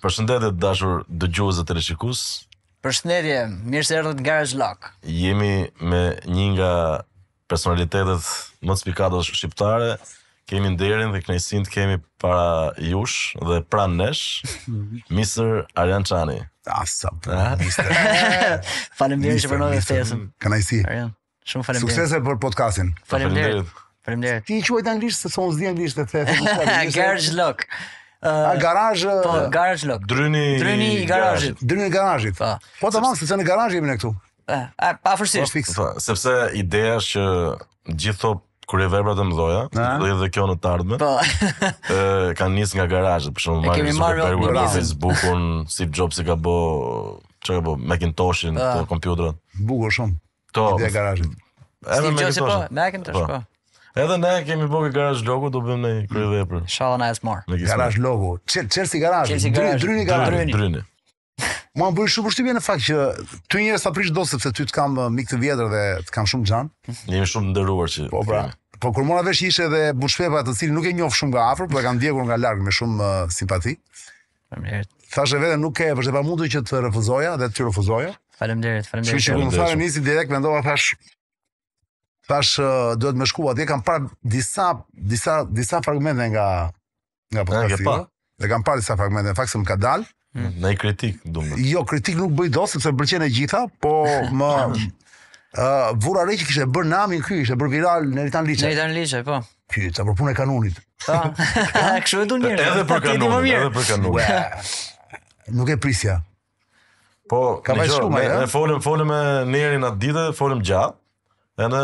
Përshëndetje të dashur dëgjues të Reshikus. Përshëndetje, mirë se erdhët në Garage Lock. Jemi me një nga personalitetet më të spikata shqiptare. Kemi nderin dhe kënaqësinë të kemi para jush dhe pranë nesh, Mr. Mhm. Arjan Çani. Ah, sa. Po, faleminderit që vjen në festë. Can I see? Arjan, shumë faleminderit. Suksese për podcastin. Faleminderit. Faleminderit. Ti i quajt anglisht se son zi anglisht të thjeshtë. Garage Lock a garazh po garazh lok dryni dryni i garazhit dryni i garazhit po po të mos se në garazh jemi ne këtu a pa fërsisht po, po sepse ideja është që gjithto kur e verbra të mëdhoja edhe kjo në të ardhme, po kanë nis nga garazh për shkakun e kemi marrë në Facebookun si Jobs i ka bë çka ka bë Macintoshin po. të kompjuterit bukur shumë to i garazhit edhe i po Macintosh po, po. Edhe ne kemi bërë garazh logo do bëjmë një kryevepër. Mm. Inshallah na është marr. Garazh logo. Çel çel si garazh. Dryni garazh. Dryni. Dryni. Ma më shumë përshtypje në fakt që ty njerëz sa prish dot sepse ty të kam uh, mik të vjetër dhe të kam shumë xhan. Jemi shumë nderuar që. Po pra. Po kur mora vesh ishte edhe Bushpepa të cilin nuk e njoh shumë nga afër, por e kam ndjekur nga larg me shumë uh, simpati. Faleminderit. Thashë vetë nuk ke por është pamundur që të refuzoja dhe të refuzoja. Faleminderit, faleminderit. Që sigurisht më nisi direkt mendova thash Tash duhet më shkuat, dhe kam parë disa disa disa fragmente nga nga podcasti. Dhe jo? kam parë disa fragmente, fakt se më ka dalë. Mm. Në i kritik, dumë. Jo, kritik nuk bëj dosë, sepse më përqen e gjitha, po më... uh, vura reqë që kishte bërë namin këj, ishte bër viral në Ritan Liqe. Në Ritan Liqe, po. Ky, ta për punë kanunit. Ta, po. kështu e du njerëzit. Edhe për kanunit, edhe për kanunit. nuk e prisja. Po, një gjo, ne, ne folim, me e njerin atë dite, folim gjatë, në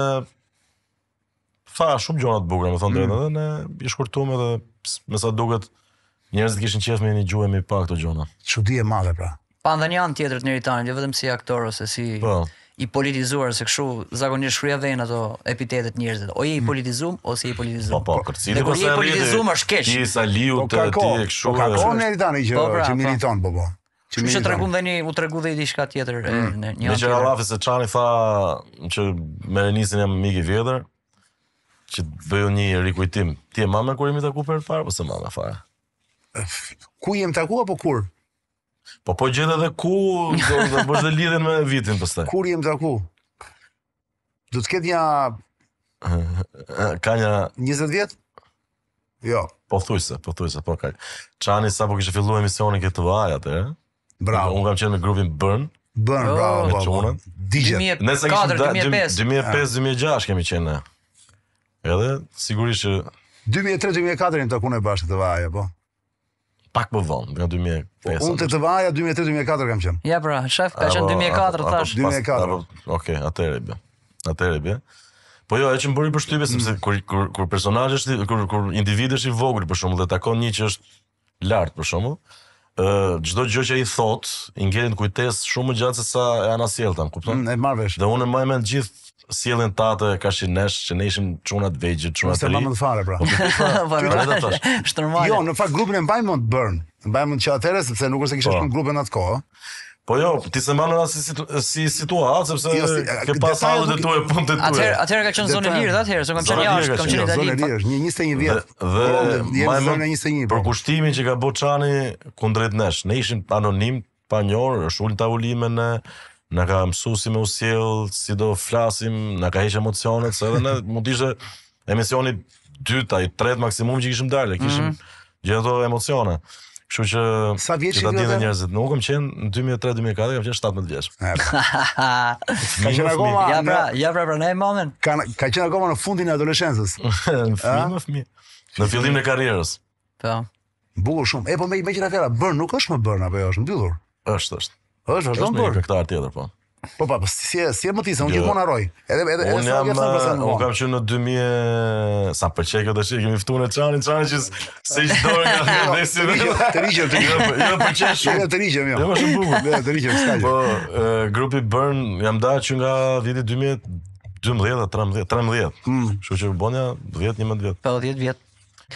tha shumë gjona të bukura, më thon drejtën, mm. edhe ne i shkurtuam edhe me sa duket njerëzit kishin qejf me një gjuhë më pak këto gjona. Çudi e madhe pra. Pa ndonjë anë tjetër në njëritan, jo vetëm si aktor ose si pa. Po. i politizuar se kështu zakonisht shkruaj vend ato epitetet njerëzve. O je i mm. politizuar ose po, po, je i politizuar. Po, kërcili po se i politizuar është keq. Ti sa liu të ti e kështu. Po ka qenë njëritan që pra, që militon po po. Që më tregun dhe një u tregu dhe diçka tjetër mm. në një anë. Me Gjallafi se Çani tha që me nisën jam mik i vjetër, që të bëjë një rikujtim. Ti e mama kur jemi taku për fare apo së mama farë? Ku jemi taku apo kur? Po po gjet edhe ku do të bësh dhe lidhen me vitin pastaj. Kur jemi taku? Do të ketë një ka një 20 vjet? Jo, po thuajse, po thuajse, po ka. Çani sapo kishte filluar emisionin këtë vaj atë. Bravo. Unë kam qenë me grupin Burn. Burn, bravo. Me çonën. Digjet. 2004, 2005. 2005, 2006 kemi qenë ne. Edhe sigurisht që 2003-2004 në të e bashkë të vaja, po? Pak më vonë, nga 2005. Po, unë të të vaja, 2003-2004 kam qenë. Ja, pra, shef, ka qenë 2004, të ashtë. 2004. Oke, atërë e bë. Atërë e bë. Po jo, e që më bëri për shtype, sepse mm. kër personaj është, kur individ është i vogri për shumë, dhe takon një që është lartë për shumë, gjdo gjë që i thot, i ngerin kujtesë shumë më gjatë se sa e anasjelë tamë, kuptonë? Mm, dhe unë e majmen gjithë sjellën tatë ka shi nesh që ne ishim çuna të vegjël çuna të ri. Po më fare pra. Po më fare. Shtërmoj. Jo, në fakt grupin e mbajmë mund të bërn. Mbajmë mund atëherë sepse nuk është se kishte po. shkon grupin kohë. Po jo, ti se mbanon as si situat sepse jo, ke pas hallën e tuaj punë të tua. Atëherë, atëherë ka qenë zonë lirë atëherë, se kam qenë jashtë, kam qenë në dalim. Është një 21 vjet. Dhe, dhe po, mbajmë në 21 vjet. Për kushtimin që ka bëu Çani kundrejt nesh, ne ishim anonim, pa njohur, shulin tavolimën në Në ka mësusim me usil, si do flasim, në ka heqë emocionet, se edhe në mund ishe emisioni dyta, i tret maksimum që kishëm dalë, kishëm mm -hmm. gjithë ato emocione. Kështu që Sa vjeç që ta dinë njerëzit, nuk kam qenë në 2003-2004, kam qenë 17 vjeç. Ka qenë akoma. Ja pra, ja pra pra moment. Ka ka qenë akoma në fundin e adoleshencës. Në fillim fëmijë. Në fillim të karrierës. Po. Bukur shumë. E po me me gjithë ato, bën nuk është më bën apo jo, është mbyllur. Është, është. Është vazhdon kur këtë art tjetër po. Po pa, po, po, si si e moti se unë jo. gjithmonë haroj. Edhe edhe unë eh, unë jam, e sa gjatë Unë kam qenë në 2000 sa pëlqej këtë dashje, kemi ftuar në çanin, çanin që se ç'do nga vetë se vetë. Jo, të rijem Jo, po ç'e shoh. Jo, të rijem jo. Jo, jo, jo, jo. shumë bukur, jo, të rijem s'ka. Po, eh, grupi Burn jam dashur që nga viti 2012 12 13 13. Hmm. Kështu që bonja 10 11 vjet. 50 vjet.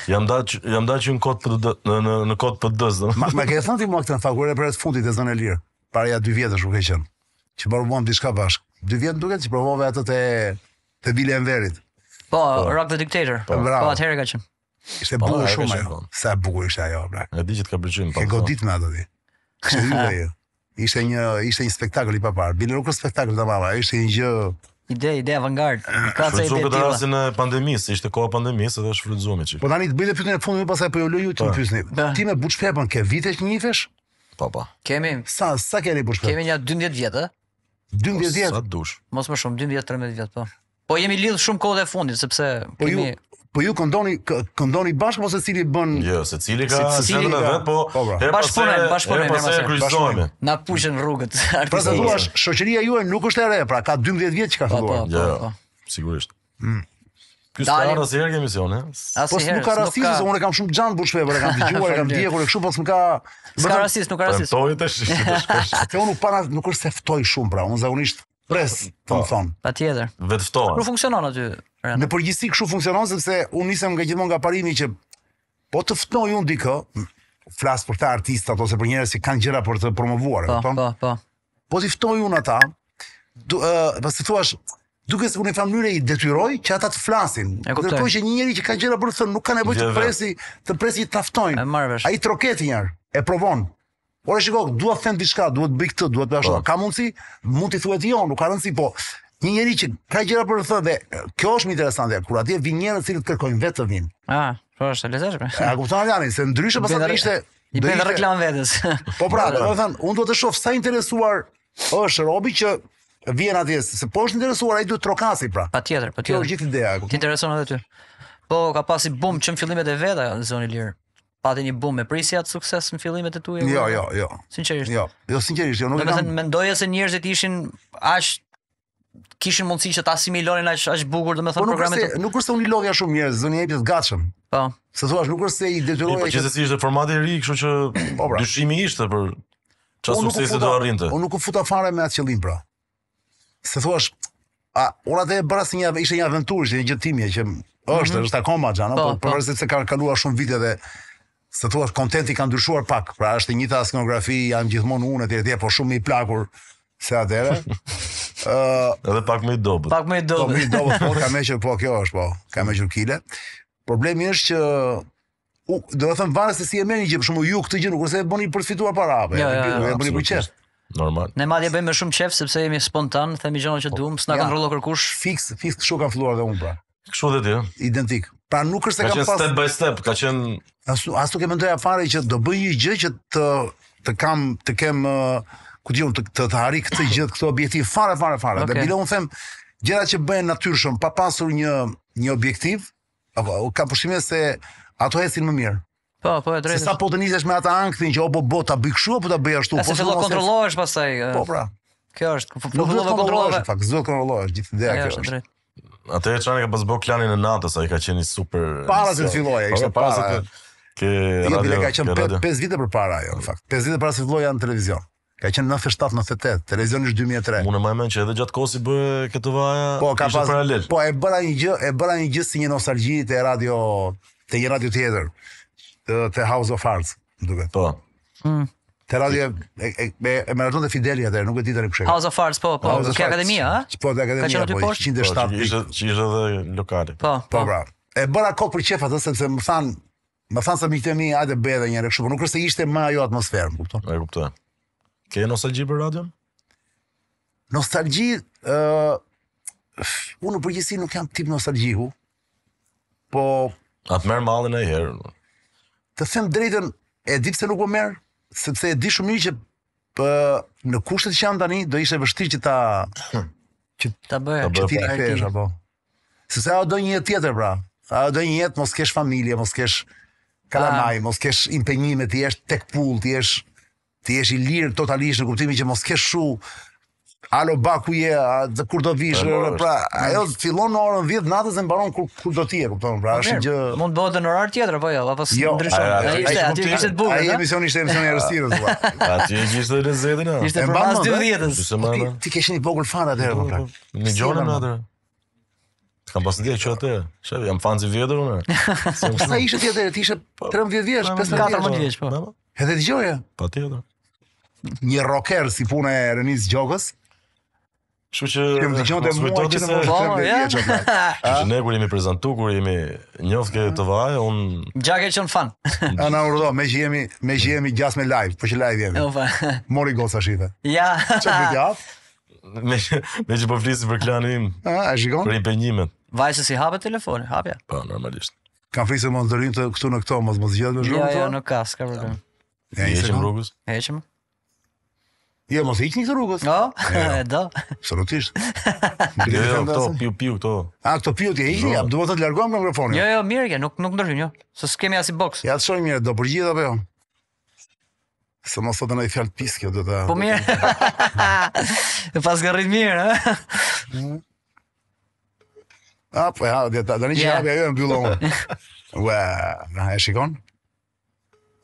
Jam dash jam dashur në kod në në kod PD-s. Ma ke thënë ti mua këtë fakur e për fundit e zonë lir para dy vjetësh u ke qenë. Që provovam diçka bashk. Dy vjet nuk e di, provova atë te te Bile Enverit. Po, po Rock the Dictator. Po, po atëherë ka qenë. Ishte po, bukur shumë. Ajo. Sa bukur ishte ajo, bra. E di që të ka pëlqyer më po. pak. E godit me atë aty. Kështu ishte ajo. Ishte një ishte një spektakël i papar. Bile nuk ka spektakël të mëdha, ishte një gjë Ide, ide avantgard. Ka se ide të rasti Në pandemisë, ishte koha e pandemisë, edhe shfrytëzuam me çik. Po tani të bëjë le e fundit, pastaj po ju lëjoj të po. më pyesni. Po. Ti me Butch ke vitesh që po po. Kemi. Sa sa keni për shkak? Kemi ja 12 vjet, ë? 12 vjet. Sa dush. Mos më shumë, 12 13 vjet, po. Po jemi lidh shumë kohë të fundit sepse po kemi ju... Po ju këndoni, këndoni bashkë, ose po se cili bënë... Jo, secili ka... Se cili Vet, po, oh, pra. Bashkë përnë, bashkë përnë, bashkë përnë, bashkë përnë, pushën rrugët. Pra të shoqëria juaj nuk është e re, pra ka 12 vjet që ka po, filluar. Po, po, po. Sigurisht. pa, mm. Ky s'ka ardhur asnjëherë në emision, ëh. Eh? Po nuk ka rastisë, nuk ka... unë kam shumë xhan bush e kam dëgjuar, kam djegur e kështu, po s'm ka s'ka rastis, nuk ka rastis. Premtoj të shih. Se unë para nuk është se ftoj shumë pra, unë zakonisht pres, po më thon. Patjetër. Vet ftohen. Nuk funksionon aty. Në përgjithësi kështu funksionon sepse unë nisem nga gjithmonë nga parimi që po të ftoj unë dikë, mm, flas për ta artistat ose për njerëz që kanë gjëra për të promovuar, e po, kupton? Po, po, po. Po ti ftoj unë ata, do, uh, pas të thuash, duke se punë famëre i detyroj që ata të flasin. Do që një njerëz që ka gjëra për të thënë nuk ka nevojë të presi, të presi të taftojnë. Ai troket një herë, e provon. Por e shikoj, dua të them diçka, duhet të bëj këtë, duhet të bësh po. Ka mundsi, mund t'i thuhet jo, nuk ka rëndsi, po një njerëz që ka gjëra për të thënë dhe kjo është më interesante, kur atje vin njerëz që kërkojnë vetë të vinë. Ah, po është e lehtësh. A kupton Ariani se ndryshe pas sa ishte i bën reklam vetes. Po pra, do të thënë, unë do të shoh sa interesuar është Robi që vjen atje se po është interesuar ai duhet trokasi pra. Patjetër, patjetër. Kjo është gjithë ideja. Ti intereson edhe ty. Po ka pasi bum çm fillimet e veta në zonë lir. Pati një bum me prisja të sukses në fillimet e tua. Jo, jo, jo. Sinqerisht. Jo, jo sinqerisht, jo nuk e kam. Do të thënë mendoja se njerëzit ishin as kishin mundësi që ta asimilonin as as bukur domethënë po, programet. Po nuk, të... nuk kurse unë lodhja shumë njerëz, zonë e jetës gatshëm. Po. Se thua nuk kurse i detyroj. Po që se ishte formati i ri, kështu që po, pra. dyshimi ishte për çfarë suksesi do arrinte. Unë nuk u futa fare me atë qëllim, bra se thua është, a, ora dhe e bëra si një, ishe një aventurë, ishe një gjëtimje, që është, mm -hmm. është akoma gjana, po, po, po. se ka kalua shumë vite dhe, se thua është, kontenti ka ndryshuar pak, pra është një ta skenografi, jam gjithmonë unë, e tje, po shumë i plakur, se atere, uh, edhe pak me i dobët. pak me i dobët, pak po, me i po, ka me që, po, kjo është, po, ka me që kile, problemi është që, do të them varet se si e merrni gjë, për shembull ju këtë gjë, nuk është se e bëni për të fituar para apo. Jo, jo, Normal. Ne madje bëjmë me shumë çeft sepse jemi spontan, themi gjëra që po, duam, s'na kontrollo kërkush. Fiks, fiks kështu kam filluar edhe unë pra. Kështu edhe ti. Identik. Pra nuk është se kam pas step by step, ka qenë as as nuk e mendoja fare që do bëj një gjë që të të kam të kem ku diun të të, të gjithë këtë gjë këtë objektiv fare fare fare. Dhe bile them gjërat që bëhen natyrshëm pa pasur një një objektiv, apo ka pushime se ato ecin më mirë. Po, po, drejt. Se sa po të nisesh me atë ankthin që opo bota bëj kështu apo ta bëj ashtu, po se do kontrollohesh pastaj. Po, pra. Kjo është, po, po, po do të kontrollohesh, fakt, do të kontrollohesh gjithë ideja kjo është. Atëherë çani ka pas bëu klanin e natës, ai ka qenë super. Para se të filloja, ishte para. Se ke radio. Ka qenë 5 vite përpara ajo, në fakt. 5 vite para se filloja në televizion. Ka qenë 97-98, televizioni është 2003. Unë më mend që edhe gjatë kosi i bë këtë vaja. Po, ka pas. Po e bëra një gjë, e bëra një gjë si një nostalgji te radio, te një radio tjetër. The House of Arts, më duke. Po. Mm. Te radio e, e, e, e menaxhon dhe Fideli atë, nuk e di tani pse. House of Arts, po, po, ke okay, akademi, ha? Po, te akademi. Ka qenë aty po, poshtë 107. Po, që ishte edhe lokale. Po, po, po. Bra. E bëra kok për çefat, atë sepse më than, më than se më mi, hajde bëj edhe njëherë kështu, por nuk është se ishte më ajo atmosferë, kupton? E kuptoj. Ke nostalgji për radion? Nostalgji, ë, uh, unë në përgjithësi nuk jam tip nostalgjiku. Po, atë merr mallin ai herë të them drejtën, e di pse nuk po merr, sepse e di shumë mirë që pë, po, në kushtet që janë tani do ishte vështirë që ta që ta bëja që ti të kesh apo. Sepse ajo do një jetë tjetër pra. Ajo do një jetë mos kesh familje, mos kesh kalamaj, mos kesh impenjime, ti je tek pull, ti je ti je i lirë totalisht në kuptimin që mos kesh shumë alo ba ku je, a, dhe kur do vish, pra, pra, pra ajo fillon në orën 10 natës e mbaron kur, kur do e kupton, pra, është gjë... Mund bëhet në orar tjetër, apo jo, apo së ndryshon, jo, a, ishte, aty ishte të bugë, da? Aji emision ishte emision e rëstirë, të ba. Aty e gjithë dhe rëzetin, a? Ishte për mas 2 vjetës. Po, ti keshë një bogull fanë atë po pra. Në gjonën atërë. Të kam pas në që atë, shëve, jam fanë zi vjetër, unë. Sa ishte ti atërë, ti ishte 13 vjetë vjetës, 15 vjetës, po. po. po. Edhe t'i gjoja? Pa Një rocker si punë e Renis Gjokës, Kështu që kemi dëgjuar të mua që më vjen keq atë. Që ne kur jemi prezantuar, kur jemi njoftë të te vaji, un gjaka që un fan. Ana urdo, me që jemi, me që jemi gjatë me live, po që live jemi. Mori goca shite. Ja. Çfarë do të jap? Me me të bëfisë po për klanin. A, e shikon? Për impendimin. Vajse si hapet telefoni, hap ja. Po normalisht. Kam frikë se mund të rrin këtu në këto, mos mos zgjat më shumë. Ja, jo, nuk ka, s'ka problem. Ja, i shëm rrugës. E i shëm. Jo, mos hiqni këtë rrugës. Jo, e do. Absolutisht. Jo, jo, këto piu piu këto. A këto piu ti e hiqni? Jo. Jam duhet të largojmë mikrofonin. Jo, jo, mirë që nuk nuk ndërhyjmë, jo. Se s'kemi as i box. Ja të shojmë mirë do për gjithë apo jo. Se mos të në një fjalë pis kjo do ta. Po mirë. E pas gërrit mirë, ha. Ah, po ja, dhe ta, dani që ja bëjë në bëllon. Ua, na e shikon?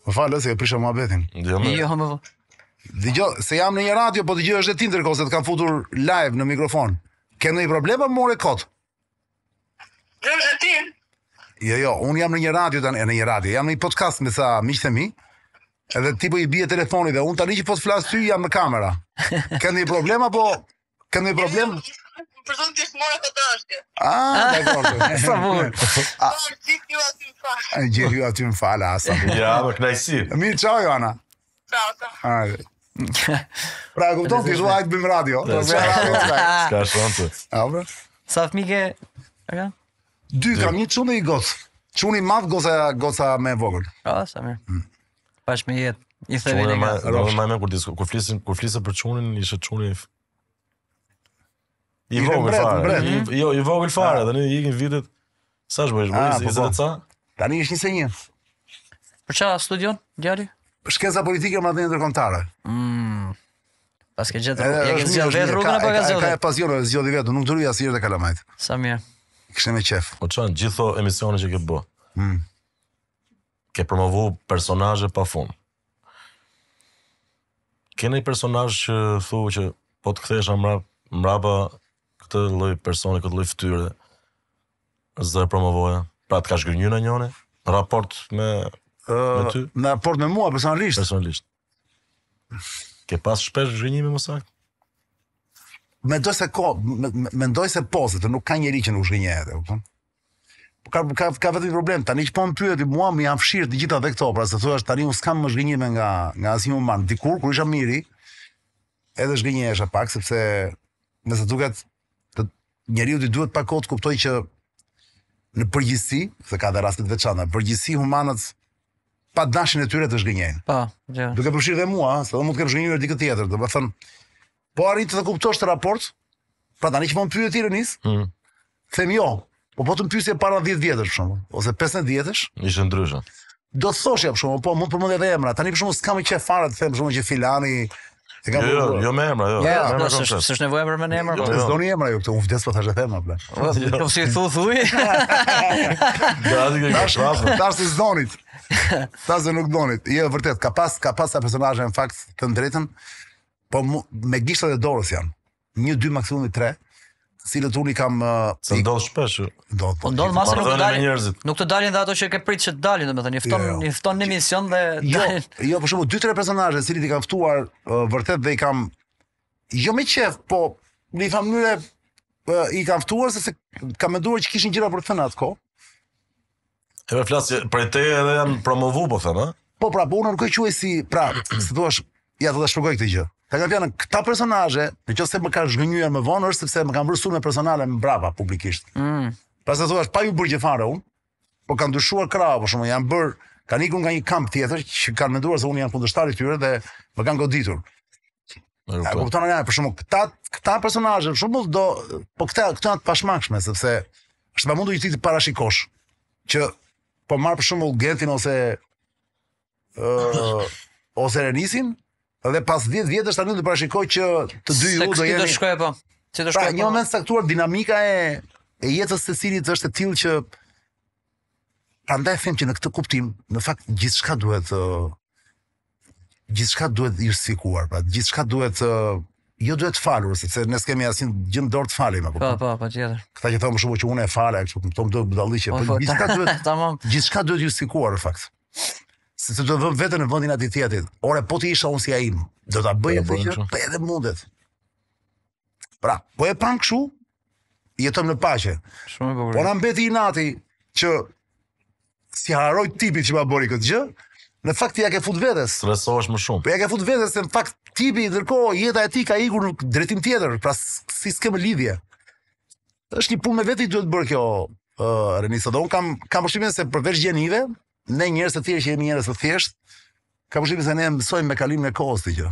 Më falë, se e prisha më abetin. Jo, më vë. Dëgjo, se jam në një radio, po dëgjoj është e ti ndërkohë se të kam futur live në mikrofon. Ke ndonjë problem apo more kot? Dhe e ti? Jo, jo, un jam në një radio tani, në një radio. Jam në një podcast me sa miqtë mi. Edhe ti po i bie telefonit dhe un tani që po të flas ty jam në kamera. Ke ndonjë problem apo ke ndonjë problem? Për thonë të ishtë mora këtë është. Ah, dhe kërë. Sa mërë. Gjithë ju aty më falë. më asa. Ja, më knajsi. Mirë, Joana. pra, kupton, ti thua hajt bim radio, do të bëj radio. Ska shanse. A bra? Sa fëmijë ke? Dy, kam një çunë i gocë. Çuni mad goca goza me vogël. Ah, sa mirë. Mm. Pash me jetë. I thënë ne. Çuni më më kur disko, kur flisim, kur flisë për çunin, ishte çuni. I vogël fare. Mm-hmm. Jo, i vogël fare, tani i ikin vitet. Sa është bëj? Ah, po. po. Tani është 21. Për çfarë studion, djali? Për shkesa politike më atë një ndërkomtare. Mm. Pas ke gjithë rrugën, e ke zhjodhë vetë rrugë Ka e pas zgjodhi zhjodhë vetë, nuk të rruja si jërë kalamajtë. Sa mirë. Kështë me qefë. O po qënë, gjitho emisioni që ke bë, Mm. Ke promovu personazhe pa funë. Ke një personajë që thu që po të këthesha mrapa mra këtë loj personi, këtë loj fëtyre, zë promovoja, pra të ka shgrinjë në një raport me në raport me mua personalisht. Personalisht. Ke pas shpesh zhgënjime më saktë? Mendoj se ko, mendoj se po, se të nuk ka njeri që nuk zhgënjehet, e kupton? ka ka ka vetëm problem. Tani që po më pyet ti mua, më janë fshirë të gjitha dhe këto, pra se thua tani unë s'kam më me nga nga asnjë human, Dikur kur isha miri, edhe zhgënjehesha pak sepse nëse duket të njeriu ti duhet pakot të kuptoj që në përgjithësi, se ka dhe raste të veçanta, përgjithësi humanët pa dashin e tyre të zhgënjejnë. Po, gjë. Duke përfshirë dhe mua, se do mund të kem zhgënjur dikë tjetër, do të thon. Po arrit të kuptosh të raport, pra tani që po më pyet ti rënis? Hm. Mm. Them jo. Po po të më pyesje para 10 vjetësh për ose 15 vjetësh? Ishte ndryshe. Do thoshja për shkakun, po mund të përmend edhe emra. Tani për shkakun s'kam më qe fare të them për shkakun që filani E kam jo, jo, jo me emra, jo. Ja, po s'është s'është nevojë për me emra. Jo, po jo, s'doni emra ju këtu, unë vdes po thashë them apo. Po si thu thuj. Gati që kash rafë. Tash s'donit. Tash nuk donit. Jo vërtet, ka pas ka pas sa personazhe në fakt të drejtën, po me gishtat e dorës janë. 1 2 maksimumi 3 cilët unë i kam... Se i... ndodhë shpeshë. ndodh, po. Po masë nuk të dalin, nuk të dalin dhe ato që ke pritë që të dalin, domethënë, i fton jo. i fton një mision dhe... Jo, dalin. jo, për shumë, dy tre personaje, cilët i kam ftuar uh, vërtet dhe i kam... Jo me qef, po, në i famë uh, i kam ftuar, se se kam menduar që kishin gjëra për të thënë atë ko. E me flasë, prej te edhe janë promovu, po thënë, a? Po, pra, po, unë nuk e quaj si, pra, se thua, ja të dhe shpërgoj këtë gjë. Ka ka fjanë, këta personaje, në që se më ka zhgënyuar më vonë, është sepse më ka mërësur me personale më brava publikisht. Mm. Pas e thua, pa ju bërë që unë, po kanë dyshuar krava, po shumë, janë bërë, kanë ikun nga një kamp tjetër, që kanë menduar se unë janë kundështari tyre dhe më kanë goditur. Ja, po këta në janë, po shumë, këta, këta personaje, shumë më do, po këta, këta janë të pashmakshme, sepse është pa mundu i ti të parashikosh, që po marë për shumë gentin ose, ose dhe pas 10 vjetësh tani do parashikoj që të dy ju do jeni. Se do shkoj po. Se do pra, shkoj. Pra, një po. moment saktuar dinamika e e jetës së cilit është e tillë që prandaj them që në këtë kuptim, në fakt gjithçka duhet të gjithçka duhet justifikuar, pra gjithçka duhet të jo duhet të falur, sepse ne s'kemi asnjë gjë në dorë të falim apo. Po, po, po, po tjetër. Kta që thon më shumë që unë e falë, kështu, po më thonë do të po, gjithçka duhet gjithçka duhet justifikuar në fakt se të do vëm vetën në vendin aty tjetit, Ore po ti isha unë si ai, do ta bëjë këtë po, po, gjë, po. po edhe mundet. Pra, po e pam kështu, jetëm në paqe. Shumë e bukur. Po na mbeti i nati që si haroj tipit që ma bëri këtë gjë, në fakt ti ja ke fut vetes. Stresohesh më shumë. Po ja ke fut vetes se në fakt tipi ndërkohë jeta e tij ka igur në drejtim tjetër, pra si s'ke më lidhje. Është një punë me veti duhet bërë kjo. Ë, uh, Renisa, do un kam kam përshtypjen se përveç gjenive, ne njerëz të thjeshtë që jemi njerëz të thjeshtë, ka vështirë se ne mësojmë me kalimin e kohës të gjë.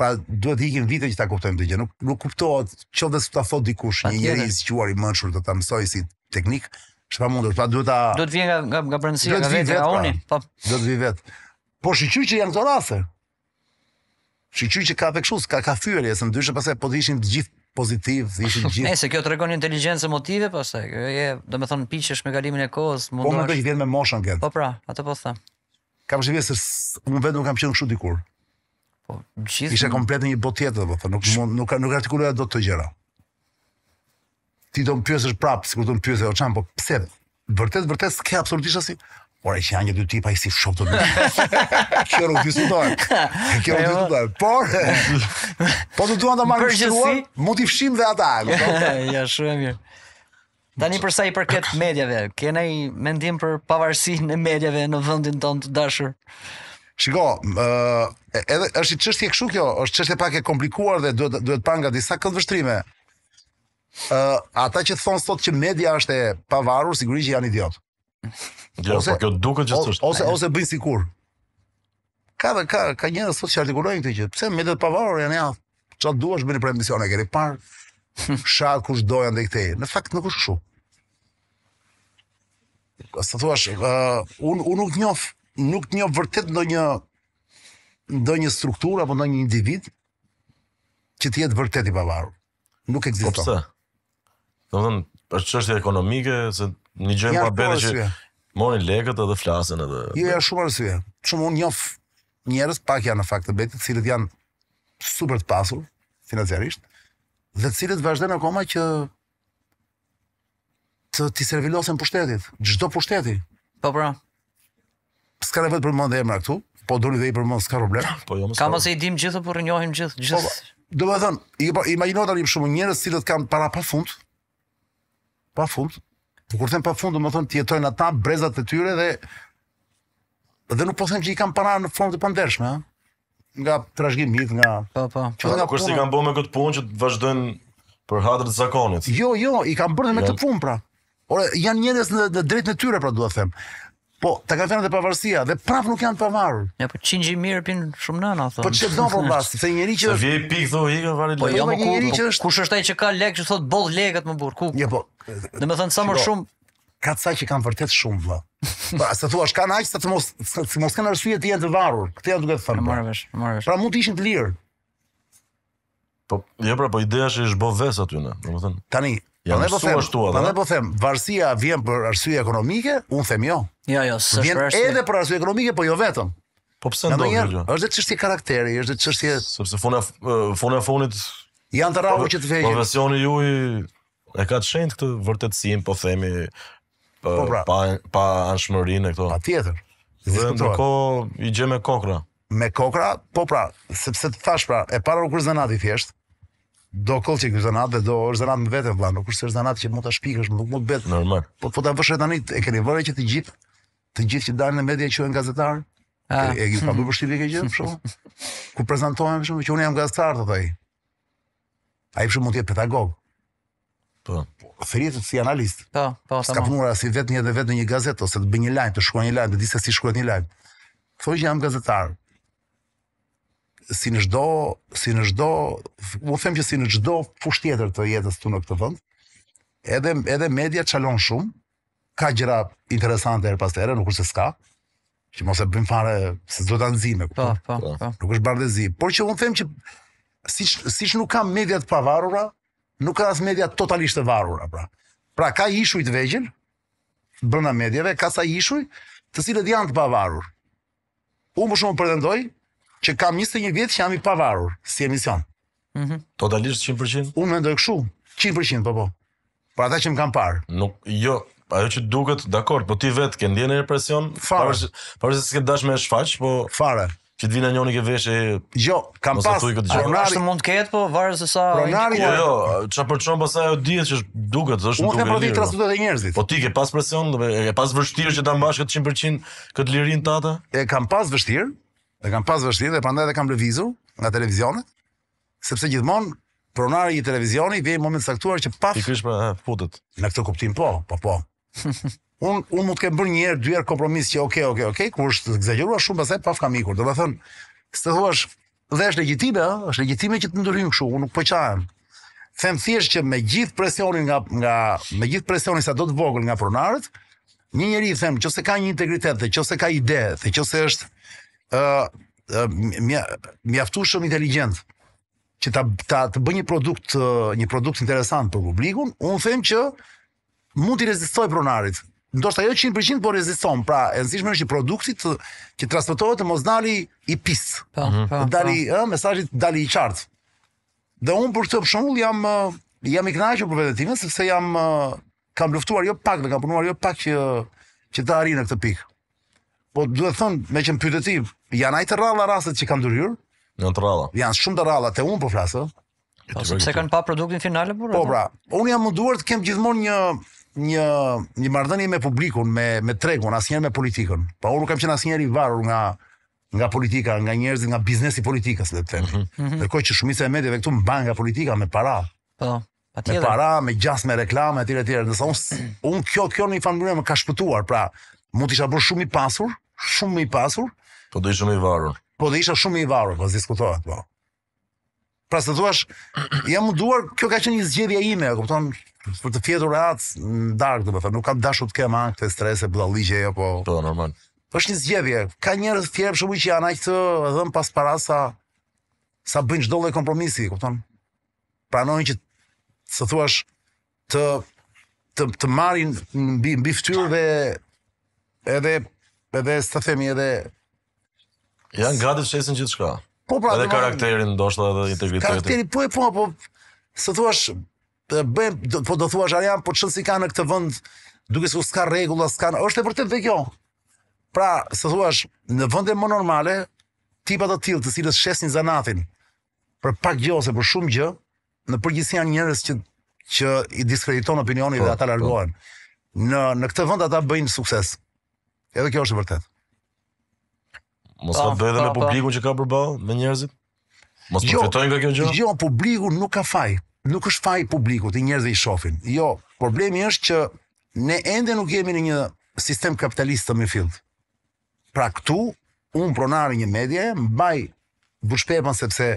Pa duhet ikim vite që ta kuptojmë të gjë, nuk nuk kuptohet çonse ta thot dikush, një njerëz i zgjuar i mëshur do ta mësojë si teknik, s'ka mundur, pa duhet ta Do të vijë nga nga nga brendësia nga vetë Raoni, po. Do të vi vet. Pra. Po, po shiqë që janë këto rase. Shiqë që ka tek kështu, ka ka fyerje, s'ndyshë pastaj po ishin të gjithë pozitiv, ishin gjithë. Nëse kjo tregon inteligjencë motive pastaj, kjo je, domethënë piqesh me kalimin e kohës, mundosh. Po më të vjen me moshën kët. Po pra, atë po them. Kam shpjegues se unë vetëm kam qenë kështu dikur. Po, gjithë. Ishte komplet një botë tjetër, do nuk mund nuk nuk artikuloja dot të gjëra. Ti do të më pyesësh prapë, sikur të më pyesë o çan, po pse? Vërtet vërtet s'ke absolutisht asnjë por e që janë një dy tipa i si shumë të Kjo rrë të Kjo rrë të Por, po të duan të marrë në shruar, mu t'i fshim dhe ata. ja, shumë e mirë. Tani përsa i përket medjave, kena i mendim për pavarësi në medjave në vëndin tonë të dashur? Shiko, uh, edhe është i qështje kjo, është çështje pak e komplikuar dhe duhet, duhet pa nga disa këtë vështrime. ata që thonë sot që media është e pavarur, sigurisht që janë idiotë. Jo, ose, por kjo duket që është. Ose ose bëjnë sikur. Ka ka ka një sot që artikulojnë këtë që pse mbetet pavarur janë jashtë. Çfarë duash bëni për emisione këri par? Shaq kush doja ndaj këtej Në fakt nuk është kështu. Po sa thua, uh, un un nuk njoh, nuk njoh vërtet ndonjë ndonjë struktur apo ndonjë individ që të jetë vërtet i pavarur. Nuk ekziston. Po pse? Domthon për çështje ekonomike se Një gjë më po bën që morin lekët edhe flasin edhe. Jo, ja, jo, është shumë arsye. Shumë unë njoh njerëz pak janë në fakt të betit, cilët janë super të pasur financiarisht, dhe cilët vazhdojnë akoma që të ti servilosen pushtetit, çdo pushteti. Po po. S'ka nevojë për mend emra këtu, po doni dhe i përmend s'ka problem. Po jo, s'ka. Kam ose i dim gjithë po rënjohim gjithë, po, gjithë. Po, do të them, tani shumë njerëz cilët kanë para pafund. Pafund, Po kur them pa fund, të ti jetojnë ata brezat e tyre dhe dhe nuk po them që i kanë para në front të pandershme, ha? Nga trashëgimit, nga po po. Që nga kurse i kanë bërë me këtë punë që vazhdojnë për hatër të zakonit. Jo, jo, i kanë bërë me këtë jo. punë pra. Ora janë njerëz në drejtën e tyre pra dua të them. Po, ta kanë thënë te pavarësia dhe prap nuk janë pavarur. Ja, po 100 mijë pin shumë nëna thon. Po çdo po mbas, se njëri që është. Po vjen pikë thon, ikën vale lekë. Po jo, po njëri që është. Kush është ai që ka lekë, thot boll lekët më burr, ku? Ja jo, po. Do të thon sa më shumë ka ca që kanë vërtet shumë vë. Pra, po, se thua, thuash kanë aq sa të mos si mos kanë arsye të jenë të varur. Këtë ja duhet të thonë. Po. Morë vesh, Pra mund të ishin të lirë. Po, jo pra, po ideja është të bëvë vesh aty në, domethënë. Tani, Ja, po ne po them, po ne po them, varësia vjen për arsye ekonomike, un them jo. Jo, jo, s'është vjen për edhe për arsye ekonomike, po jo vetëm. Po pse ndonjë? Ja, është çështje karakteri, është çështje sepse fona fona fonit janë të rrahu po- që të vëjë. Profesioni ju i e ka të shenjtë këtë vërtetësim, po themi pa po pra, pa, pa anshmërinë këto. Patjetër. Dhe në ko i gjë me kokra. Me kokra, po pra, sepse të thash pra, e para u kërë zënati thjesht, do kollë që gjithë natë do është zanat në vetë vëlla nuk është se zanat që mund ta shpikësh nuk mund bëhet normal po po ta vësh tani e keni vërej që të gjithë të gjithë që dalin në media quhen gazetar e ju ah. pa bërë vështirë këtë gjë më shumë ku prezantohen më shumë që unë jam gazetar thotë ai ai pse mund të jetë pedagog po po thirrje si analist po po tamam ska punuar si vetëm edhe vetëm në një gazet ose të bëj një lajm të shkruaj një lajm të di se si shkruhet një lajm thoj që jam gazetar si në çdo, si në çdo, u them që si në çdo fush tjetër të jetës tu në këtë vend, edhe edhe media çalon shumë, ka gjëra interesante her pas here, nuk është se s'ka. Që mos e bëjmë fare se do ta nxjime. Po, po, po, po. Nuk është bardhëzi, por që u them që siç siç nuk ka media të pavarura, nuk ka as media totalisht të varura, pra. Pra ka ishuj të vegjël brenda medieve, ka sa ishuj të cilët janë të pavarur. Unë më shumë pretendoj që kam 21 vjet që jam i pavarur si emision. Mhm. Totalisht 100%. Unë mendoj kështu, 100% po po. Për ata që më kanë parë. Nuk jo, ajo që duket, dakor, po ti vetë ke ndjenë presion, fare, fare se s'ke dashme të shfaq, po fare. Që vjen anjoni që veshë. Jo, kam pas. Po ashtu nari... mund të ketë, po varë se sa. Po jo, jo, ça për çon pas po ajo dihet që duket, është duket. Unë kam provi transmetuar te po. njerëzit. Po ti ke pas presion, e pas vështirë që ta mbash këtë 100% këtë lirinë tata? E kam pas vështirë, Dhe kam pas vështirë dhe prandaj edhe kam lëvizur nga televizionet, sepse gjithmonë pronari i televizionit vjen në moment saktuar që paf. Pikërisht pra, eh, futet. Në këtë kuptim po, po po. un un mund të kem bërë një herë dy herë kompromis që okay, okay, okay, kur është zgjeruar shumë pastaj paf kam ikur. Domethënë, s'të thuash dhe është legjitime, është legjitime që të ndryhim kështu, unë nuk po çajem. Them thjesht që me gjithë presionin nga nga me gjithë presionin sa do të vogël nga pronarët, një njerëz them, nëse ka një integritet dhe nëse ka ide, nëse është ë mjaftu shumë inteligjent që ta ta të bëj një produkt një produkt interesant për publikun, un them që mund të rezistoj pronarit. Ndoshta jo 100%, por reziston. Pra, e rëndësishme është që produkti të që transmetohet të mos dali i pis. Po, mhm. po, dali po. ë mesazhi të dali i qartë. Dhe un për këtë për shembull jam jam i knajqë për vetëtimë sepse jam kam luftuar jo pak, dhe kam punuar jo pak që që të arrij në këtë pikë. Po duhet thon, meqen pyetëti, janë ajtë rralla rastet që kanë dërhyrë. Janë të rralla. Janë shumë të rralla, të unë po flasë. Po, se kanë pa produktin finale, burë? Po, po pra, unë jam munduar të kem gjithmonë një një një marrëdhënie me publikun, me me tregun, asnjëherë me politikën. Pa unë kam qenë njerë i varur nga nga politika, nga njerëzit, nga biznesi politikës, le të them. Mhm. Mhm. Ndërkohë që shumica e medieve këtu mban nga politika me para. Po. Me para, me gjas, me reklame, etj etj. Nëse un un kjo kjo në një farë më ka shpëtuar, pra, mund të isha bërë shumë i pasur, shumë i pasur, Po do ishëm i varur. Po do isha shumë i varur, po diskutohet, po. Pra se thuash, jam munduar, kjo ka qenë një zgjedhje ime, e kupton, për të fjetur atë në darkë, do të nuk kam dashur të kem ankthe stresë bllalliqe apo. Jo, po, po normal. Po është një zgjedhje. Ka njerëz fjerë për shumë që janë aq të dhëm pas para sa sa bëjnë çdo lloj kompromisi, e kupton? Pranojnë që se thuash të të të marrin mbi mbi fytyrë dhe edhe edhe sa themi edhe Janë gati të shesin gjithë shka. Po pra, edhe karakterin ndoshta edhe integritetin. Karakteri po e po, po se thuash bëj po do thuash ar janë po çon si ka në këtë vend duke se s'ka rregulla, s'kan, është e vërtet vetë kjo. Pra, se thuash në vende më normale tipa të tillë të cilët shesin zanatin për pak gjo, se për shumë gjë, në përgjithësi janë njerëz që që i diskrediton opinionit dhe po, ata po. largohen. Në në këtë vend ata bëjnë sukses. Edhe kjo është e vërtetë. Mos ka bëhet me publikun që ka përballë me njerëzit? Mos po jo, fitojnë nga kjo gjë? Jo, publiku nuk ka faj. Nuk është faj publikut, ti njerëzit i shohin. Jo, problemi është që ne ende nuk jemi në një sistem kapitalist të mifill. Pra këtu un pronari një medie, mbaj buçpepën sepse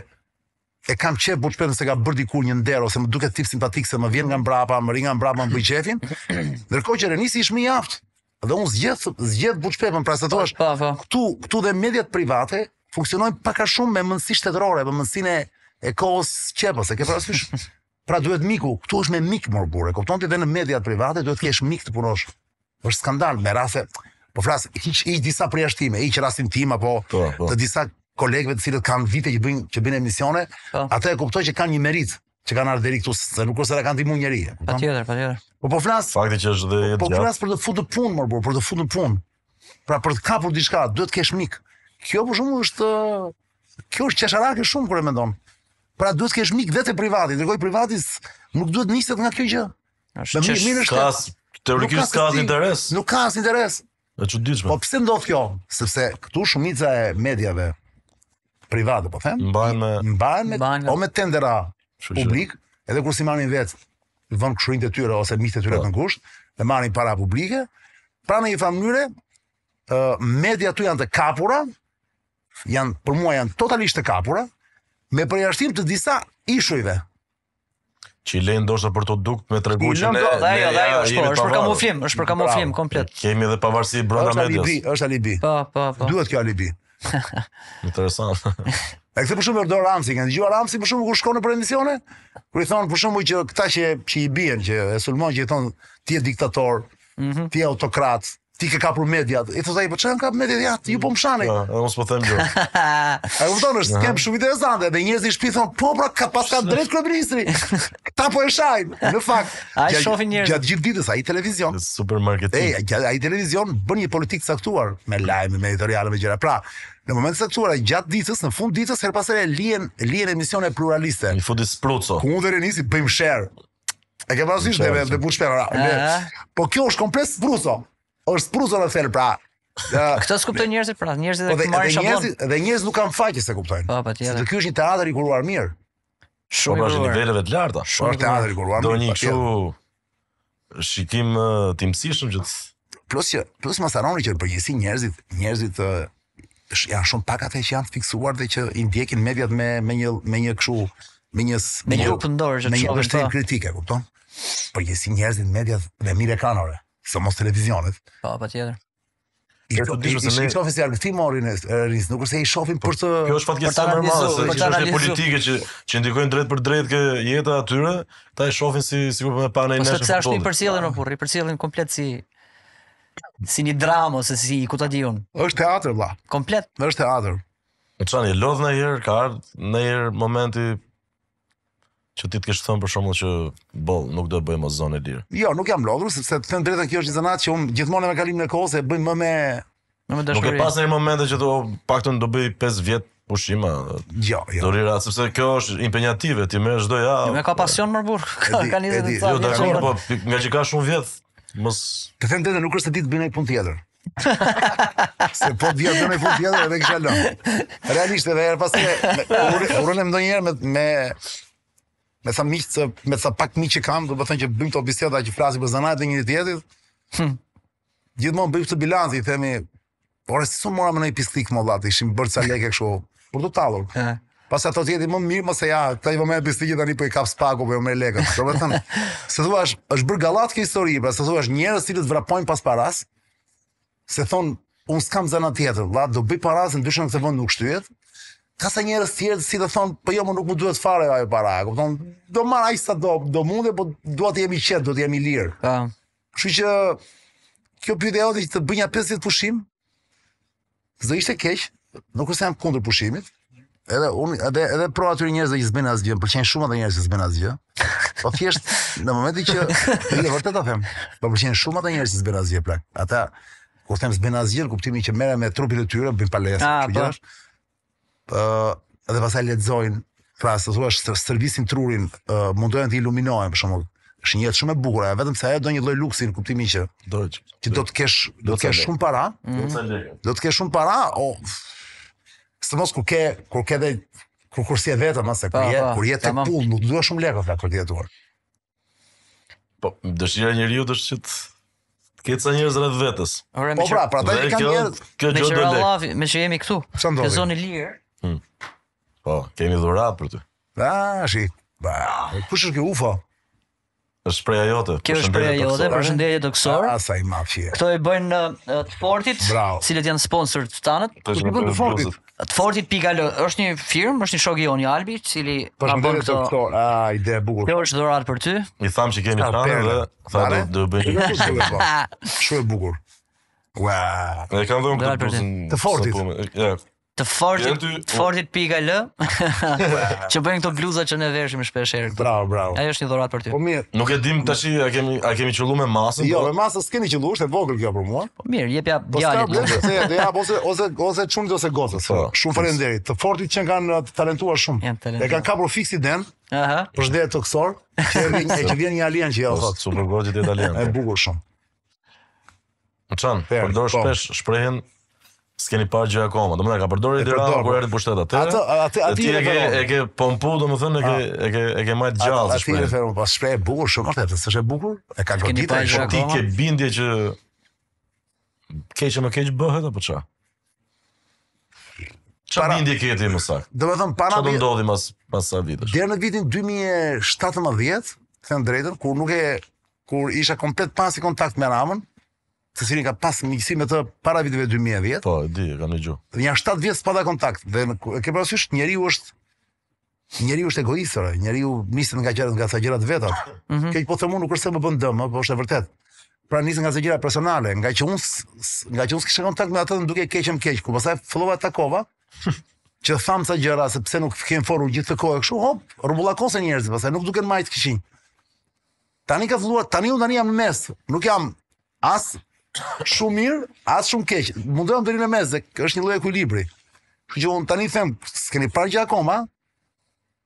e kam qe buçpepën se ka bër diku një nder ose më duket tip simpatik se më vjen nga mbrapa, më ri nga mbrapa më bëj qefin. Ndërkohë që Renisi ishmë i aftë dhe unë zgjedh zgjedh buçpepën pra sa po, thua po, po. këtu këtu dhe mediat private funksionojnë pak a shumë me mendësi shtetërore me mendësinë e kohës qepës e ke parasysh pra duhet miku këtu është me mik morbure kupton ti dhe në mediat private duhet të kesh mik të punosh është skandal me rase po flas hiç i disa përjashtime hiç rastin tim apo të disa kolegëve të cilët kanë vite që bëjnë që bëjnë emisione, atë e kuptoj që kanë një merit që kanë ardhur deri këtu se nuk kurse ata kanë ndihmë njerëje. Patjetër, patjetër. Po po flas. Fakti që është dhe po po flas për të futur në punë, por për të futur në punë. Pra për të kapur diçka, duhet të kesh mik. Kjo për shkakun është kjo është çesharake shumë kur e mendon. Pra duhet të kesh mik vetë privati, dërgoj privati, nuk duhet nisët nga kjo gjë. Është mirë, mirë është. Kas, teorikisht ka interes. Nuk ka as interes. Është çuditshme. Po pse ndodh kjo? Sepse këtu shumica e mediave private po them mbajnë mbajnë me... me... me tendera publik, edhe kur si marrin vetë vën këshurin të tyre ose miqtë të tyre po. të ngushtë, dhe marrin para publike, pra në një farë mënyre, media tu janë të kapura, janë, për mua janë totalisht të kapura, me përjashtim të disa ishujve. Që i lejnë ndoshta për të dukt me tregu që ne... Dhe ajo, ajo, është po, është për kamuflim, është për kamuflim, komplet. Kemi edhe pavarësi brënda medias. Është alibi, është po, alibi. Po, po Duhet kjo alibi. Interesant. A kthe për shumë Erdo Ramsi, kanë dëgjuar Ramsi për shumë kur shkon në prezencione? Kur i thon për shumë që këta që që i bien që e sulmon që i thon ti je diktator, mm -hmm. ti je autokrat, ti ke kapur media. I thosai po çan kap media ja, ti po mshani. Ja, mos po them jo. gjë. A kupton është kem shumë interesante dhe njerëzit i shpithon thon po pra ka pas ka drejt kryeministri. Ta po e shajm. Në fakt, ai shohin njerëz. Gjatë gjithë ditës ai televizion. Supermarketi. Ej, ai televizion bën një politikë caktuar me lajme, me editoriale, me gjëra. Pra, Në moment të caktuar gjatë ditës, në fund ditës her pasere lihen lihen emisione pluraliste. Një fundi spruco. Ku unë deri nisi bëjmë share. E ke parasysh deve dhe bu Po kjo është kompleks spruco është prusa në thel pra. Këtë skuptoj njerëzit pra, njerëzit e po marrin shabon. Njerëzit dhe njerëzit nuk kanë faqe se kuptojnë. Po, patjetër. Po, se ky është një teatr i kuruar mirë. Shumë po, pra, është niveleve të larta. Shumë teatr i kuruar mirë. Do një kështu shikim timsishëm që plus që plus mos harroni që përgjithësi njerëzit, njerëzit janë shumë pak ata që janë fiksuar dhe që i ndjekin mediat me me një me një kështu me një me një grup ndorë që çon. Me një vështirë kritike, kupton? Përgjithësi njerëzit mediat dhe mirë ekranore. Sa mos televizionet. Po, patjetër. I shofin si janë këti mori në rrisë, nuk është e i shofin po, për të analizu. Kjo është fatë kjesë se që është e politike që që ndikojnë drejt për drejt kë jetë atyre, ta i shofin si si për për për për për për për për për për i për për për për si një dramë Si si për për për teatr, për Komplet. Është teatr. për për për për për për për për për për për që ti të kesh thënë për shkakun që boll nuk do të bëjmë zonë e lirë. Jo, nuk jam lodhur sepse të them drejtën kjo është një zonat që un gjithmonë me kalimin e kohës e bëj më me më me dashuri. Nuk e pas në momentet që do paktën do bëj 5 vjet pushim. Jo, jo. Do rira sepse kjo është impenjative, ti më çdo ja. Ti më ka pasion më burr. Ka kanë jo, të thënë. Jo, dakor, po nga që ka shumë vjet. Mos të them drejtën nuk është se ti të bëj një pun tjetër. Se po vjen domë po vjen edhe kisha lënë. Realisht edhe her pas se urrënë ndonjëherë me me me sa miq se me sa pak miq që kam, do të thënë që bëjmë këto biseda që flasim për zanat e njëri tjetrit. Hm. Gjithmonë bëjmë këtë bilanc i themi, por si su mora më një pistik më vllat, ishim bërë ca lekë kështu, për të tallur. Ëh. Pas ato tjetri më mirë mos e ja, këta i vëmë me pistikë tani po i kap spaku po më lekët. Do të thënë, se thua është bërë gallat kjo histori, pra se thua njerëz cilët vrapojnë pas paras, se thon un s'kam zanat tjetër, vllat, do bëj parasin dyshon se vend nuk shtyhet ka sa njerëz tjerë si të thon, po jo më nuk më duhet fare ajo para, e kupton? Do marr ai sa do, do mundë, po dua të jemi qet, do të jemi lirë. Ëh. Po. Kështu që kjo pyetje ajo që të bëj 50 pushim, do ishte keq, nuk është jam kundër pushimit. Edhe unë edhe edhe pro aty njerëz që s'bën asgjë, më pëlqejnë shumë ata njerëz që s'bën asgjë. Po thjesht në momentin që e vërtet ta them, po pëlqejnë shumë ata njerëz që s'bën asgjë plak. Ata kur them s'bën asgjë, kuptimi që merren me trupin e tyre, bëjnë palestër, ah, po. çfarë dhe pastaj lexojnë pra se thua servisin trurin uh, mundohen të iluminohen për shembull është një jetë shumë e bukur ajo vetëm se ajo do një lloj luksi në kuptimin që do të ti do të kesh do të kesh shumë para do të kesh shumë para o së mos kur ke kur ke dhe kur kur si e vetëm ose kur je kur je te pull nuk duhet shumë lekë fla kur jetuar po dëshira e njeriu është që të ketë sa njerëz rreth vetes po pra pra kanë njerëz të me që jemi këtu në zonë lirë Hmm. Po, kemi dhurat për të. A, shi. Ba, kush është kjo UFO? Është shpreha jote. Kjo është shpreha jote, përshëndetje të kësor. Sa i mafje. Kto i bën në të fortit, cilët janë sponsor të tanët? Kush bën të fortit? Të fortit pika lë, është një firmë, është një shok i Joni Albi, i cili ka bën këto. A, ide e bukur. Kjo është dhurat për ty. I tham që keni tanë dhe tha do të bëj. Shumë e bukur. Ua, ne kanë dhënë këtë të fortit të fortit, dy... të fortit pika lë, që bëjnë këto bluza që ne veshim shpesh herë. Bravo, bravo. Ajo është një dhuratë për ty. Po mirë. Nuk e dim tash a kemi a kemi qellu jo, po- me masën? Jo, me masën s'keni qellu, është e vogël kjo për mua. Po mirë, jep ja djalin. Po s'ka se do jap ose ose ose çunit ose gocës. Po. Shumë faleminderit. Të fortit që kanë të talentuar shumë. E kanë kapur fiksi den. Aha. Për shëndet toksor, që që vjen një alien që jo. Po, Super gocë ti italian. Është bukur shumë. Çan, përdor shpesh shprehen s'keni parë gjë akoma. Domethënë ka përdorur edhe ato kur erdhi në pushtet atë. Atë atë atë e ke e ke pompu domethënë e ke ah. e ke e ke marrë gjallë. Atë atë thënë pas shpreh bukur shumë këtë, s'është e bukur? E ka goditë ai shumë. Ti ke bindje që keqë më keq bëhet apo çfarë? Çfarë bindje ke ti më saktë? Domethënë para do ndodhi pas pas sa vitesh. Deri në vitin 2017, thënë drejtën, kur nuk e kur isha komplet pasi kontakt me Ramën, si cilin ka pas miqësi me të para viteve 2010. Po, di, kam dëgjuar. Dhe janë 7 vjet pa kontakt. Dhe ke parasysh njeriu është Njeriu është egoist, ora. Njeriu nisën nga gjërat nga sa gjërat vetat. Mm -hmm. Këq po them unë nuk është se më bën dëm, po është e vërtet. Pra nisën nga gjëra personale, nga që unë nga që unë kisha kontakt me atë dhe duke keqëm keq, ku pastaj fillova takova. që tham sa gjëra se pse nuk kem forur gjithë të kohë kështu, hop, rrumbullakosen njerëz, pastaj nuk duken më ai të kishin. Tani ka filluar, tani unë tani jam në mes, nuk jam as shumë mirë, as shumë keq. Mundojmë deri në mes, është një lloj ekuilibri. Kështu që un tani them, s'keni parë gjë akoma,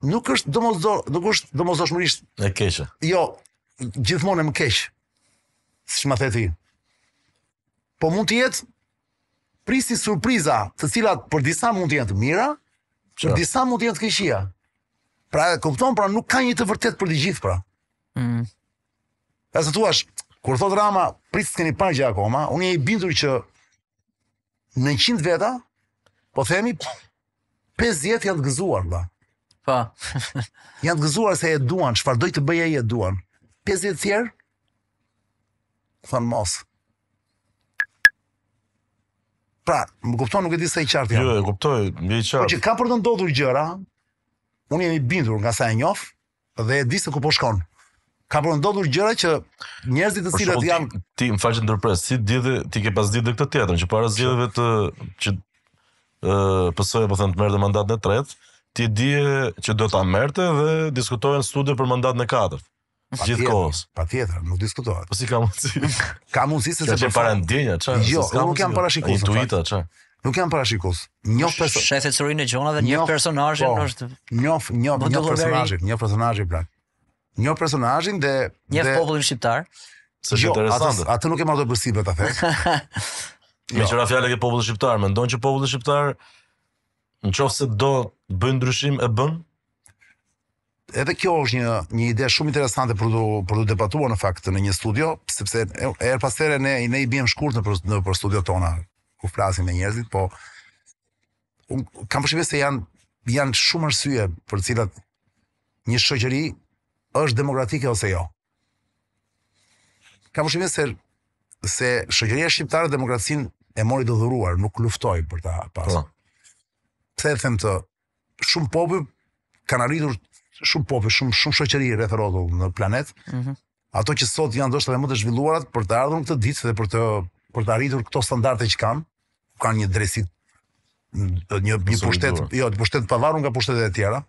nuk është domosdosh, nuk është domosdoshmërisht e keqe. Jo, gjithmonë e më keq. Siç më the ti. Po mund të jetë prisi surpriza, të cilat për disa mund të jenë të mira, Qa? për disa mund të jenë të keqia. Pra, kupton, pra nuk ka një të vërtetë për të gjithë, pra. Mm. Ja se thua, Kur thot Rama, prit s'keni parë gjë akoma, unë jam i bindur që në 100 veta, po themi 50 janë të gëzuar, ba. Po. janë të gëzuar se e duan, çfarë do të bëj ai e duan. 50 tjerë thon mos. Pra, më kupton, nuk e di sa i qartë jam. Jo, e kuptoj, më i po qartë. Po që ka për të ndodhur gjëra, unë jam i bindur nga sa e njoh dhe e di se ku po shkon ka po ndodhur gjëra që njerëzit të cilët janë ti më falë ndërpres si di ti ke pas ditë këtë teatrin që para zgjedhjeve të që ë PS-ja po thënë të merrte mandatin e tretë ti di që do ta merrte dhe diskutohen studio për mandatin e katërt gjithkohës patjetër nuk diskutohet po si ka mundsi ka mundsi se të bëjë para ndjenja çfarë jo nuk kanë parashikues intuita çfarë Nuk jam parashikues. person. shefecorin e Gjona dhe një personazh po, është njëf një personazh, një personazh i plak një personazhin dhe një dhe... popullin shqiptar. Së jo, interesant. Atë, atë nuk e marrë përsipër ta thek. Me çfarë fjalë që populli shqiptar mendon që populli shqiptar nëse do të bëjë ndryshim e bën? Edhe kjo është një një ide shumë interesante për të për të debatuar në fakt në një studio, sepse er pas here ne ne i bëjmë shkurt në për, në për studiot tona ku flasim me njerëzit, po un kam përshtypjen se janë janë shumë arsye për të cilat një shoqëri është demokratike ose jo. Ka përshimin se, se shëgjëria shqiptare demokracin e mori të dhuruar, nuk luftoj për ta pasë. Po. Pse e them të, shumë popi kanë arritur shumë popi, shumë shumë shoqëri rreth rrotull në planet. Ëh. Mm -hmm. Ato që sot janë ndoshta dhe më të zhvilluara për të ardhur këtë ditë dhe për të për të arritur këto standarde që kanë, kanë një dresit, një një pushtet, jo, të pushtet pavarur nga pushtetet e tjera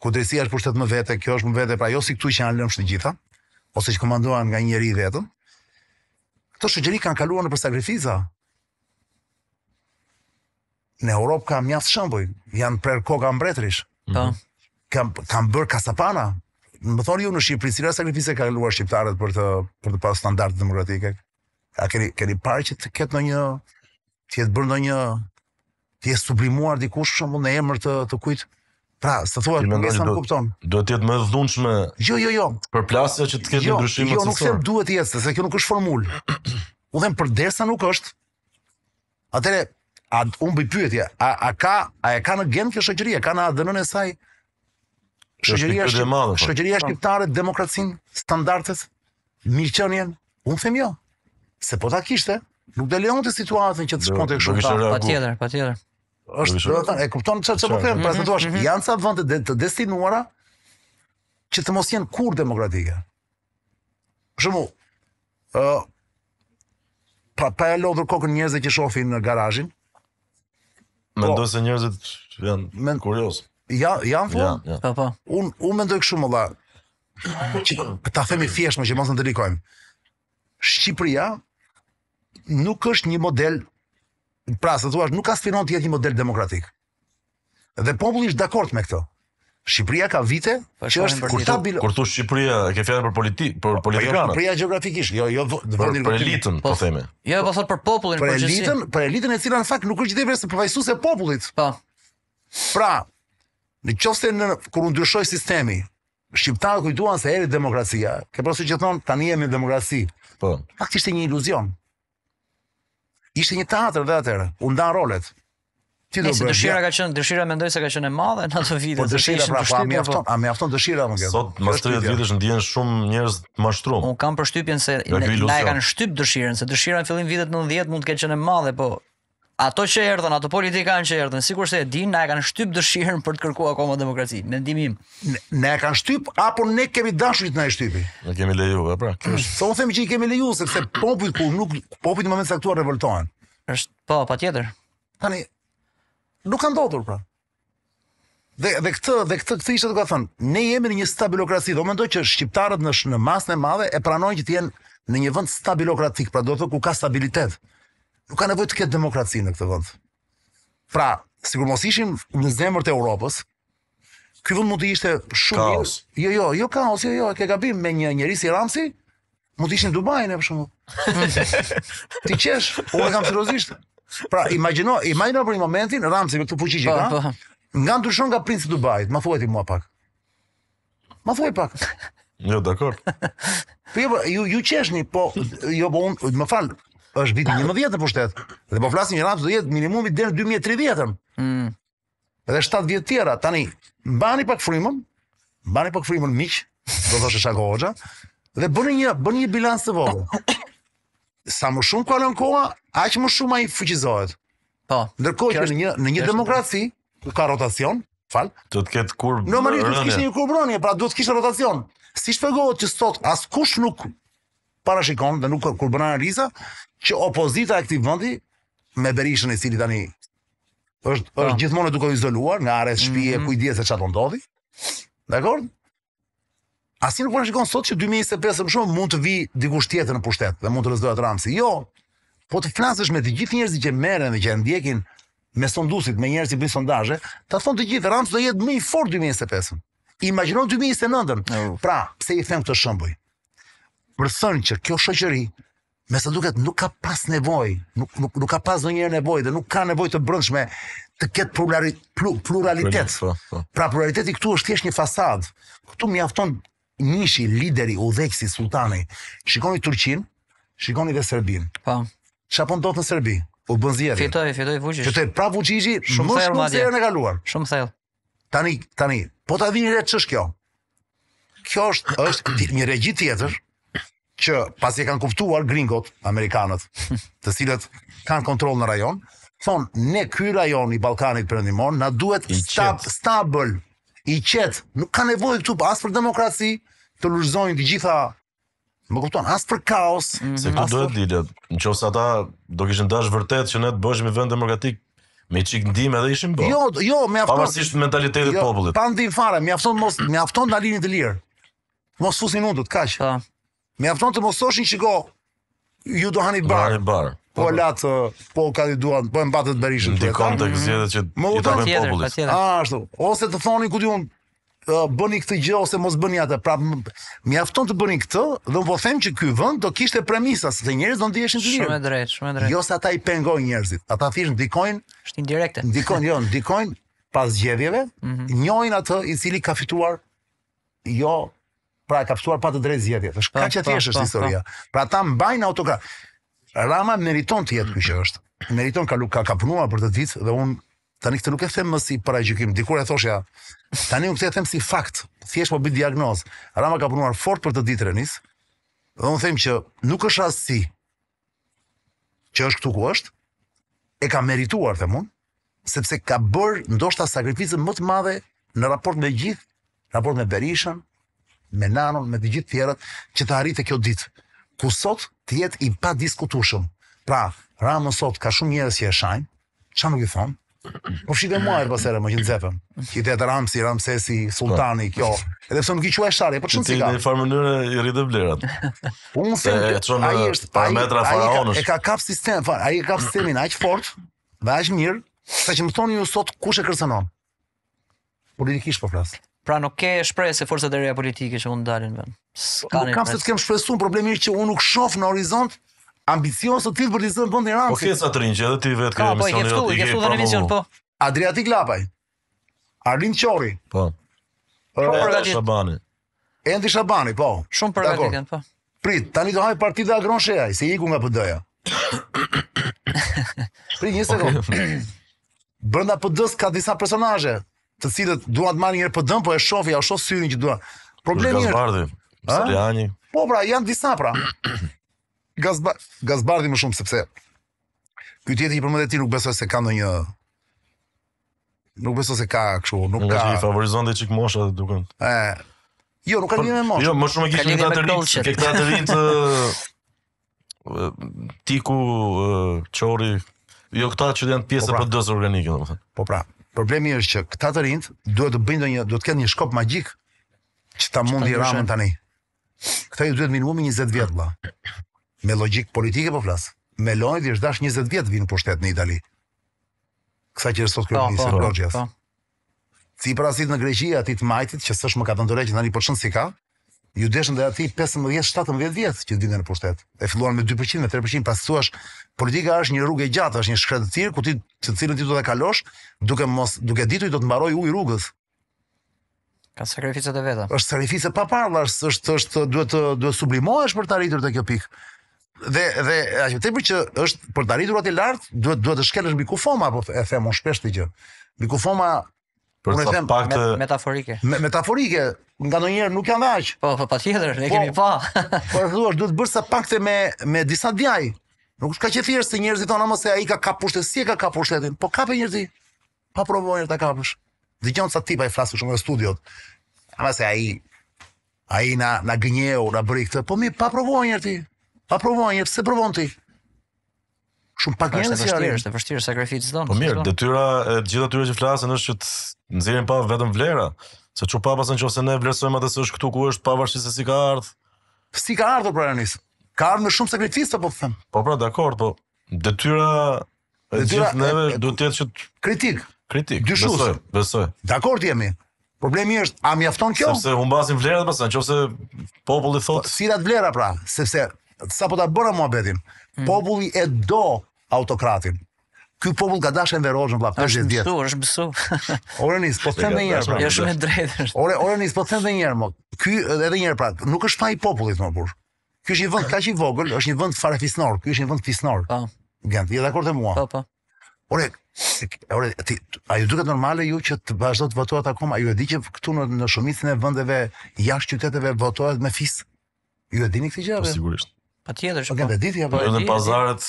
ku drejtësia është pushtet më vete, kjo është më vete, pra jo si këtu që janë lëmsh të gjitha, ose që komanduan nga njëri i vetëm. Këto shëgjëri kanë kaluar në për sakrifiza. Në Europë kam jasë shëmbuj, janë prerë koka mbretrish, mm -hmm. Po. kam, kam bërë kasapana, më thonë ju në Shqipëri, si rrë sakrifise ka kaluar Shqiptarët për të, për të pas standartë demokratike, a keni, keni parë që të ketë në një, të jetë bërë në një, të jetë sublimuar dikush shumë në emër të, të kujtë, Pra, s'të thua, më nga s'më kupton. Duhet të jetë më dhunshme. Jo, jo, jo. Për plasja që të ketë jo, ndryshim atë. Jo, nuk se duhet të jetë, se kjo nuk është formul. U them për desa nuk është. Atëre, a, un bëj pyetje, a a ka, a e ka në gen kjo shoqëri, ka në adënën e saj? Shoqëria është madhe. Po. Shoqëria është kitare demokracin, standardet, mirëqenien. unë them jo. Se po ta kishte, nuk do lejonte situatën që të shkonte kështu. Patjetër, patjetër është do të thënë e kupton çfarë po them pra mhm, thua mhm. janë ca vende të, të destinuara që të mos jenë kur demokratike. Për shembull, ë uh, pa pa lodhur kokën njerëzve që shohin në garazhin. Po. Mendoj se njerëzit janë men, kurioz. Ja, janë fun. Po. Ja, ja. Pa po, Un un mendoj kështu më dha. Që ta themi thjesht më që mos ndërikojmë. Shqipëria nuk është një model pra se thua nuk aspiron të jetë një model demokratik. Dhe populli është dakord me këtë. Shqipëria ka vite po që është portabil. Kur thua Shqipëria, e ke fjalën për politikë, për politikanë. Jo, Shqipëria gjeografikisht, jo, jo, vendin për elitën, po, po themi. Jo, po thot për popullin, për gjithësinë. Po për elitën, për elitën e cila në fakt nuk është gjithë vetëm përfaqësuese e popullit. Po. Pra, në çështë në kur u ndryshoi sistemi, shqiptarët kujtuan se erë demokracia. Ke pasur që thon tani jemi në demokraci. Po. Faktisht është një iluzion ishte një teatr dhe atëherë, u ndan rolet. Ti do të dëshira ka qenë, dëshira mendoj se ka qenë e madhe në ato vite. Po dëshira pra, pra mjafton, po- a mjafton dëshira më gjithë. Sot më shtrë vitesh ndjen shumë njerëz të mashtruar. Un kam përshtypjen se na e kanë shtyp dëshirën, se dëshira në fillim vitet 90 mund të ketë qenë e madhe, po ato që erdhën, ato politikanë që erdhën, sigurisht se e din, na e kanë shtyp dëshirën për të kërkuar akoma demokraci. Mendimim. Na e kanë shtyp apo ne kemi dashur të na e shtypi? Ne kemi lejuar, pra. Kjo është. Thonë themi që i kemi lejuar sepse popujt kur nuk popujt në momentin e revoltohen. Është po, patjetër. Tani nuk ka ndodhur pra. Dhe dhe këtë dhe këtë këtë ishte duke thënë, ne jemi në një stabilokraci, do mendoj që shqiptarët në në masën e madhe e pranojnë që të jenë në një vend stabilokratik, pra do të thotë ku ka stabilitet nuk ka nevojë të ketë demokraci në këtë vend. Pra, sikur mos ishim në zemrën e Europës, ky vend mund të ishte shumë Kaos. Jo, jo, jo kaos, jo, jo, e ke gabim me një njerëz si Ramsi, mund të ishin Dubai ne për shkak. Ti qesh, u e kam seriozisht. Pra, imagjino, imagjino për një momentin Ramsi këtu fuqi që ka. Po, po. Nga ndryshon nga princi i Dubait, ma thuaj ti mua pak. Ma thuaj pak. Jo, dakor. Po, jo, po ju ju qeshni, po jo po më fal, është viti 11 në pushtet. Dhe po flasim një lapsus do jetë minimumi deri 2030. Ëh. Mm. Edhe 7 vjet tjera. Tani mbani pak frymën. Mbani pak frymën miq. Do thoshë Shako Hoxha. Dhe bëni një, bëni një bilanc të vogël. Sa më shumë kalon koha, aq më shumë ai fuqizohet. Po. Ndërkohë që në një në një demokraci të ka rotacion, fal. Do të ketë kur. Normalisht kishte një kurbronje, pra do të kishte rotacion. Si shpjegohet që sot askush nuk parashikon dhe nuk kur bëna analiza që opozita e këtij vendi me Berishën e cili tani është pa. Po. është gjithmonë duke u izoluar nga arret mhm. shtëpi e mm -hmm. se çfarë do ndodhi. Dakor? A si nuk parashikon sot që 2025 më shumë mund të vi dikush tjetër në pushtet dhe mund të rëzohet Ramsi? Jo. Po të flasësh me të gjithë njerëzit që merren dhe që ndjekin me sondusit, me njerëz që bëjnë sondazhe, ta thon të gjithë Ramsi do jetë më i fortë 2025. Imagjinon 2029. Pra, pse i them këtë shembull? për që kjo shoqëri me sa duket nuk ka pas nevojë, nuk nuk nuk ka pas ndonjëherë nevojë dhe nuk ka nevojë të brëndshme të ketë pluralit, pluralitet. Po, po. Pra pluraliteti këtu është thjesht një fasadë. Këtu mjafton nishi lideri udhëheqësi sultani. Shikoni Turqin, shikoni dhe Serbin. Po. Çfarë po ndodh në Serbi? U bën zjerë. Fitoi, fitoi Vučić. Fitoi pra Vučić, shumë thellë madje. Shumë thellë në kaluar. Shumë thellë. Tani, tani, po ta vini re ç'është kjo? Kjo është është një regji tjetër, që pasi e kanë kuptuar gringot amerikanët, të cilët kanë kontroll në rajon, thonë ne ky rajon i Ballkanit perëndimor na duhet stab, qet. stabil, i qet, nuk ka nevojë këtu as për demokraci, të lulzojnë të gjitha Më kupton, as për kaos, mm -hmm. se ku do të në Nëse ata do kishin dash vërtet që ne të bëshim një vend demokratik, me çik ndim edhe ishim bë. Jo, jo, mjafton. Pavarësisht mentalitetit të jo, popullit. Pa fare, mjafton mos mjafton dalinë të lirë. Mos fusin undut, kaq. Po. Më afton të mos shohin çiko. Ju do hanit bar. bar. Po, po. la të, po, po ka di duan, po e mbatet Berishën po, tjetër. Ti të që i ta bëj popullit. ashtu, ose të thoni ku diun bëni këtë gjë ose mos bëni atë. pra mjafton të bëni këtë dhe un po them që ky vend do kishte premisa se të njerëzit do ndiheshin të mirë. Shumë drejt, shumë drejt. Jo se ata i pengojnë njerëzit. Ata thjesht ndikojnë, është indirekte. Ndikojnë, jo, ndikojnë pas zgjedhjeve, mm -hmm. njohin atë i cili ka fituar jo pra e kapsuar pa të drejtë zgjedhje. Është kaq e thjeshtë është historia. Pra ata mbajnë autokrat. Rama meriton të jetë ku që është. Meriton ka ka, ka punuar për të ditë dhe un tani këtë nuk e them më si paraqykim. Dikur e thoshja, tani un kthej them si fakt. Thjesht po bëj diagnoz. Rama ka punuar fort për të ditë Renis. Dhe un them që nuk është as si që është këtu ku është e ka merituar them un sepse ka bër ndoshta sakrificën më të madhe në raport me gjithë, raport me Berishën, me nanon, me të gjithë tjerët, që të arritë kjo ditë, ku sot të jetë i pa diskutushëm. Pra, Ramon sot ka shumë njerëz që e shajnë, ç'a nuk i thon? Po fshi dhe mua e pasere më që në zepëm Ki Ramsi, Ramsesi, ramësesi, sultani, kjo Edhe pse nuk i qua e shari, po që në një Në farë mënyrë i rritë e blerat Po unë se ai i është parametra faraonës E ka kap sistem, a i kap sistemin, a fort Dhe Sa që më thoni ju sot kush e kërsenon Politikisht po flas. Pra nuk ke shpresë se forcat e reja politike që mund të dalin vend. Ka nuk kam se të kem shpresuar problemin që unë nuk shoh në horizont ambicioz të thirr për të zënë vend Tiranës. Po kesa trinj që edhe ti vetë po, ke po, misionin Po, po, ke fundën e vizion, po. Adriatik Lapaj. Arlin Çori. Po. Për Shabani. Endi Shabani, po. Shumë për Adriatik, po. Prit, tani do haj partida Agron Shehaj, se i ku nga PD-ja. Prit, një Okay. Brenda PD-s ka disa personazhe, të cilët duan të marrin një PD, po e shofi, ajo shoh syrin që duan. Problemi është Gazbardi, Sariani. Po pra, janë disa pra. Gazbardhi, gazbardi më shumë sepse ky tjetër që përmendet ti nuk besoj se ka ndonjë nuk besoj se ka kështu, nuk ka. Ne favorizon dhe çik moshat duken. Ë. Jo, nuk ka lidhje po, me moshën. Jo, më shumë e kishim ata të rinj, ke këta të rinj të tiku çori, jo këta që janë pjesë e pd po, pra. organike, domethënë. Po pra. Problemi është që këta të rinjt duhet të bëjnë një, duhet të kenë një shkop magjik që ta mundi Ramën tani. Këta ju duhet minimumi 20 vjet vëlla. Me logjik politike po flas. Me lojë dhe është dash 20 vjet vinë në pushtet në Itali. Kësa që është sot kërë po, një sërgjës. Po, po. Si prasit në Greqia, atit të majtit, që sësh më ka të ndore që në një përshënë si ka, ju deshën dhe ati 15-17 vjetë që të në pushtet. E filluan me 2%, me 3%, pas të është politika është një rrugë e gjatë, është një shkretë të tirë, ku ti të cilën ti të të kalosh, duke, mos, duke ditu i do të mbaroj u i rrugës. Ka sakrificët e veta. është sakrificët pa parla, është, është, është duhet të duhet sublimohesh për të arritur të kjo pikë. Dhe dhe ajo tepër që është për të arritur atë lart, duhet duhet të shkelësh mbi kufoma apo e them shpesh këtë gjë. Mbi kufoma Për të them, pak të... metaforike. Me, metaforike, nga do njerë nuk janë vaqë. Po, po, pas tjetër, ne po, kemi pa. Po. por, të duash, duhet bërë sa pak të me, me disa djaj. Nuk është ka që thjerë se njerëzit tonë, amë se a i ka ka pushtet, si e ka ka pushtetin, po ka për njerëzit, pa provoj njerë të kapësh. Dhe gjonë sa tipa i flasë shumë në studiot, amë se a i, a i na, na gënjeu, na bëri këtë, po mi, pa provoj njerëzit, pa provoj njerëzit, se provoj njerëzit shumë pak njerëz si arrit. Është vështirë sakrificë çdo. Po mirë, detyra e gjithë atyre që flasin është që të nxjerrin pa vetëm vlera. Se çu pa pasën nëse ne vlerësojmë atë se është këtu ku është pavarësisht se si ka ardhur. Si ka ardhur pra nis? Ka ardhur me shumë sakrificë po them. Po pra, dakor, po detyra e gjithë neve duhet të jetë që kritik. Kritik. Besoj, besoj. Dakor jemi. Problemi është, a mjafton kjo? Sepse humbasin vlerat pas, nëse populli thotë, po, si rat vlera pra, sepse sapo ta bëra muhabetin, mm. populli e do autokratin. Ky popull ka dashën verozhën vllaf. Është besu, është besu. Ora nis, po them edhe një herë. Pra, jo, po është shumë drejtë. Ora, ora nis, po them edhe një herë mo. Ky edhe një herë pra, nuk është faji popullit më burr. Ky është një vend kaq i vogël, është një vend farafisnor, ky është një vend fisnor. Po. Gjan, ti je dakord me mua? Po, po. Ora, ora, ti a ju duket normale ju që të vazhdo të votohet akoma? Ju e di që këtu në në shumicën e vendeve jashtë qyteteve votohet me fis. Ju e dini këtë gjë apo? Sigurisht. Patjetër, po. Okej, e di ti apo? Po, në pazaret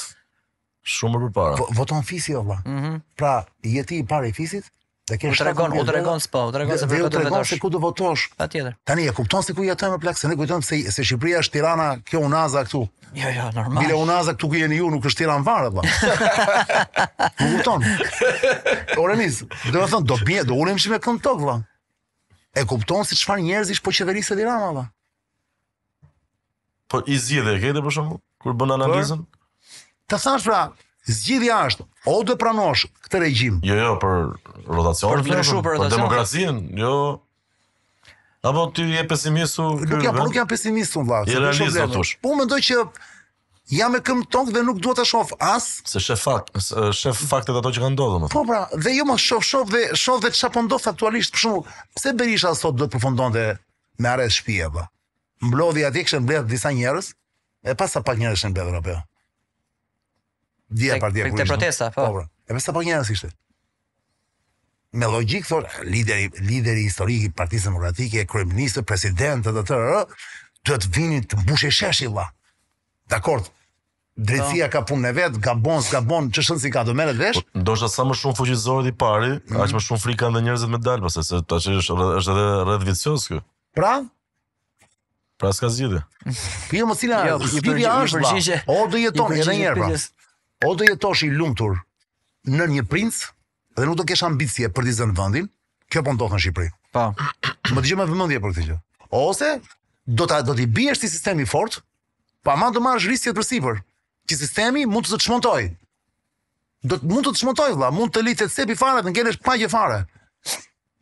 Shumë për para. Po voton fisi valla. Mm -hmm. Pra, je ti i parë fisit? Dhe ke tregon, u tregon s'po, u tregon se vetë vetë. Do të shkoj të votosh. Patjetër. Tani e kupton se ku jetoj më plak, se ne kujton se se Shqipëria është Tirana, kjo unaza këtu. Jo, jo, normal. Bile unaza këtu ku jeni ju nuk është Tirana varet valla. Po kupton. Ora mis, do të thon do bie, do ulemshi me këm tok valla. E kupton se çfarë njerëzish po qeverisë Tirana valla. Po i zgjidhë këtë për shkakun kur bën analizën? Të thash pra, zgjidhja është o do pranosh këtë regjim. Jo, jo, për rotacion. Për për Për demokracinë, jo. Apo ti je pesimist u? Nuk jam, nuk jam pesimist un vllaç. Je realist u thosh. Po mendoj që jam me këm tonk dhe nuk duhet të shof as se shef fakt, shef faktet ato që kanë ndodhur Po pra, dhe jo më shof, shof dhe shof dhe çfarë po ndodh aktualisht, për shumë. pse Berisha sot do të dhe me arrest shpije, apo? Mblodhi atje kishën mbledh disa njerëz, e pas sa pak njerëz kanë dje për dje kur ishte. protesta, po. Po, e pse po njerëz ishte? Me logjik thotë lideri lideri historik i Partisë Demokratike, kryeminist, president të të të do të vini të mbushë sheshi valla. Dakord. Drejtësia po. ka punën e vet, gabon, s'gabon, ç'është si ka do merret vesh? Po, ndoshta sa më shumë fuqizorët i parë, mm -hmm. aq më shumë frikën dhe njerëzit me dal, pse se tash është është edhe rreth vicios kë. Pra, Pra s'ka zgjidhje. Po jo mos i la, i vjen O do jeton edhe një herë o të jetosh i lumtur në një princ dhe nuk do kesh ambicie për të zënë vendin, kjo po ndodh në Shqipëri. Po. Më dëgjoj me vëmendje për këtë gjë. Ose do ta do të biesh si sistemi fort, pa më të marrësh riskje të përsipër, që sistemi mund të të çmontojë. Do të mund të të çmontojë valla, mund të lihet se bi fare të ngjenesh pa gjë fare.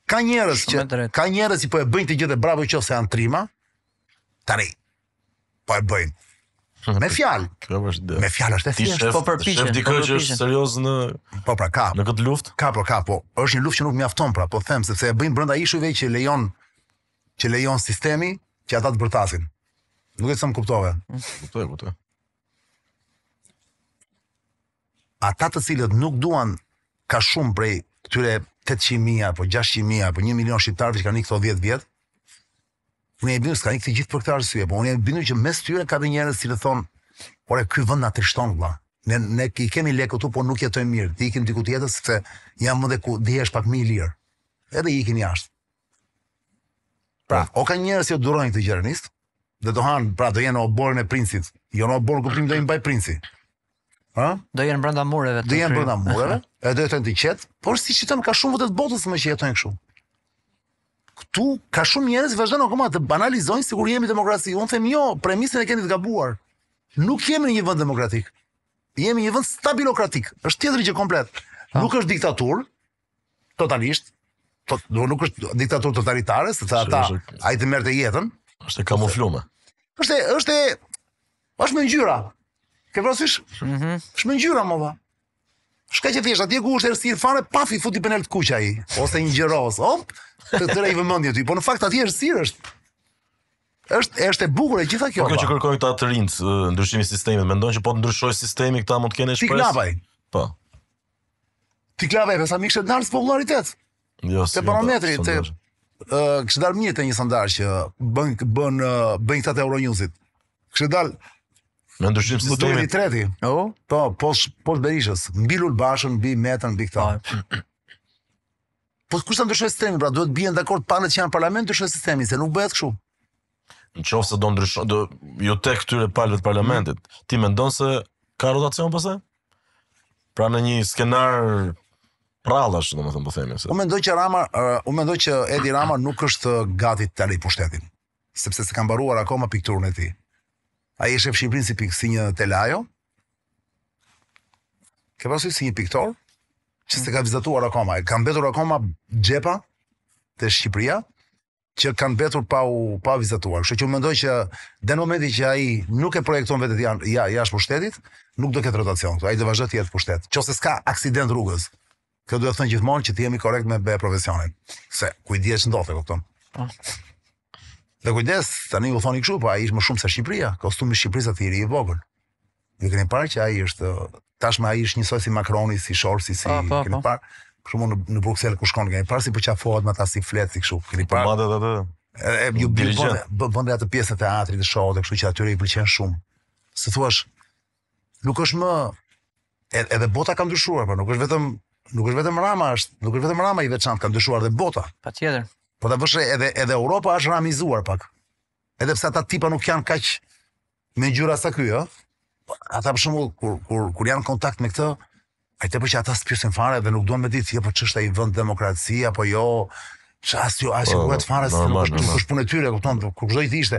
Ka njerëz që ka njerëz që po e bëjnë të gjithë dhe bravo qoftë se janë trima. Tare. Po e bëjnë me fjalë. me fjalë është e thjeshtë, po përpiqem. Shef dikë po që është serioz në Po pra ka. Në këtë luftë? Ka, po ka, po. Është një luftë që nuk mjafton pra, po them sepse e bëjnë brenda ishujve që lejon që lejon sistemi që ata të bërtasin. Nuk e sa më kuptove. Kuptoj, kuptoj. Ata të cilët nuk duan ka shumë prej këtyre 800.000 apo 600.000 apo 1 milion shqiptarëve që kanë këto 10 vjet, unë jam bindur se kanë ikë gjithë për këtë arsye, po unë jam bindur që mes tyre ka dhe njerëz që thonë, "Ore, ky vend na trishton vëlla." Ne ne i kemi lekë këtu, po nuk jetojmë mirë. Ti ikim diku tjetër sepse jam më dhe ku dihesh pak më i lirë. Edhe i ikim jashtë. Pra, po, o ka njerëz që durojnë këtë gjëranist, dhe do han, pra do jenë oborën e princit. Jo në oborën kuptim do i mbaj princi. Ha? Do jenë brenda mureve. Do jenë brenda mureve, edhe do jetojnë të qetë, por si qitëm ka shumë vëtet botës më që jetojnë këshumë këtu ka shumë njerëz që vazhdojnë akoma të banalizojnë sikur jemi demokraci. Unë them jo, premisën e keni të gabuar. Nuk jemi në një vend demokratik. Jemi një vend stabilokratik. Është tjetër gjë komplet. Ha. Nuk është diktatur totalisht. Po nuk është diktatur totalitare, sepse ata ai të merrte jetën. Është kamufluar. Është është është me ngjyra. Ke parasysh? Mhm. Mm është me ngjyra mova. Shka që fjesht, atje ku është erësir fare, paf i futi penel të kuqa i. Ose një gjëros, op, të të rejve mëndje ty. Po në fakt, atje erësir është është është e bukur e gjitha kjo. Po kjo që kërkoj ta të rinj ndryshimin e sistemit, mendon që po të ndryshoj sistemi këta mund të kenë shpresë. Tiklavaj. Po. Tiklavaj, pse më kishë dalë popularitet? Jo, si, po, te barometri te ë uh, kishë dalë mirë te një sondazh që bën bën bën këta te Euronews-it. Kishë dalë Në ndryshim se i treti. Oh? Po, po, po Berishës, mbi Lulbashën, mbi Metën, mbi këta. Po kushtan ndryshë sistemi, pra duhet bien dakord panët që janë parlament ndryshë sistemi, se nuk bëhet kështu. Në qofë se do ndryshon, do jo tek këtyre palëve të parlamentit. Ti mendon se ka rotacion pse? Pra në një skenar prallash, domethënë po themi se. Unë mendoj që Rama, uh, unë mendoj që Edi Rama nuk është gati të ta pushtetin, sepse s'ka mbaruar akoma pikturën e tij. A i shëfë Shqiprinë si pikë si një telajo, ke pasu si një piktor, që se ka vizatuar akoma, e kanë betur akoma gjepa të Shqipria, që kanë betur pa, u, pa vizatuar. Kështë që më mendoj që dhe në momenti që a i nuk e projekton vetët janë ja, jashtë shtetit, nuk do ketë rotacion, a i dhe vazhët jetë pushtet, që se s'ka aksident rrugës. Këtë duhet thënë gjithmonë që t'jemi korekt me be profesionin, se kujdje që ndodhe, këpton. Oh. Po. Dhe kujdes, tani u thoni kështu, po ai është më shumë se Shqipëria, kostumi i Shqipërisë aty i vogël. Ju keni parë që ai është tashmë ai është njësoj si Macroni, si Scholz, si pa, pa, keni parë për shkakun në, në Bruksel ku shkon, keni parë si po qafohet me ata si flet si kështu. Keni parë. Po, po, po. E ju bën bën atë pjesën e teatrit të show, kështu që aty i pëlqen shumë. Se thua, nuk është më edhe bota ka ndryshuar, po nuk është vetëm nuk është vetëm Rama, është nuk është vetëm Rama i veçantë, ka ndryshuar dhe bota. Patjetër. Po ta vëshë edhe edhe Europa është ramizuar pak. Edhe pse ata tipa nuk janë kaq me gjyra sa ky, ha. Po ata për shembull kur kur kur janë në kontakt me këtë, ai tepër që ata spiusin fare dhe nuk duan me ditë se jo, po ç'është ai vend demokraci apo jo. Çast jo, asë kuat fare se është kush punë tyre, e kupton, kur çdo i thiste.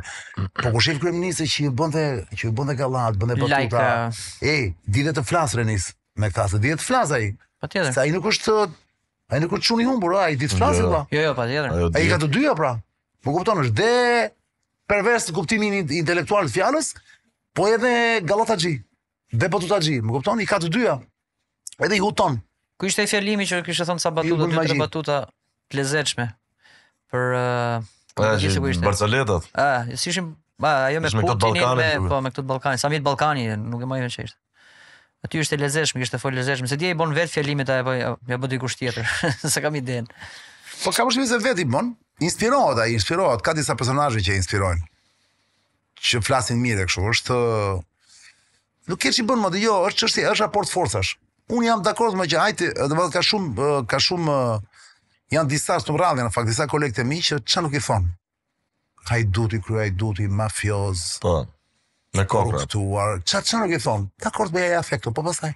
Po kush e kryeministë që i bënte që i bënte gallat, bënte botuta. Like a... Uh, Ej, ditë të flasrenis me këtë, ditë të flas ai. Patjetër. Sa ai nuk është A në kur çuni humbur ai ditë flasi jo. po. Pra? Jo, jo, patjetër. Ai ka të dyja pra. Po kupton, është dhe pervers kuptimin intelektual të fjalës, po edhe gji, Dhe gji, më kupton? I ka të dyja. Edhe i huton. Ku ishte fjalimi që kishte thonë sa batuta dy të batuta të lezetshme për uh, po ishte. Barceletat. Ah, si ishim ajo me putinit, me, po, me këtët Balkani, sa mjetë Balkani, nuk e mojë në ishte. Aty është e lezeshme, është e lezeshme, se dia i bën vetë fjalimet ajo apo ja bë diku tjetër, sa kam idenë. Po kam shumë se veti bën, inspirohet ai, inspirohet ka disa personazhe që i inspirojnë. Që flasin mirë kështu, është nuk keçi bën më jo, është çështje, është raport forcash. Un jam dakord me që hajti, do të ka shumë ka shumë janë disa shumë rradhë në fakt disa kolektë mi që çan nuk i thon. Ai duti kryaj duti mafioz. Po. Në pra. korruptuar. Qa që nuk i thonë? Dakor të me e afektu, po pasaj.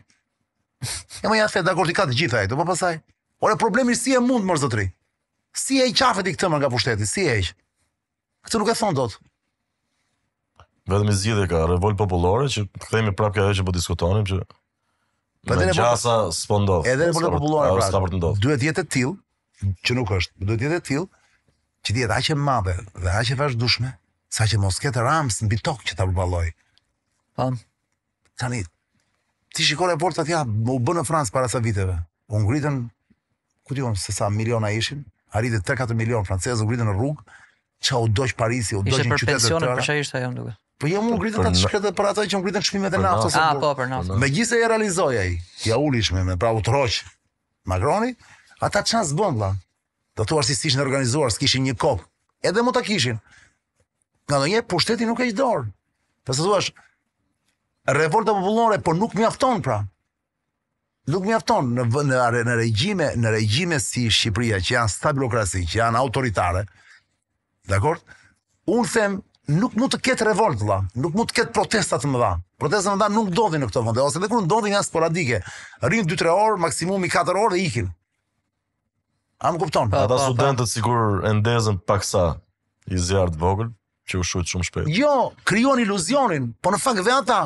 E më e afektu, dakor t'i ka të gjitha e të, po pasaj. Por problemi si e mund, mërë zëtri. Si e i qafet i këtë më nga pushtetit, si e i Këtë nuk e thonë do të. Vedëm i zhjithi ka revolt popullore, që këthejmë i prapë këtë e që po diskutonim, që po me po- gjasa s'po po ndodhë. Edhe në po- revolt popullore, prapë. Duhet jetë e tilë, që nuk është, duhet jetë e tilë, që dhjetë aqe madhe dhe aqe vazhdushme, sa që mos ketë rams në bitok që ta përbaloj. Pan. Po. Tani, ti shikore e portë atja, më u bënë në Fransë para sa viteve. U ngritën, ku t'i unë, se sa miliona ishin, arritë 3-4 milion francezë, u ngritën në rrugë, që u doqë Parisi, u doqë në qytetë të tëra. Ishe për pensionë, për që ishte ajo mduke? Po jo, unë ngritën atë shkretë për ata që unë gritën shmimet e naftë. A, ah, po, për naftë. Me gjithë e e realizoj i, ja uli shmime, pra u të roqë Macroni, ata qënë zbëndla. Do të arsistishin organizuar, s'kishin një kokë. Edhe mu të kishin nga në njerë, po shteti nuk e që dorë. Të se thua revolta popullore, po nuk mjafton pra. Nuk mjafton në, në, në, regjime, në regjime si Shqipëria, që janë stabilokrasi, që janë autoritare, dakord? Unë them, nuk mund të ketë revolt, la, nuk mund të ketë protestat më dha. Protestat më dha nuk dodi në këto vënde, ose dhe kur ndodhin janë sporadike. Rinë 2-3 orë, maksimumi 4 orë dhe ikin. A më kupton? Ata studentët sigur e ndezën paksa i zjarë të vogël, që u shumë shpejt. Jo, kryon iluzionin, po në fakt dhe ata.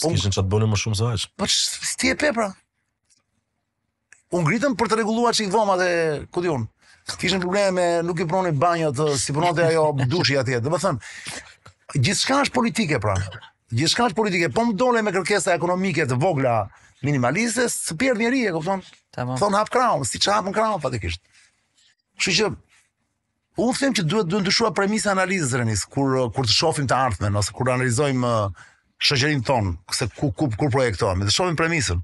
Së kishin që të bënë më shumë zaqë. Po që ti e pepra. Unë gritëm për të rregulluar që i atë dhe ku di Kishin probleme, me nuk i pronin banjët, si punonte ajo dushi atje. Dhe më thënë, gjithë është politike pra. Gjithë shka është politike, po më dole me kërkesa ekonomike të vogla minimaliste, së pjerë njeri e, kupton? Thon hap kraun, si hapën kraun, fatikisht. Kështu që Unë them që duhet duhet ndryshuar premisa analizës rënis kur kur të shohim të ardhmen ose kur analizojmë uh, shoqërinë tonë, se ku ku kur projektohemi, të shohim premisën.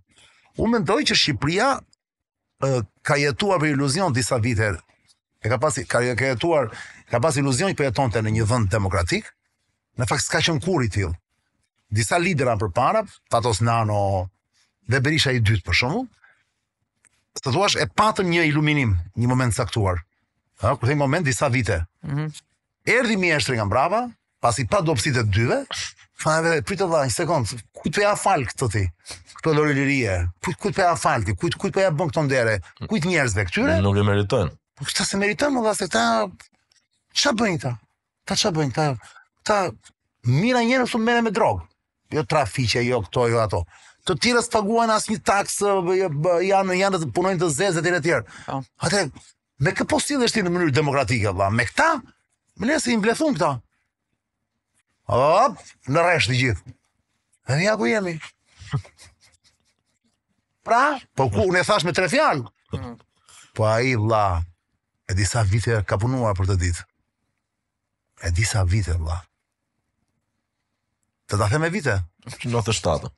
Unë mendoj që Shqipëria uh, ka jetuar për iluzion disa vite. E ka pasi ka ka jetuar, ka pasi iluzion që po jetonte në një vend demokratik. Në fakt s'ka qenë kurrë ti. Disa lidera për para, Fatos Nano dhe Berisha i dytë për shumë, së të duash e patëm një iluminim, një moment saktuar, ha, kur thej moment disa vite. Mm -hmm. Erdi mjeshtri nga mbrava, pasi pa dobësitë e dyve, fanave dhe pritë dhe një sekundë, kujtë përja falë këtë ti, këtë lori lirie, kujtë kujt përja falë ti, kujtë kujt përja bën këtë ndere, kujtë njerëzve këtyre? Nuk e meritojnë. Po këta se meritojnë, më se ta, ç'a bëjnë ta? Ta që bëjnë ta? Ta, mira njerë su mene me drogë, jo trafiqe, jo këto, jo ato. Të tjere së paguajnë një taksë, jo, janë, janë, janë, punojnë të zezë, dhe tjere po. Atë, Me kë po sillesh ti në mënyrë demokratike valla? Me këta? Më lesë i mblethun këta. Hop, në rresht të gjithë. Dhe ja ku jemi. Pra, po ku unë e thash me tre fjalë? Po ai valla e disa vite ka punuar për të ditë. E disa vite valla. Të ta them me vite. 97.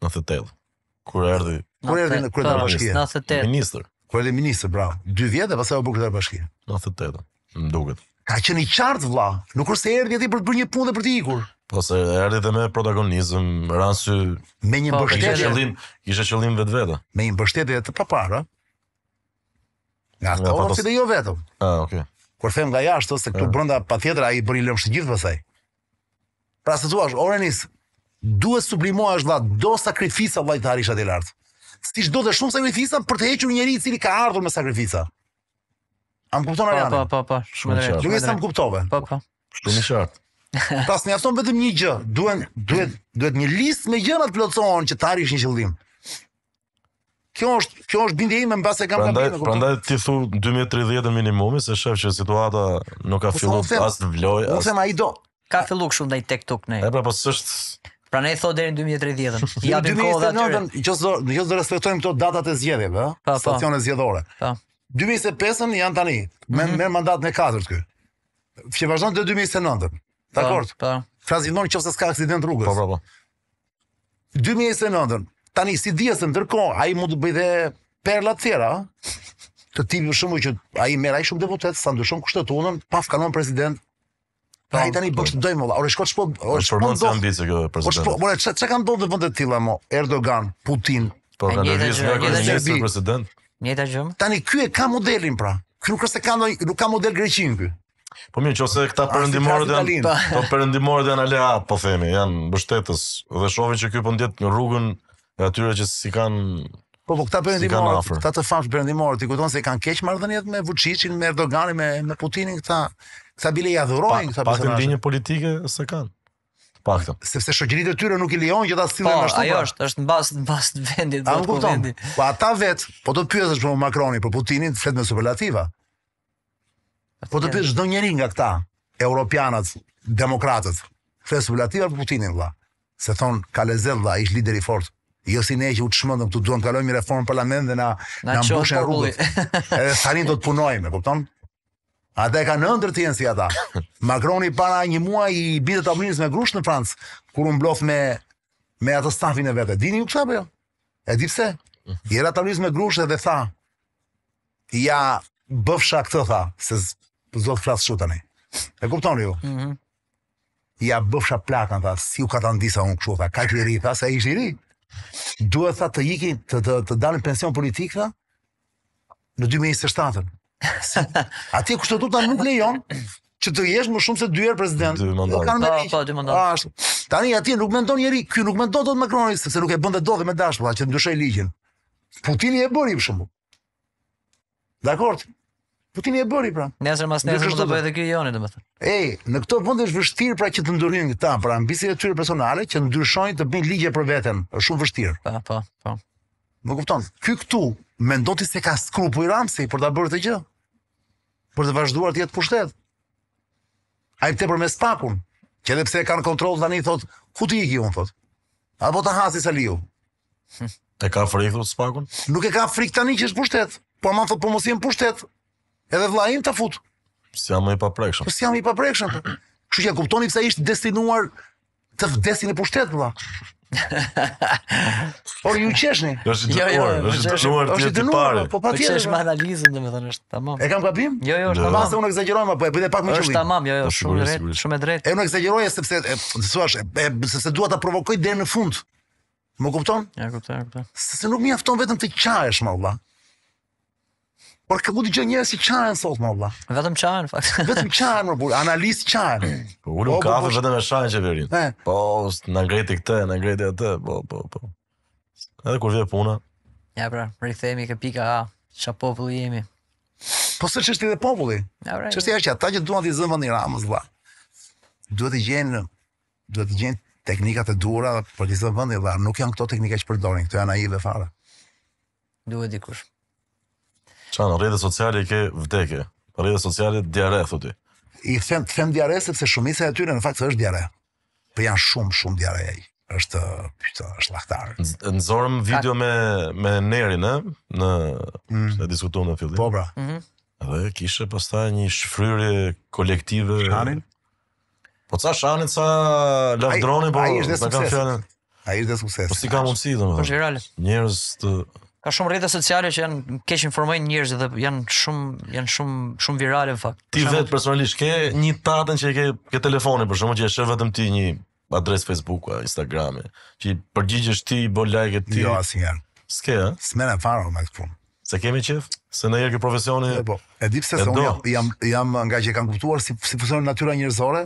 98 kur erdhi kur erdhi në kryetar bashkie bashkisë ministër kur le ministër, bra, 2 vjetë e pasaj o bukëtar bashki. 98, më duket. Ka qenë i qartë, vla, nuk është e erdi ati për të bërë një punë dhe për të ikur. Po se erdi dhe me protagonizm, rasu... Me një po, mbështetje... Kishe qëllim, kishe qëllim vetë vetë. Me një mbështetje të papara, nga të patos... dhe jo vetëm. A, oke. Kur them nga jashtë, se këtu yeah. brënda pa tjetër, a i bërë i lëmështë gjithë pësaj. Pra se tuash, orenis, duhet sublimoash, vla, do sakrifisa, vajtë të harisha të lartë si çdo të shumë sakrifica për të hequr një njerëz i cili ka ardhur me sakrifica. A më kupton Ariana? Po, po, po, shumë drejt. Nuk e sa më kuptove. Po, po. Shumë shart. Pas ne jafton vetëm një gjë, duhen duhet duhet një listë me gjëra të plotësohen që të arrish një qëllim. Kjo është kjo është bindje ime mbas e kam kapur. Prandaj ti thu 2030 minimumi se shef që situata nuk ka po filluar as të vlojë. Nuk them do. Ka filluar kështu ndaj TikTok ne. Ja pra po s'është Pra ne e thot deri në 2030. Ja bim kohë atë. Në çdo respektojmë këto datat e zgjedhjeve, ëh, po, po. Stacione zgjedhore. Po. 2025-ën janë tani, me mhm. me mandat në katërt këy. Fshi vazhdon te 2029. Dakord. Po. Frazillon po. nëse s'ka aksident rrugës. Po, po, po. 2029-ën. Tani si dihet se ndërkohë ai mund të bëjë dhe perla të tjera, të tim më shumë që ai merr ai shumë deputet, sa ndryshon kushtetunën, pa kanon president, Ai pra, tani bëk po. të po dojmë valla. Ora shkoj të shpot, ora shpot. Po mund të jam bisë kjo president. Po ora çka kanë ndodhur vende tilla mo, Erdogan, Putin. Po kanë rrisë nga kanë rrisë president. Njëta gjë. Tani ky e ka modelin pra. Ky nuk është se ka ndonjë, nuk ka model greqin ky. Po mirë, nëse këta ah, perëndimorë janë, po perëndimorët janë ala, po themi, janë mbështetës dhe shohin që ky po ndjet në rrugën e atyre që si kanë Po po këta perëndimorë, si këta të famsh perëndimorë, i kujton se kanë keq marrëdhëniet me Vučićin, me Erdoganin, me me Putinin këta sa bile i adhurojnë pa, sa pak të politike së kanë Pakto. Sepse shoqëritë e tyre nuk i lejon që ta sillen po, ashtu. Po, ajo është, është mbas mbas vendit, do të po kupton. Po ata vet, po do të pyetesh për Macronin, për Putinin, flet me superlativa. Po të pyetesh çdo njeri nga këta, europianat, demokratët, flet superlativa për Putinin valla. Se thon ka lezet valla, ish lider i fortë. Jo si ne që u çmendëm këtu duam të kalojmë reformën në parlament dhe na na, na mbushin rrugët. Edhe tani do të punojmë, e kupton? A dhe ka në të jenë si ata. Macroni para një mua i bidet të me grush në Fransë, kur unë blof me, me atë stafin e vete. Dini ju kësa për jo? E di pse? Mm. Jera të abrinës me grush dhe dhe tha, ja bëfsha këtë tha, se zot frasë shutani. E kupton ju? Mm -hmm. Ja bëfsha plakan tha, si u ka të ndisa unë këshu tha, ka që i ri tha, se e ishtë i ri. Duhet tha të jikin, të, të, të pension politik tha, në 2027 ën Ati kushtetuta nuk lejon që të jesh më shumë se dy herë president. Dy mandate. Po, po, dy mandate. Ah, ashtu. Tani aty nuk mendon njerëj, ky nuk mendon dot Macroni sepse nuk e bën dot dhe me dashur, që ndyshoi ligjin. Putini e bëri për shembull. Dakor. Putini e bëri pra. Nesër mas nesër do të bëhet edhe ky Joni domethënë. Ej, në këto vende është vështirë pra që të ndryhin këta, pra ambicie e tyre personale që ndryshojnë të bëjnë ligje për veten, është shumë vështirë. Po, po, po. Më kupton? Ky këtu mendoti se ka skrupu i ramësi për të bërë të gjë, për të vazhduar të jetë pushtet. A i pëte për me spakun, që edhe pse e kanë kontrol të një, thot, ku t'i i ki, unë, thot, apo të hasi se liu. E ka frikë, thot, spakun? Nuk e ka frikë tani që është pushtet, po aman, thot, po mos jem pushtet, edhe vla im të fut. Si jam i paprekshëm. Po si jam i paprekshëm. Kështu që kuptoni pse ishte destinuar të vdesin e pushtet, Por ju qeshni. Do jo, jo, është të thotë, do të parë. Po, po pa është me analizën, domethënë është tamam. E kam gabim? Jo, jo, është tamam. Ata unë ekzagjeroj, po e bëj pak më shumë. Është tamam, jo, jo, po, shumë drejt, shumë drejt. E unë ekzagjeroj sepse e thua sepse dua ta provokoj deri në fund. Më kupton? Ja, kuptoj, kuptoj. Se nuk mjafton vetëm të qajesh me Allah. Por kë mund të gjë njerëz si çan sot më valla. Vetëm çan fakt. vetëm çan më bur, analist çan. Po ulëm po, po, kafe po. vetëm me shan që verin. Eh. Po na ngreti këtë, na ngreti atë, po po po. Edhe kur vjen puna. Ja pra, rikthehemi kë pika A. Ça populli jemi. Po së çështë edhe populli. Ja pra. Çështja është ata që duan të zënë vendin Ramës valla. Duhet të gjenë duhet të gjenë teknikat e dura për të zënë vendin valla. Nuk janë këto teknika që përdorin, këto janë naive fara. Duhet dikush. Qa në sociale i ke vdekje? Rrjetet sociale diare, thuti. I them, them diare, sepse shumisa e tyre në fakt është diare. Për po janë shumë, shumë diare e i. është, pyta, është laktar. Në zorëm video me, me neri, në? Në mm. diskutumë në fildim. Po, bra. Mm Dhe kishe përsta një shfryri kolektive... Shkanin? Po ca shanin, ca lavdronin, po... me i është sukses. A i është dhe sukses. Po si ka mundësi, domethënë? më Po që i të ka shumë rrjete sociale që janë keq informojnë njerëzit dhe janë shumë janë shumë shumë virale në fakt. Ti vetë personalisht ke një tatën që e ke ke telefonin për shkak që e shef vetëm ti një adresë Facebook, Instagram, që i përgjigjesh ti, bëj like e ti. Jo asnjëherë. S'ke, ha? S'merr faro me këtë punë. Se kemi qef, se në jerë këtë profesioni... E po, e di se se unë jam, jam nga që e kanë kuptuar si, si fësionë natyra njërzore,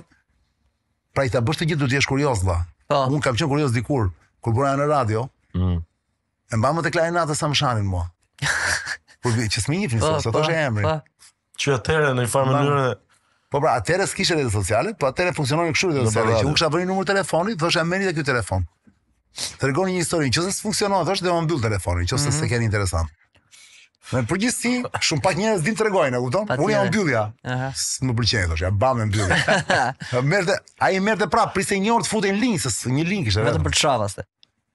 pra i ta bështë të gjithë du t'jesh kurios, dha. Po. Unë kam qenë kurios dikur, kur bërëja në radio, mm. E mbamë të klajnë atë sa më shanin mua. Po bi, që s'mi njëfë njësë, po, sot po, është e emri. Po. Që atërë në i farë mënyrë Po pra, atërë s'kishe redet sociale, po atërë funksionojnë këshu redet sociale, që u kësha vërë një numër telefoni, dhe është e meni dhe kjo telefon. Të regoni një historin, që se s'funksionojnë, dhe është dhe më mbyllë telefoni, që se mhm. se keni interesant. Në përgjithësi, shumë pak njerëz din tregojnë, e kupton? Unë jam mbyllja. Ëh. Më pëlqen thosh, ja bam me mbyllje. merrte, ai merrte prap, prisë një orë të futen linjës, një linkë ishte. Vetëm për çavaste.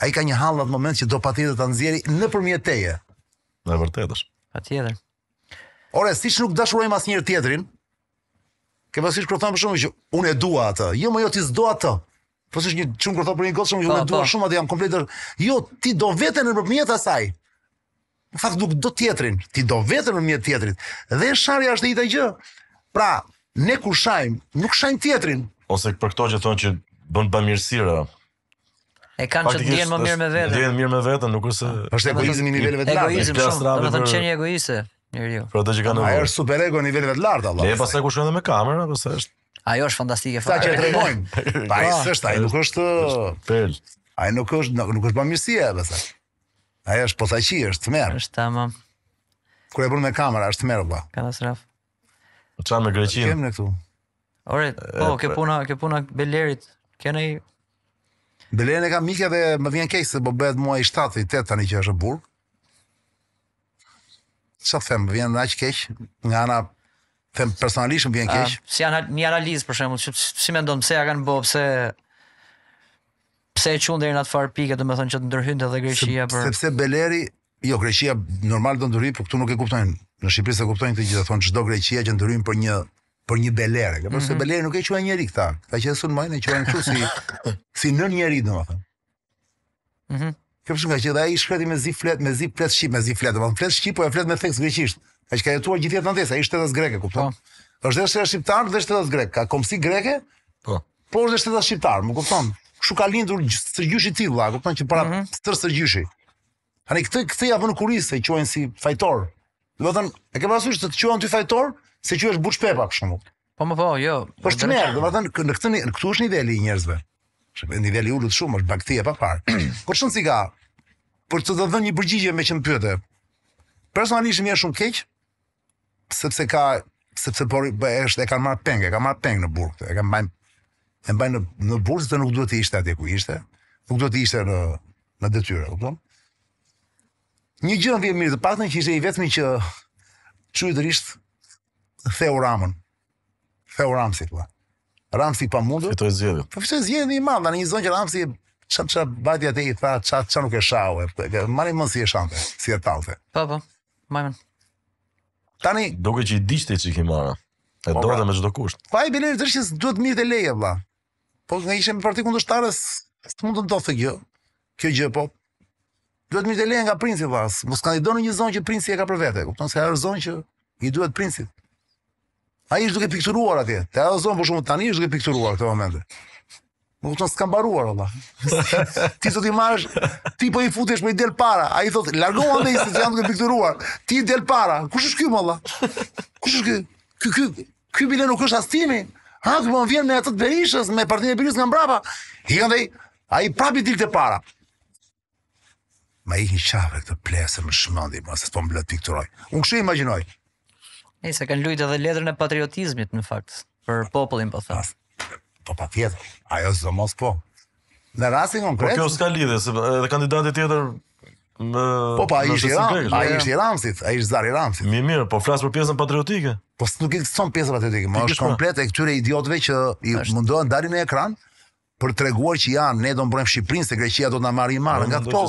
ai ka një hall në atë moment që do patjetër ta nxjerrë nëpërmjet teje. Në të vërtetë është. Patjetër. Ora, siç nuk dashuroj më asnjë tjetrin, ke vështirë kur thon për shkakun që unë e dua atë. Jo, më jo ti s'do atë. Po s'është një çum kur thon për një gocë, që unë e po, dua po. shumë atë jam kompletër. Jo, ti do vete nëpërmjet asaj. Në fakt nuk do tjetrin, ti do vete nëpërmjet tjetrit. Dhe sharja është njëta gjë. Pra, ne kur shajm, nuk shajm tjetrin. Ose për këto që thon që bën bamirësira, E kanë që të djenë më mirë me vetën. Ndjenë mirë me vetën, nuk është se është egoizëm i niveleve të lartë. Egoizëm shumë. Do të thonë qenie egoiste, njeriu. Për atë që kanë. Ai është super ego në niveleve të lartë, Allah. Le pastaj ku dhe me kamera. apo është. Ajo është fantastike fare. Sa që tregojnë. Pa ai s'është, ai nuk është. Pel. Ai nuk është, nuk është bamirësia, apo Ai është posaçi, është tmerr. Është tamam. Kur e bën me kamera, është tmerr, valla. Katastrof. Çfarë me Greqinë? Kem ne këtu. Ore, po, kjo po- puna, kjo puna Belerit. Kenë Belen e ka mikja dhe më vjen keq se po bëhet muaj 7 8 tani që është burr. Sa them, më vjen aq keq nga ana them personalisht më vjen keq. Ah, si ana një analizë për shembull, si mendon pse ja kanë bë, pse pse e çon deri në atë far pikë, domethënë që të ndërhynte edhe Greqia për Sepse Beleri, jo Greqia normal do ndërhyj, por këtu nuk e kuptojnë. Në Shqipëri sa kuptojnë këtë gjë, thonë çdo Greqia që ndërhyn për një për një belere, nga përse mm -hmm. belere nuk e qua njeri këta, ta që esu në majnë e qua në si, si nën njeri, dhe më thëmë. Mm -hmm. Këpëshu nga që dhe a i shkreti me zi flet, me zi flet shqip, me zi flet, dhe më flet shqip, po e flet me theks greqisht, a që ka jetuar gjithë jetë në desa, a i shtetas greke, kupto? Po. është dhe shtetas shqiptar dhe shtetas greke, ka komësi greke, po. po është dhe shtetas shqiptar, më kupton? Shku ka lindur sërgjyshi ti, dhe, kupton, që para mm -hmm. tër sërgjyshi. Hani, këtë, këtë ja vënë kurisë, e quajnë si fajtor. Dhe më thënë, e ke pasu që të quajnë ty fajtor, se që është burç pepa për shembull. Po më vao, po, jo. Po është merr, domethënë në këtë në këtu është niveli i njerëzve. Shumë niveli ulët shumë, është bakthie pa parë. Kur shon ka, për të dhënë një përgjigje me çm më pyete. Personalisht më shumë keq, sepse ka sepse po është e kanë marr pengë, kanë marr peng në burg, e kanë mbajnë e mbajnë në, në burg se nuk duhet të ishte atje ku ishte, nuk duhet të ishte në në detyrë, kupton? Një gjë më vjen mirë, të paktën që ishte i vetmi që çuditërisht theu Ramën. Theu Ramsi thua. Ramsi pa mundur. Fitoi zgjedhjen. Po fitoi zgjedhjen i madh, në një zonë që Ramsi çat çat bati te i tha çat çat nuk e shau, e shau. Mani mos si e shante, si e tallte. Po po. Mani. Tani duke që i diçte i marrë. E po, dorë pra. me çdo kusht. Po ai bileri drejtë se duhet mirë të leje valla. Po nga ishem parti kundështarës, të mund të do të gjë, kjo gjë, po, duhet mirë të lehen nga princi, mos kanë i do në një zonë që princi e ka për vete, kupton përton se e zonë që i duhet princit. Ai është duke pikturuar atje. Te ajo zonë por shumë tani është duke pikturuar këtë moment. Më të s'kam mbaruar allah. ti sot i marrësh, ti po i futesh me i del para. Ai thotë, "Largo i se janë duke pikturuar. Ti del para. Kush është ky allah? Kush është ky? Ky ky ky bile nuk është astimi. Ha, ky po vjen me atë të Berishës, me partinë e Berishës nga mbrapa. I kanë thënë, "Ai prapë dil të para." Ma i hi shafë këtë plesë më shmëndi, mos e s'po mblet pikturoj. Unë kështu imagjinoj. E se kanë lujtë edhe letrën e patriotizmit në fakt, për popullin po thas. Po pa tjetër, ajo është mos po. Në rastin po, konkret... Po kjo s'ka lidhje se edhe kandidatit tjetër Në, po pa, a ishë i, ram, a ishë Ramsit, Zari Ramsit. Mi mirë, po flasë për pjesën patriotike. Po s'u nuk i pjesën patriotike, ma është po. komplet e këtyre idiotve që i mundohen dalin në ekran, për të treguar që janë ne do mbrojmë Shqipërinë se Greqia do të na marrë i marrë nga këto.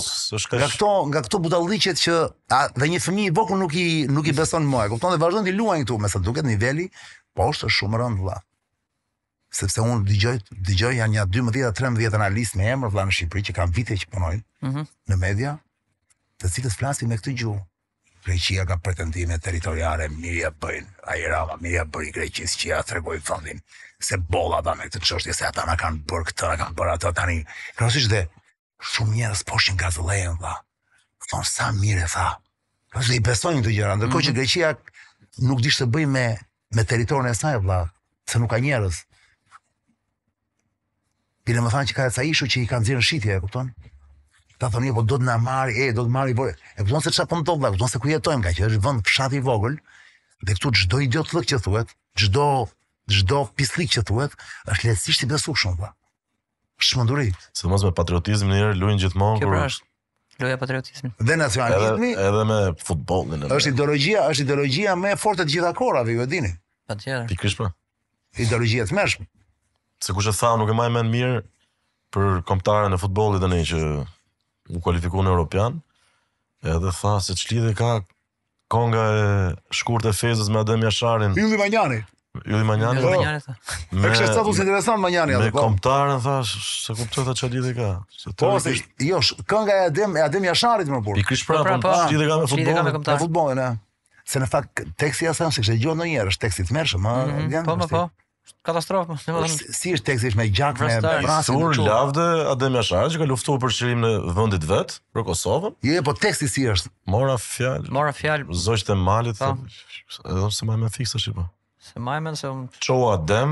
Nga këto, nga këto budalliqet që a, dhe një fëmijë i vogël nuk i nuk i beson më. E kupton dhe vazhdon të luajnë këtu, me sa duket niveli poshtë është shumë rënd vëlla. Sepse unë dëgjoj dëgjoj janë një 12-13 analistë me emër vëlla në Shqipëri që kanë vite që punojnë mm -hmm. në media, të cilët flasin me këtë gjuhë. Greqia ka pretendime territoriale, mirja bëjnë, a i rama, mirja që ja të fondin se bolla ta me këtë çështje se ata na kanë bër këtë, na kanë bër ato tani. Krosisht dhe shumë njerëz po shin gazollën tha. Thon sa mirë tha. Po i besojnë këto gjëra, ndërkohë mm -hmm. që mhm. Greqia nuk dish të bëj me me territorin e saj vëlla, se nuk ka njerëz. Pile më thanë që ka e ca ishu që i kanë zirë në shqitje, e kupton? Ta thonë, jo, po do të nga marri, e, do të marri, po, e kupton se që apë në do të kupton se ku jetojmë, ka që është vënd fshati vogël, dhe këtu gjdo idiot të lëkë që thuet, gjdo çdo pislik që thuhet është lehtësisht i besueshëm pa. Po. Shmenduri. Sidomos me patriotizmin e njerë lojnë gjithmonë kur. Kebrash. Loja patriotizmin. Dhe nacionalizmi. Edhe, edhe me futbollin. Është ideologjia, është ideologjia më e fortë të gjitha kohërave, ju e dini. Patjetër. Pikërisht po. Ideologjia e mëshme. Se kush e tha nuk e maj mend mirë për kombëtarën e futbolit dhe ne që u kualifikur në Europian edhe tha se qlidhe ka konga e shkurt e fezës me Adem Jasharin Ildi Manjani Jo i Manjani. Jo i po. Manjani. Është çfarë është interesant Manjani apo? Me po. komtarën thash, se kuptoj çfarë lidhë ka. Se po, jo, kënga e Adem, e Adem Jasharit më burr. Pikrisht prapë, po, lidhë ka me futbollin. Me futbollin, ha. Se në fakt teksti i Asan, sikse jo ndonjëherë, është teksti i mërshëm, ha. Mhm, po, po, po. Katastrofë, më thonë. Si është teksti me gjak me brasë, Sur lavde Adem Jasharit që ka luftuar për çirim në vendit vet, për Kosovën? Jo, jo po teksti si është? Mora fjalë. Mora fjalë. Zogjtë malit. Edhe se më më fiksosh ti po. Se më mëson se më çoa dëm.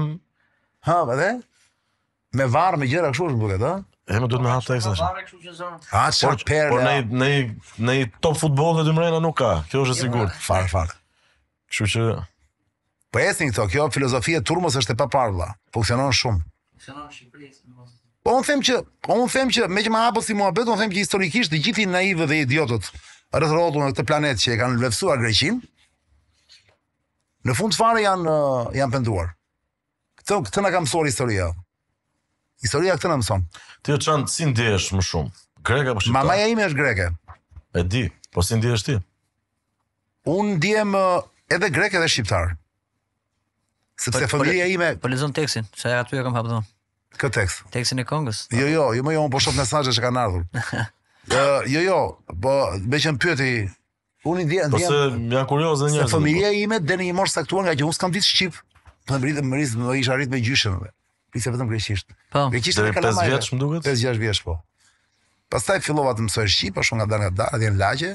Ha, po Me varr me gjëra kështu është buket, ha? E më duhet me hap tekstash. Varr kështu që zon. Ha, çfarë perë. Po në në në top futboll të Dymrena nuk ka. Kjo është e sigurt. Fal, fal. Kështu që po esin këto, kjo filozofia turmos është e paparlla. Funksionon shumë. Funksionon në Shqipëri, Po un them që, po un them që me që më hapo si muhabet, un them që historikisht të gjithë i naivë dhe idiotët rrethrotu në këtë planet që e kanë lëvësuar Greqinë, Në fund fare janë janë penduar. Kto këtë na ka mësuar historia. Historia këtë na mëson. Ti e çan si ndihesh më shumë? Greke apo shqiptar? Mamaja ime është greke. E di, po si ndihesh ti? Un ndihem edhe greke edhe shqiptar. Sepse po familja ime po lezon tekstin, sa aty e kam hapur. Kë tekst? Tekstin e Kongës. Jo, jo, jo më jo, po shoh mesazhet që kanë ardhur. Ë, jo, jo, po më kanë pyetë Unë i ndjen. Po se më janë kurioze njerëz. familja ime deri në një saktuar nga që unë s'kam ditë shqip, po mbrit më rrit më isha rrit me gjyshëm. Pse vetëm greqisht. Po. Greqisht e kalamaj. 5 vjeç më duket? 5-6 vjeç po. Pastaj fillova të mësoj shqip, ashtu nga dalë nga dalë, dhe në laqe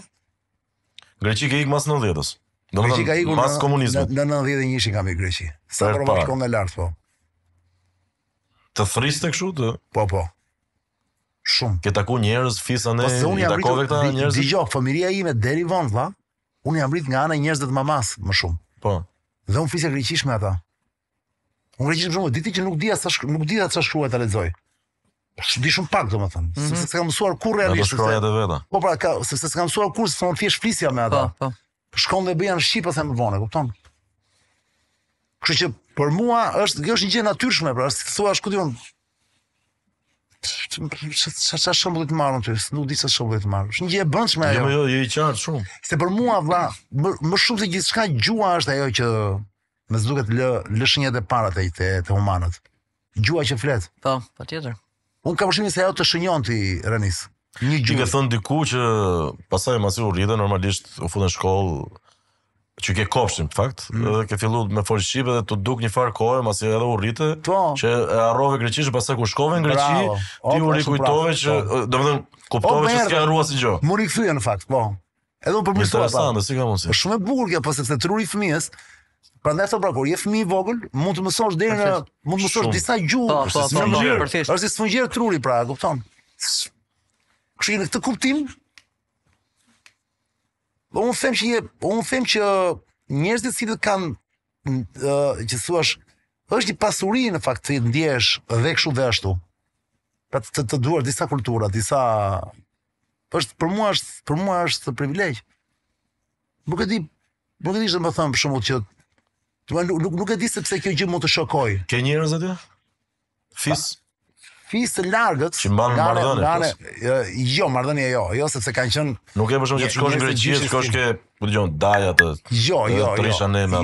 Greqik e ikë mas 90-ës. Greqik e ikë mas komunizmet. Në 91-ishin kam i Greqi. Sa provoj shkon në lartë, po. Të thriste kështu të? Po, po shumë. Ke taku njerëz fisa ne, po i takove këta njerëz. Dgjoj, familja ime deri von vlla, unë jam rrit nga ana e njerëzve të mamas më shumë. Po. Dhe unë fisja greqisht me ata. Unë greqisht shumë, ditë që nuk di as sh... nuk di as sa shkruaj ta lexoj. Është di shumë pak domethënë, mm -hmm. sepse s'kam mësuar kur realisht. Po pra, sepse s'kam mësuar kur se se se mësuar kurse, se thjesht flisja me ata. Po, po. Shkon dhe bëjan shqip ose më vonë, kupton? Kështu që për mua është kjo është një gjë natyrshme, pra si thua, ku diun, Sa sa shumë do të marrën ti, nuk di sa shumë do të marrësh. Një gjë e bëndshme jo, ajo. Jo, jo, jo i qartë shumë. Se për mua vlla, më, më shumë se gjithçka gjua është ajo që më duket lë lë shënjet e para të të, të humanët. Gjua që flet. Po, patjetër. Un kam përshtimin se ajo të shënjon ti Renis. Një gjë. Ti ke thënë diku që pasaj masi u rritën normalisht u futën në shkollë që ke kopshin në fakt, mm. edhe ke filluar me fol shqipe dhe të duk një far kohë, masi edhe u rritë po. që e harrove greqisht, pastaj ku shkove në Greqi, ti u rikujtove që, domethënë, kuptove se s'ka harruar si gjë. Mu rikthye në fakt, po. Edhe unë po përmisoj atë. si ka mundsi. Është po, shumë e bukur kjo, po, pse se truri i fëmijës. Prandaj sa pra kur je fëmijë i vogël, mund të mësosh deri në, mund të mësosh disa gjuhë, është shumë e mirë, është sfungjer truri pra, e kupton. Kështu që në këtë kuptim, Po un them që një, po un them që njerëzit që kanë uh, që thua është një pasuri në fakt të ndjehesh dhe kështu dhe ashtu. Pra të, të, të duar disa kultura, disa është për mua është për mua është privilegj. Nuk e di, nuk e di se më thon për shembull që nuk nuk e di se pse kjo gjë mund të shokoj. Ke njerëz aty? Fis. Pa, fis të largët që mban Maradona. Jo, jo Maradona jo, jo sepse kanë qenë Nuk e bësh më që të shkosh në Greqi, të shkosh ke, po dëgjon, Daja të. Jo, jo, jo.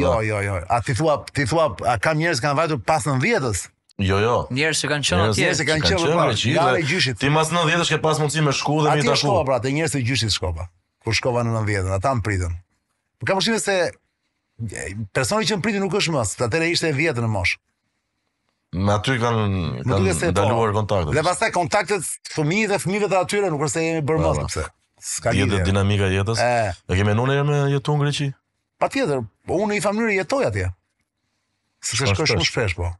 Jo, jo, jo. A ti thua, ti thua, a ka njerëz që kanë vajtur pas 90-s? Jo, jo. Njerëz që kanë qenë atje, që kanë qenë në Greqi. Ja gjyshit. Ti mas 90-s ke pas mundësi me shku dhe me tashu. Atë shkova pra, te njerëz të gjyshit shkova. Ku shkova në 90 ën ata më pritën. Po kam vështirë se personi që më priti nuk është më, atëre ishte e vjetër në moshë. Me aty kanë kanë po. ndaluar kontaktet. Dhe pastaj kontaktet fëmijë dhe fëmijëve të atyre nuk është se jemi bërë mos. Po, po, Ska lidhje. Jetë dinamika e jetës. Ne kemi nënë me jetu në Greqi. Patjetër, po unë i fam jetoj atje. Së shkoj shumë shpesh, shpesh po.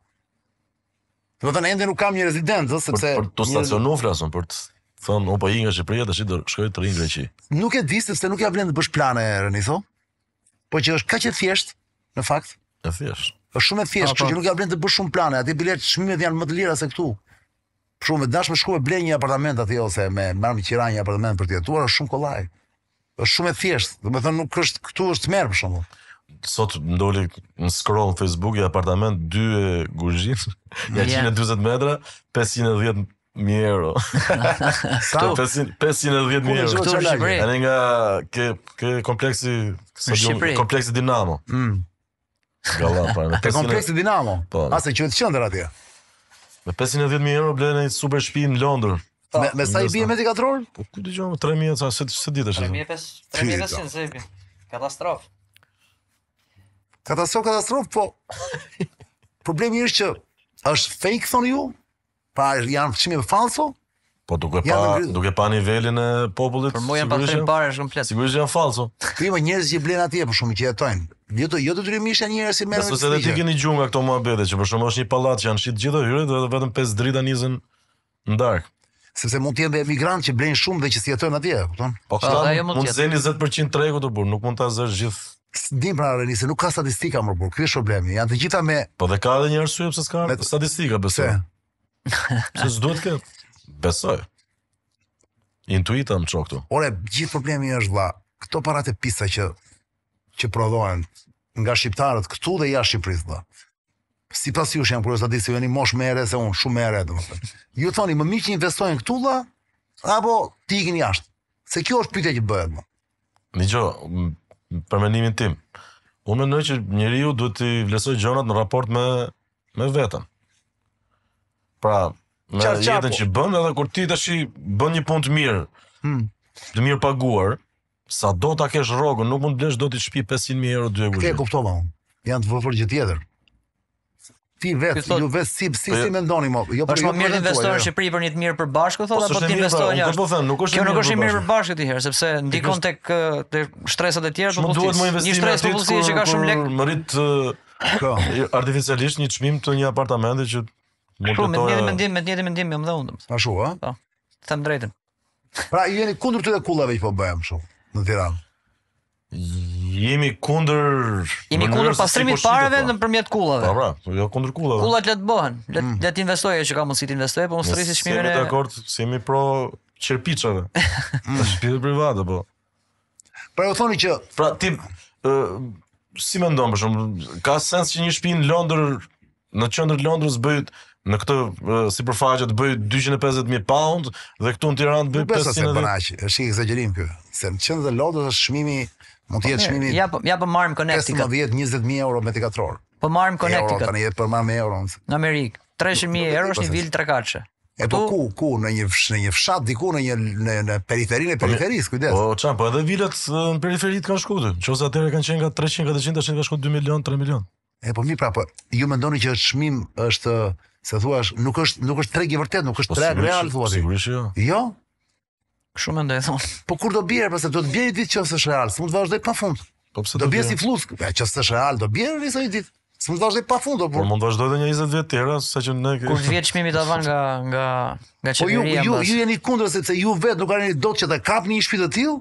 Do të thënë ende nuk kam një rezidencë, sepse për të stacionuar flasun për të thonë, un po i nga Shqipëria tash do shkoj të rri në Greqi. Nuk e di sepse nuk ja vlen të bësh plane, Reniso. Po që është kaq e thjesht, në fakt. Është thjesht është shumë e thjeshtë, kështu që nuk ja vlen të bësh shumë plane, aty bilet çmimet janë më të lira se këtu. Shumë e dashme me blen një apartament aty ose me marrë qira një apartament për të jetuar, është shumë kollaj. Është shumë e thjeshtë, thonë nuk është këtu është merr për shembull. Sot ndoli në scroll në Facebook i apartament 2 e guzhin, ja 140 metra, 510 euro. Sa? 510 euro. është në Shqipëri. Ani nga ke ke kompleksi, kompleksi Dinamo. Mm. Gallapa. Te kompleksi Dinamo. Po. Asa që të qendër atje. Me 510 mijë euro blenë një super shtëpi në Londër. Me me sa i bie me dikatror? Po ku dëgjova 3000 sa se se ditësh. 3500, 3500 sepi. Katastrofë. Katastrofë, katastrofë, katastrof, po. Problemi është që është fake thonë ju? Pra janë çmim falso? Po duke pa duke pa nivelin e popullit. Për mua janë pasur para, shumë komplet. Sigurisht janë falso. Këto njerëz që blen atje po shumë që jetojnë. Jo do jo do të mishë njëra si merrën. Sepse edhe ti keni gjunga këto muhabete që për shkak është një pallat që janë shit gjithë hyrën dhe vetëm pesë drita nisën në darkë. Sepse mund të jenë emigrant që blejnë shumë dhe që si jetojnë atje, e kupton? Po ata po, mund të zëni 20% tregut të burr, nuk mund ta zësh gjithë. Dim pra rani se nuk ka statistika më burr, Ky është problemi. Janë të gjitha me Po dhe ka edhe një arsye pse s'ka statistika besoj. Pse s'duhet kë? Besoj. Intuita më çon këtu. Ora, gjithë problemi është valla. Kto paratë pista që që prodhohen nga shqiptarët këtu dhe jashtë Shqipërisë dha. Po. Si pas jush janë kurës di se jo një mosh mere, se unë shumë mere, dhe më të Ju thoni, më miqë investojnë këtu dhe, apo ti ikin jashtë? Se kjo është pyetja që bëhet, po. më. Një gjo, përmenimin tim, unë me që njeriu ju duhet të vlesoj gjonat në raport me, me veten. Pra, me Qar, jetën që bënë, edhe kur ti të shi bënë një punë të mirë, hmm. të mirë paguar, Sa do ta kesh rrogën, nuk mund blesh do ti shtëpi 500000 euro dy gjë. Ke kuptova unë. Jan të vëfër gjë tjetër. Ti vetë, thot... ju vetë si si, si po, mendoni mo? Jo për po, jo. Është mirë po, të jo, investosh në jo. Shqipëri për një të mirë për bashkë, thotë apo ti investon jashtë? Po them, nuk është. Kjo nuk është mirë për bashkë ti herë, sepse ndikon tek te stresat e tjera po duhet të Një stres po thosi që ka shumë lek. Më rrit artificialisht një çmim të një apartamenti që mund të tojë. Me mendim, me mendim, me mendim, më dhe unë. Ashtu ë? Po. Them drejtën. Pra, jeni kundër të kullave që po bëjmë kështu në Tiranë. Jemi kundër Jemi kundër pastrimit parave po. në përmjet kullave. Po, pra, po, jo kundër kullave. Kullat le të bëhen, le mm. të investojë ajo që ka mundësi të investojë, po mos mosrisi shmirën. Ne jemi dakord, jemi pro çerpicave. Në mm. shtëpi private, po. Pra e thoni që, pra ti ë si mendon për shkak ka sens që një shtëpi në Londër, në qendër të Londrës bëhet në këtë sipërfaqe të bëj 250000 pound dhe këtu në Tiranë bëj 500000. Është një eksagjerim ky. Se në çdo lotë është çmimi mund të jetë çmimi. Po, ja po, ja po marrim Connecticut. 15-20000 euro me tikator. Po marrim Connecticut. Po tani jet për më me euro. Në Amerikë 300000 euro është një vilë trekaçe. E po ku ku në një në një fshat diku në një në në periferinë e po periferisë, kujdes. Po çan, po edhe vilat në periferi të kanë shkuar. Nëse atë kanë qenë nga 300 deri 400 tash ka shkuar 2 milion, 3 milion. E po mi prapë, po, ju mendoni që çmimi është Se thua është nuk është nuk është treg i vërtet, nuk është po, treg real thua ti. Sigurisht jo. Jo. Shumë ndaj thon. Po kur do bjerë, pse do të bjerë ditë që është real, s'mund të vazhdoj pafund. Po pse do, do bjerë si flusk? Ja, që është real, do bjerë disa ditë. S'mund të vazhdoj pafund apo. Po mund të vazhdoj edhe një 20 vjet tjera, saqë ne kë... Kur vjet çmimi ta tavan nga nga nga çeveria. Po ju ju, jeni kundër sepse ju vet nuk arrini dot që të kapni një shtëpi të tillë?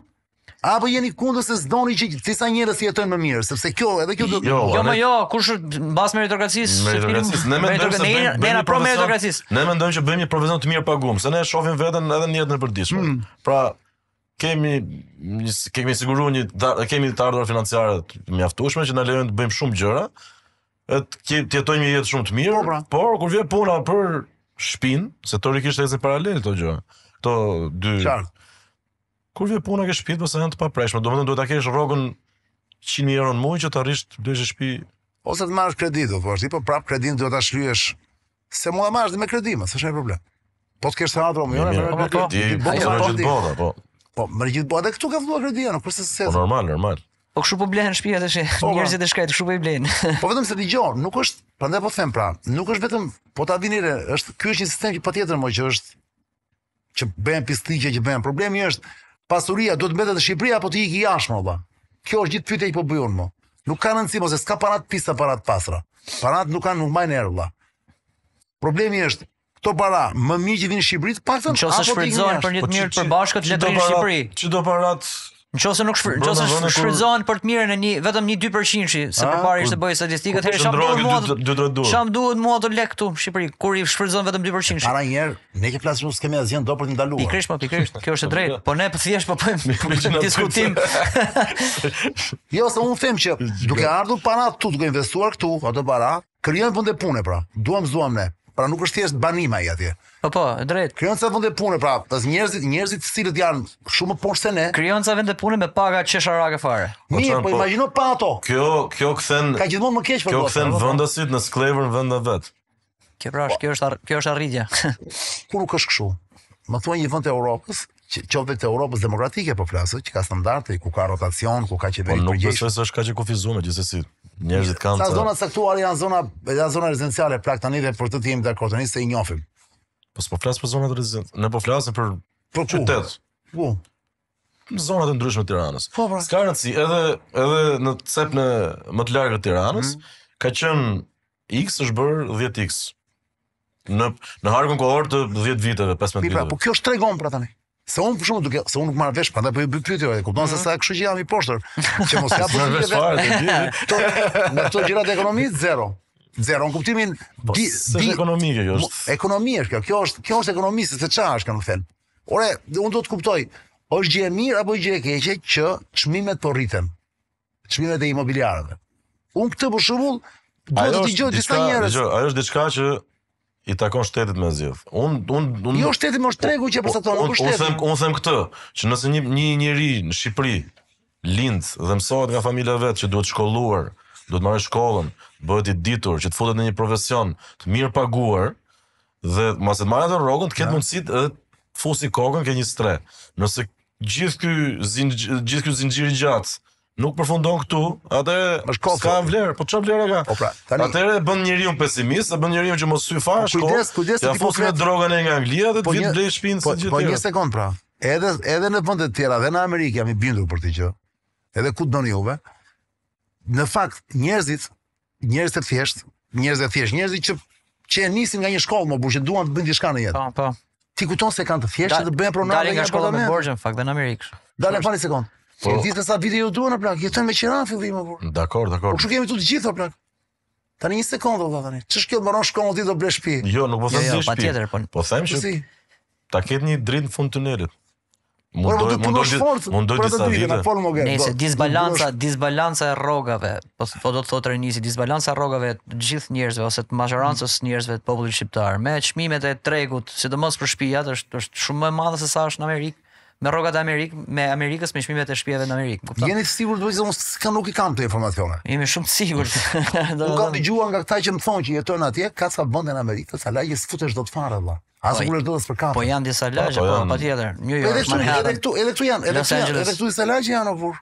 apo jeni kundër se s'doni që disa njerëz të jetojnë më mirë, sepse kjo edhe kjo do jo, jo, ne... jo, kush mbas meritokracisë, ne mendojmë se ne na pro meritokracisë. Ne mendojmë që bëjmë një profesion të mirë pagum, se ne e shohim veten edhe njerëz në përditshme. Mm. Pra kemi kemi siguruar një da, kemi të ardhurat financiare të mjaftueshme që na lejojnë të bëjmë shumë gjëra, të të jetojmë një jetë shumë të mirë, po, pra. por kur vjen puna për shpinë, se teorikisht ecën paralel këto gjëra. Këto dy Kur vjen puna ke shtëpi, mos e hanë të papreshme. Domethënë duhet ta kesh rrogën 100 mijë euro në muaj që të arrish të blesh shtëpi ose të marrësh kredi, do thosh, po prap kredin do ta shlyesh. Se mua marrësh me kredi, mos është ai problem. Po të kesh rradhë më jone me kredi. Po të bëj të bëj, po. Po më gjithë bota këtu ka vlluar kredi, nuk është se Po Normal, normal. Po kush po blehen shtëpi tash, po, po. njerëzit e shkret, kush po i blejnë. Po vetëm se dëgjon, nuk është, prandaj po them pra, nuk është vetëm po ta vini re, është ky është një sistem që patjetër më që është që bëhen pistiqe, që bëhen problemi është pasuria do të mbetet në Shqipëri apo të ikë jashtë apo. Kjo është gjithë fytyrë që po bëjon më. Nuk ka rëndësi mos e ska para të pista para të pastra. Para nuk kanë nuk mbajnë erë valla. Problemi është këto para më mirë që vinë në Shqipëri, paktën ato shfrytëzohen për një të po mirë të përbashkët në Shqipëri. Çdo para Në nuk shfryt, Bro, në për të mirën e një, vetëm një 2% që se për pari ishte bëjë statistikët, herë duhet mua të dhë, dhë, sham duhet mua të lek këtu në Shqipëri, kur i shfrizon vetëm 2%. Para një herë, ne ke flasur se kemi asgjë do për të ndaluar. Pikrisht, po pikrisht, kjo është e drejtë, po ne thjesht po bëjmë po diskutim. jo, sa un them që duke ardhur para këtu, duke investuar këtu, ato para, krijojnë vende pune pra. Duam zuam ne pra nuk është thjesht banim ai atje. Po po, e drejt. Krijonca vende pune pra, pas njerëzit, njerëzit të cilët janë shumë më poshtë se ne. Krijonca vende pune me paga çesharake fare. Mirë, po, po, po imagjino pa ato. Kjo, kjo kthen. Ka gjithmonë më keq për ato. Kjo kthen po, vendosit në sklavën vendën vet. Kjo pra, kjo është kjo është arritja. Ku nuk është kështu. Ma thuaj një vend të Evropës, çon vetë Europës demokratike po flasë, që ka standarde, ku ka rotacion, ku ka çdo gjë. Po nuk është se është ka që kufizuar, gjithsesi. Njerëzit kanë. Sa zona saktuar janë zona, janë zona rezidenciale, plak tani dhe për të tim të kortonisë i njohim. Po s'po flas për zonat rezidenciale, ne po flasim për për po qytet. Në Zonat e ndryshme të Tiranës. Po, pra. Ka rëndsi edhe edhe në cep në më të largët të Tiranës mm -hmm. ka qen X është bër 10X në në harkun kohor të 10 viteve, 15 pra, viteve. Po kjo tregon, pra tani. Se unë për shumë duke, se unë nuk marrë vesh, pandaj po i pyetë, e kupton se mhm. sa kështu që jam i poshtër, që mos ka punë vesh të dy. Me këto gjëra ekonomisë zero. Zero në kuptimin po, di, se ekonomike kjo është. Ekonomia është kjo, kjo është, kjo është ekonomisë se çfarë është, nuk thënë. Ore, unë do të kuptoj, është gjë e mirë apo gjë e keqe që çmimet po rriten. Çmimet e imobiliarëve. Unë këtë për shembull ajo është diçka që i takon shtetit me zgjidh. Un un un Jo shteti mos po, tregu që përsa thonë, nuk shteti. Un, un them këtë, që nëse një një njerëz në Shqipëri lind dhe mësohet nga familja vet që duhet shkolluar, duhet marrë shkollën, bëhet i ditur, që të futet në një profesion të mirë paguar dhe mos e marrë atë rrogën, të ketë ja. mundësi të fusi kokën ke një stre. Nëse gjithë ky gjithë ky zinxhir i gjatë nuk përfundon këtu, atë është vlerë, po çfarë vlerë ka? Po pra, tani atë e bën njeriu pesimist, e bën njeriu që mos sy fash, po. Kujdes, kujdes po të po me drogën e Anglisë dhe të vit blej shpinë po- së gjithë. Po një sekond pra. Edhe edhe në vende të tjera, edhe në Amerikë jam i bindur për këtë gjë. Edhe ku doni juve. Në fakt, njerëzit, njerëz të thjeshtë, njerëz të thjeshtë, njerëzit që që e nisin nga një shkollë, më që duan të bëjnë diçka në jetë. Po, po. Ti kupton se kanë të thjeshtë dhe bëjnë pronarë nga shkolla me borxhën, fakt në Amerikë. Dallë pa sekond. Po. Ti thua sa video jo duan na plak, jeton me qiran fillim apo? Dakor, dakor. çu po kemi tu të gjithë plak. Tani një sekondë vëlla tani. Ç'është kjo mbaron shkon ti do blesh shtëpi? Jo, nuk po them jo, jo, shpi. shtëpi. patjetër po. Po them po se ta ket një dritë në fund tunelit. Po, mund do të mund do të sa vite. Nëse disbalanca, disbalanca e rrogave, po do të thotë rënisi disbalanca e rrogave të gjithë njerëzve ose të mazhorancës njerëzve të popullit shqiptar. Me çmimet e tregut, sidomos për shtëpiat, është është shumë më e madhe se sa është në Amerikë me rrogat e Amerikës, me Amerikës me çmimet e shtëpive në Amerikë, kupton? Jeni sigurt do të thonë se kanë nuk i kanë këto informacione? Jemi shumë të sigurt. Do të kam dëgjuar nga këta që më thonë që jetojnë atje, ka sa bënë në Amerikë, sa lagje sfutesh do të fare valla. As po, nuk është dot për kafe. Po janë disa po, lagje, po, po patjetër. New York, Manhattan. Edhe këtu, edhe këtu janë, edhe këtu, edhe këtu disa lagje janë ovur.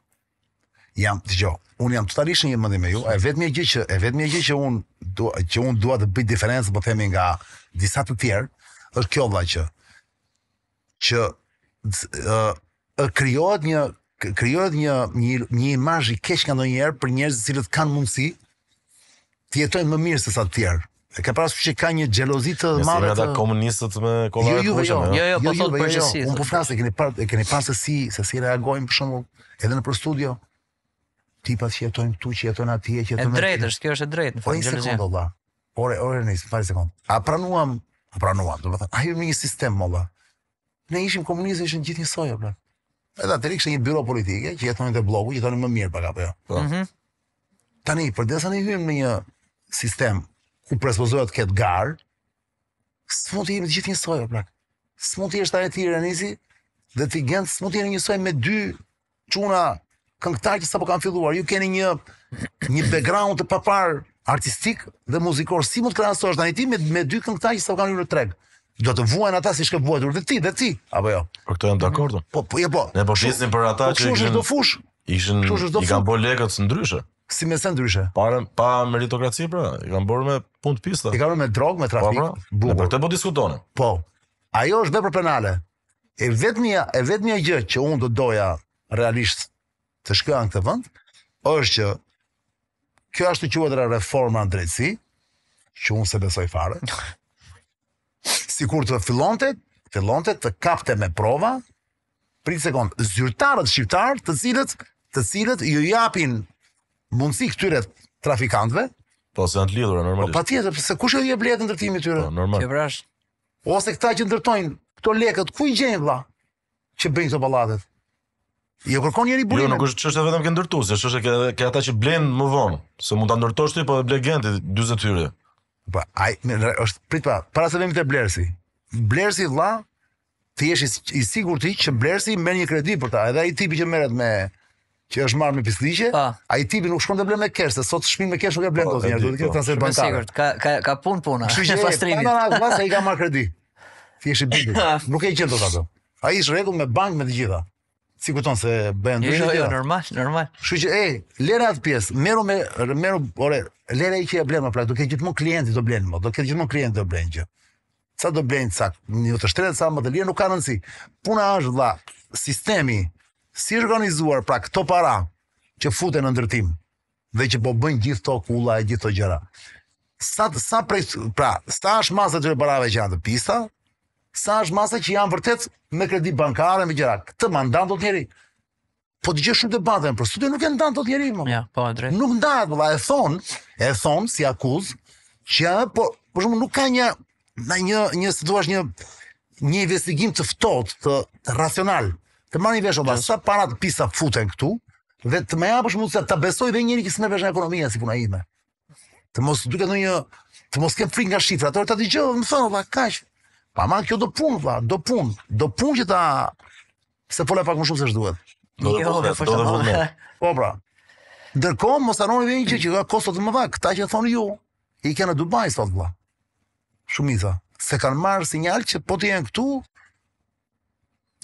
Jam, dëgjoj. Unë jam totalisht një mendim me ju, e vetmja gjë që e vetmja gjë që unë dua që unë dua të bëj diferencë, po themi nga disa të tjerë, është kjo valla që që ë krijohet një krijohet një një një imazh i keq nga ndonjëherë për njerëz të cilët kanë mundësi të jetojnë më mirë se sa të tjerë. E ka parasysh që ka një xhelozi të madhe të komunistët me kollaj të pushëm. Jo, jo jo. jo, jo, po jo, thotë për jetësi. Unë po flas se keni parë e keni parë se si se si reagojnë për shembull edhe në studio tipas që jetojnë këtu që jetojnë atje që jetojnë. Është drejtë, kjo është e drejtë. Po një sekondë valla. Ore, ore, nis, fal sekond. A pranuam, a pranuam, do të thotë, ai është një sistem valla ne ishim komunistë ishin gjithë njësoj apo. Edhe atë rikse një biro politike që jetonin te blloku, jetonin më mirë pak apo jo. Po. Mm Tani për desa ne hyjmë në një sistem ku prespozohet kët gar, s'mund të jemi të gjithë njësoj apo pak. S'mund të jesh tani ti Renisi dhe ti Gent s'mund të jeni njësoj me dy çuna këngëtar që sapo kanë filluar. Ju keni një një background të papar artistik dhe muzikor, si mund të krahasosh tani ti me me dy këngëtar që sapo kanë hyrë në treg? do të vuajnë ata si ka vuajtur dhe ti dhe ti apo jo Por këto janë mhm. dakord po po jo po ne po shisim për ata po, që kush është do fush i kanë bërë lekë së ndryshë si me se ndryshë pa pa meritokraci pra i kanë bërë me punë të pista i kanë bërë me drog me po, trafik po pra, për këtë po diskutonin po ajo është vepër penale e vetmi e vetmi gjë që unë do doja realisht të shkëa në këtë vend është që kjo është të quhet reforma drejtësi që unë se besoj fare si kur të fillonte, fillonte të kapte me prova, prit sekond, zyrtarët shqiptarë të cilët, të cilët ju japin mundësi këtyre trafikantëve, Po, se janë të lidhura, normalisht. Po, pa tjetër, se kush e jep bletë ndërtimi të tyre? Po, normal. vrash. Ose këta që ndërtojnë këto lekë, ku i gjenë, vla, që bëjnë këto balatet? Jo kërkon njëri burime. Jo, nuk është çështë vetëm që ndërtuesi, është çështë që ata që blen më vonë, se mund ta ndërtosh ti po e 40 hyrje. Po ai është prit pa, para se vemi te Blersi. Blersi vlla, ti je i sigurt ti që Blersi merr një kredi për ta, edhe ai tipi që merret me që është marrë me pisliqe, ai tipi nuk shkon të blenë me kesh, se sot shpin me kesh nuk e blen po, dozë njerëz, do të nësërë bankarë. Ka punë puna. ka ka e përstrimit. Përna nga këtë basë, ka marrë kredi. Ti eshe Nuk e i dot të Ai të rregull me të me të gjitha si ku se bëjë në Jo, jo, normal, normal. që, ej, lera atë pjesë, meru me, meru, ore, lera i që e blenë më pra do këtë gjithë më klienti do blenë më, do këtë gjithmonë më klienti do blenë që. Sa do blenë sa, një jo, të shtretë sa më të lirë, nuk ka rëndsi. Puna është, dha, sistemi, si është organizuar pra këto para që futen në ndërtim, dhe që po bëjnë gjithë to kula e gjithë to gjëra. Sa, sa prej, pra, sa është masë të të parave që janë të pista, sa është masa që janë vërtet me kredi bankare me gjëra. Këtë mandan do të njëri. Po dëgjoj shumë debatën, por studio nuk e ndan dot njëri njeri. Ja, po drejt. Nuk ndahet, valla, e thon, e thon si akuz, që po, por shumë nuk ka një na një një si thua një një investigim të fëtot, të, racional. Të marrni vesh oba, sa para të pisa futen këtu dhe të më japësh mundësi ta besoj dhe njëri që s'në vesh në ekonomia si puna ime. Të mos duket ndonjë të mos frikë nga shifrat, atë ta dëgjoj, më valla, kaq. Pa marrë kjo do punë, do punë, do punë që ta se po le pak më shumë se shduhet. Jo, do të thotë, jo, jo, do të thotë. Po pra. Ndërkohë mos harroni vetë një që ka kosto të mëdha, ta që thonë ju. I kanë në Dubai sot vëlla. tha, se kanë marrë sinjal që po të jenë këtu.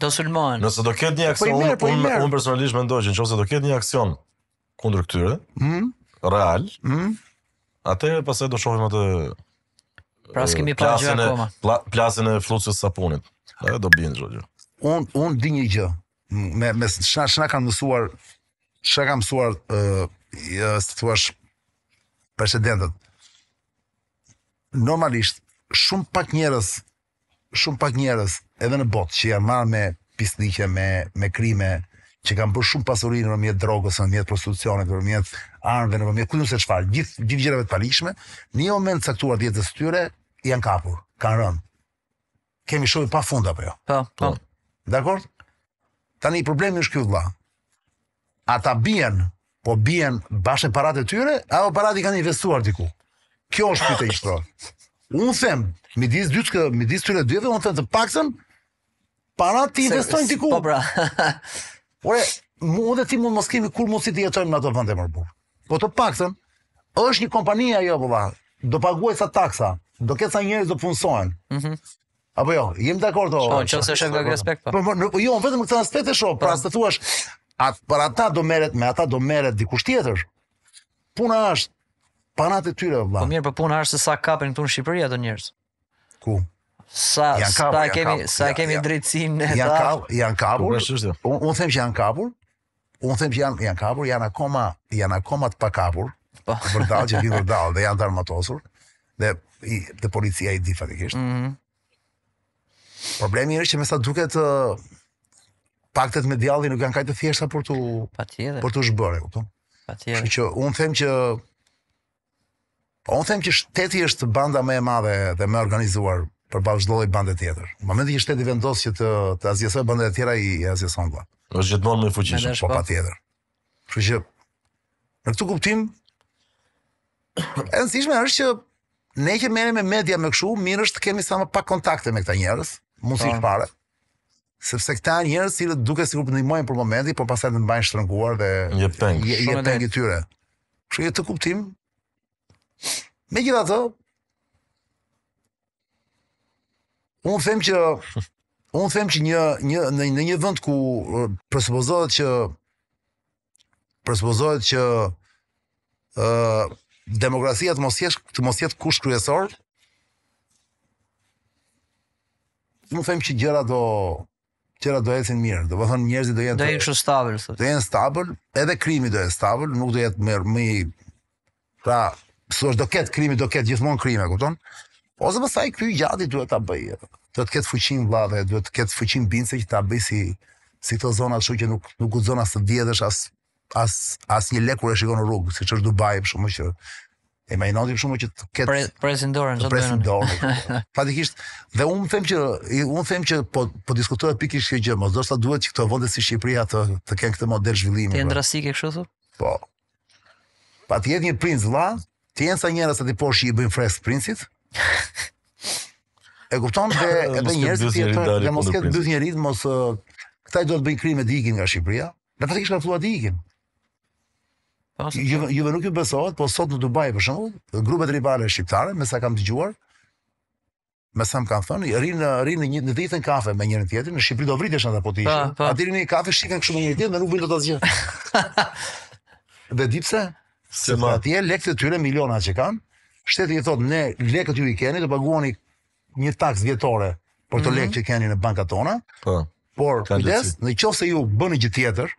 Do sulmohen. Nëse do ketë një po aksion, unë po po un personalisht mendoj që nëse do ketë një aksion kundër këtyre, hm, mm? real, hm, mm? atëherë pastaj do shohim atë Pra s'kemi pa gjë akoma. Plasën e flutës së sapunit. Ai do bien çdo gjë. Un un di një gjë. Me me shna shna kanë mësuar shka kanë mësuar ë si thua presidentët. Normalisht shumë pak njerëz, shumë pak njerëz edhe në botë që janë marrë me pisnike me me krime Që kanë bërë shumë pasuri në rrëmjet drogës, në rrëmjet prostitucionit, në rrëmjet armëve, në rrëmjet se çfarë, gjithë gjithë gjërat e palishme në një moment caktuar të jetës së tyre, janë kapur, kanë rënë. Kemi shojë pa funda apo jo? Po, po, po. Dakor? Tani problemi është ky vëlla. Ata bien, po bien bashkë paratë tyre, apo parati kanë investuar diku? Kjo është pyetja e shtrohtë. Unë them, midis dy çka, tyre dyve, unë them të paksën para i investojnë diku. Po bra. Ore, mua dhe ti mund mos kemi kur mos si të jetojnë në ato vende e burr. Po të paksën është një kompania ajo valla, do paguaj sa taksa do ketë sa njerëz do punsohen. Mhm. Mm Apo jo, jemi dakord o. Po, nëse është nga respekt po. Po, po, jo, vetëm këtë aspekt e shoh, pra po. se thua, atë për ata do merret, me ata do merret dikush tjetër. Puna është panat e tyre valla. Po mirë, po puna është se sa kapen këtu në Shqipëri ato njerëz. Ku? Sa kapur, sa kemi, kapur, sa kemi drejtsinë ta. Janë kapur, janë kapur. Unë un them që janë kapur. Unë them që janë janë kapur, janë akoma, janë akoma të pakapur. Po. Vërdall që vi vërdall dhe janë të armatosur. Dhe i të policia i di fatikisht. Mm -hmm. Problemi është që me sa duket të paktet me djalli nuk janë kaj të thjeshta për të patjetër. Për të zhbërë, kupton? Patjetër. Kështu që un them që un them që shteti është banda më e madhe dhe më organizuar për ballë çdo lloj bande tjetër. Në momentin që shteti vendos që të të azjesoj bande të tjera i, i azjeson Është gjithmonë më fuqishëm, po patjetër. Kështu që në këtë kuptim e nësishme është që ne që merrem me media më këshu, mirë është të kemi sa më pak kontakte me këta njerëz, mos i fare. Sepse këta janë njerëz që duke sikur po ndihmojnë për momentin, por pastaj do të mbajnë shtrënguar dhe një peng, një peng i tyre. Kështu që të kuptim. Megjithatë, unë them që unë them që një një në një, një vend ku uh, presupozohet që presupozohet që ë uh, demokracia të mos jetë të mos jetë kush kryesor. Nuk them që gjëra do gjëra do ecin mirë. Do të po thonë njerëzit do jenë Do jenë kështu stabil thotë. Do jenë stabil, edhe krimi do jetë stabil, nuk do jetë më më pra Sos do ketë krimi, do ketë gjithmonë krime, kupton? Ose më thaj ky gjati duhet ta bëj. Do të ketë fuqinë vllave, duhet të ketë fuqinë bince që ta bëj si si këto zona, ashtu që nuk nuk guxon as të vjedhësh as as as një lek kur e shikon në rrugë, siç është Dubai për shkakun që e imagjinoj shumë që të ketë Pre, presin dorën çfarë Fatikisht dhe un them që un them që po po diskutohet pikërisht kjo gjë, mos do sa duhet që këto vende si Shqipëria të të kenë këtë model zhvillimi. Ti ndrasike pra. kështu thotë? Po. Patjetër një princ vëlla, të jeni sa njerëz sa ti po shi i bëjnë fresk princit. E kupton se edhe njerëz të tjerë dhe mos ketë dy njerëz mos këta do të bëjnë krime të ikin nga Shqipëria. Ne fatikisht kanë thua të ikin. Juve, po. juve nuk ju besohet, po sot në Dubai për shembull, grupe tribale shqiptare, me sa kam dëgjuar, me sa më kanë thënë, rrin rrin një ditën kafe me njërin tjetrin, në Shqipëri do vritesh ata po ti ishin. Atë rrinë një kafe shikën kështu me njëri tjetrin, nuk bën dot asgjë. dhe di pse? Se ma... atje lekët e tyre miliona që kanë, shteti i thotë ne lekët ju i keni të paguani një taks vjetore për të mm -hmm. lekët që keni në bankat tona. Po. Por kujdes, nëse ju bëni gjë tjetër,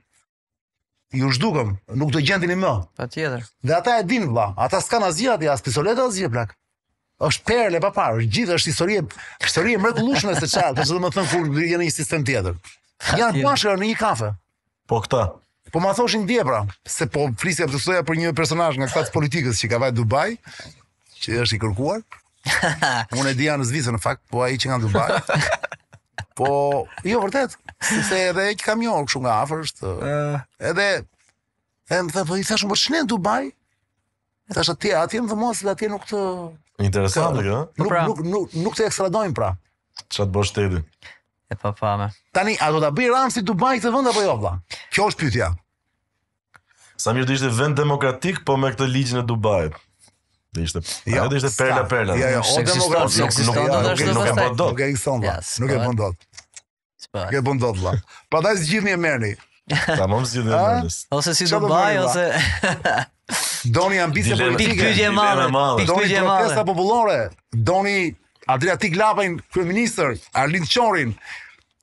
ju zhdukëm, nuk do gjendin më. Patjetër. Dhe ata e din vla, ata s'kan asgjë ati, as pistoleta as gjë plak. është perle e papar, gjithë është histori, histori e mrekullueshme së çaj, do të them kur do jeni një sistem tjetër. janë bashkë në një kafe. Po këtë. Po ma thoshin dje pra, se po flisja për soja për një personazh nga këtë politikës që ka vaje Dubai, që është i kërkuar. Unë e di në Zvizë në fakt, po ai që nga Dubai. Po, jo vërtet, se edhe e kam një këshu nga afër është. Uh. Edhe e më thënë, po i thashë, më shënë në Dubai? E thashë, atje, atje më dhe mos, dhe atje nuk të... Interesant, kë? Nuk, pra. nuk, nuk, nuk të ekstradojmë pra. Qa të bësh të edhe? E pa po, fame. Po, Tani, a do të bëjë ramë si Dubai këtë vënda apo jo, vla? Kjo është pytja. Sa mirë të ishte vend demokratik, po me këtë ligjën e Dubajt? ishte jo, ajo ishte perla perla. Jo, jo, o demokracia ekziston do të nuk jo, e bën dot. Nuk e ekziston. Nuk e bën dot. Nuk e bën dot vëlla. Prandaj zgjidhni e merrni. Tamam zgjidhni e merrni. Ose si Dubai ose Doni ambicie politike. Pikë pyetje e madhe. Doni protesta popullore. Doni Adriatik Lapën kryeministër, Arlind Çorin,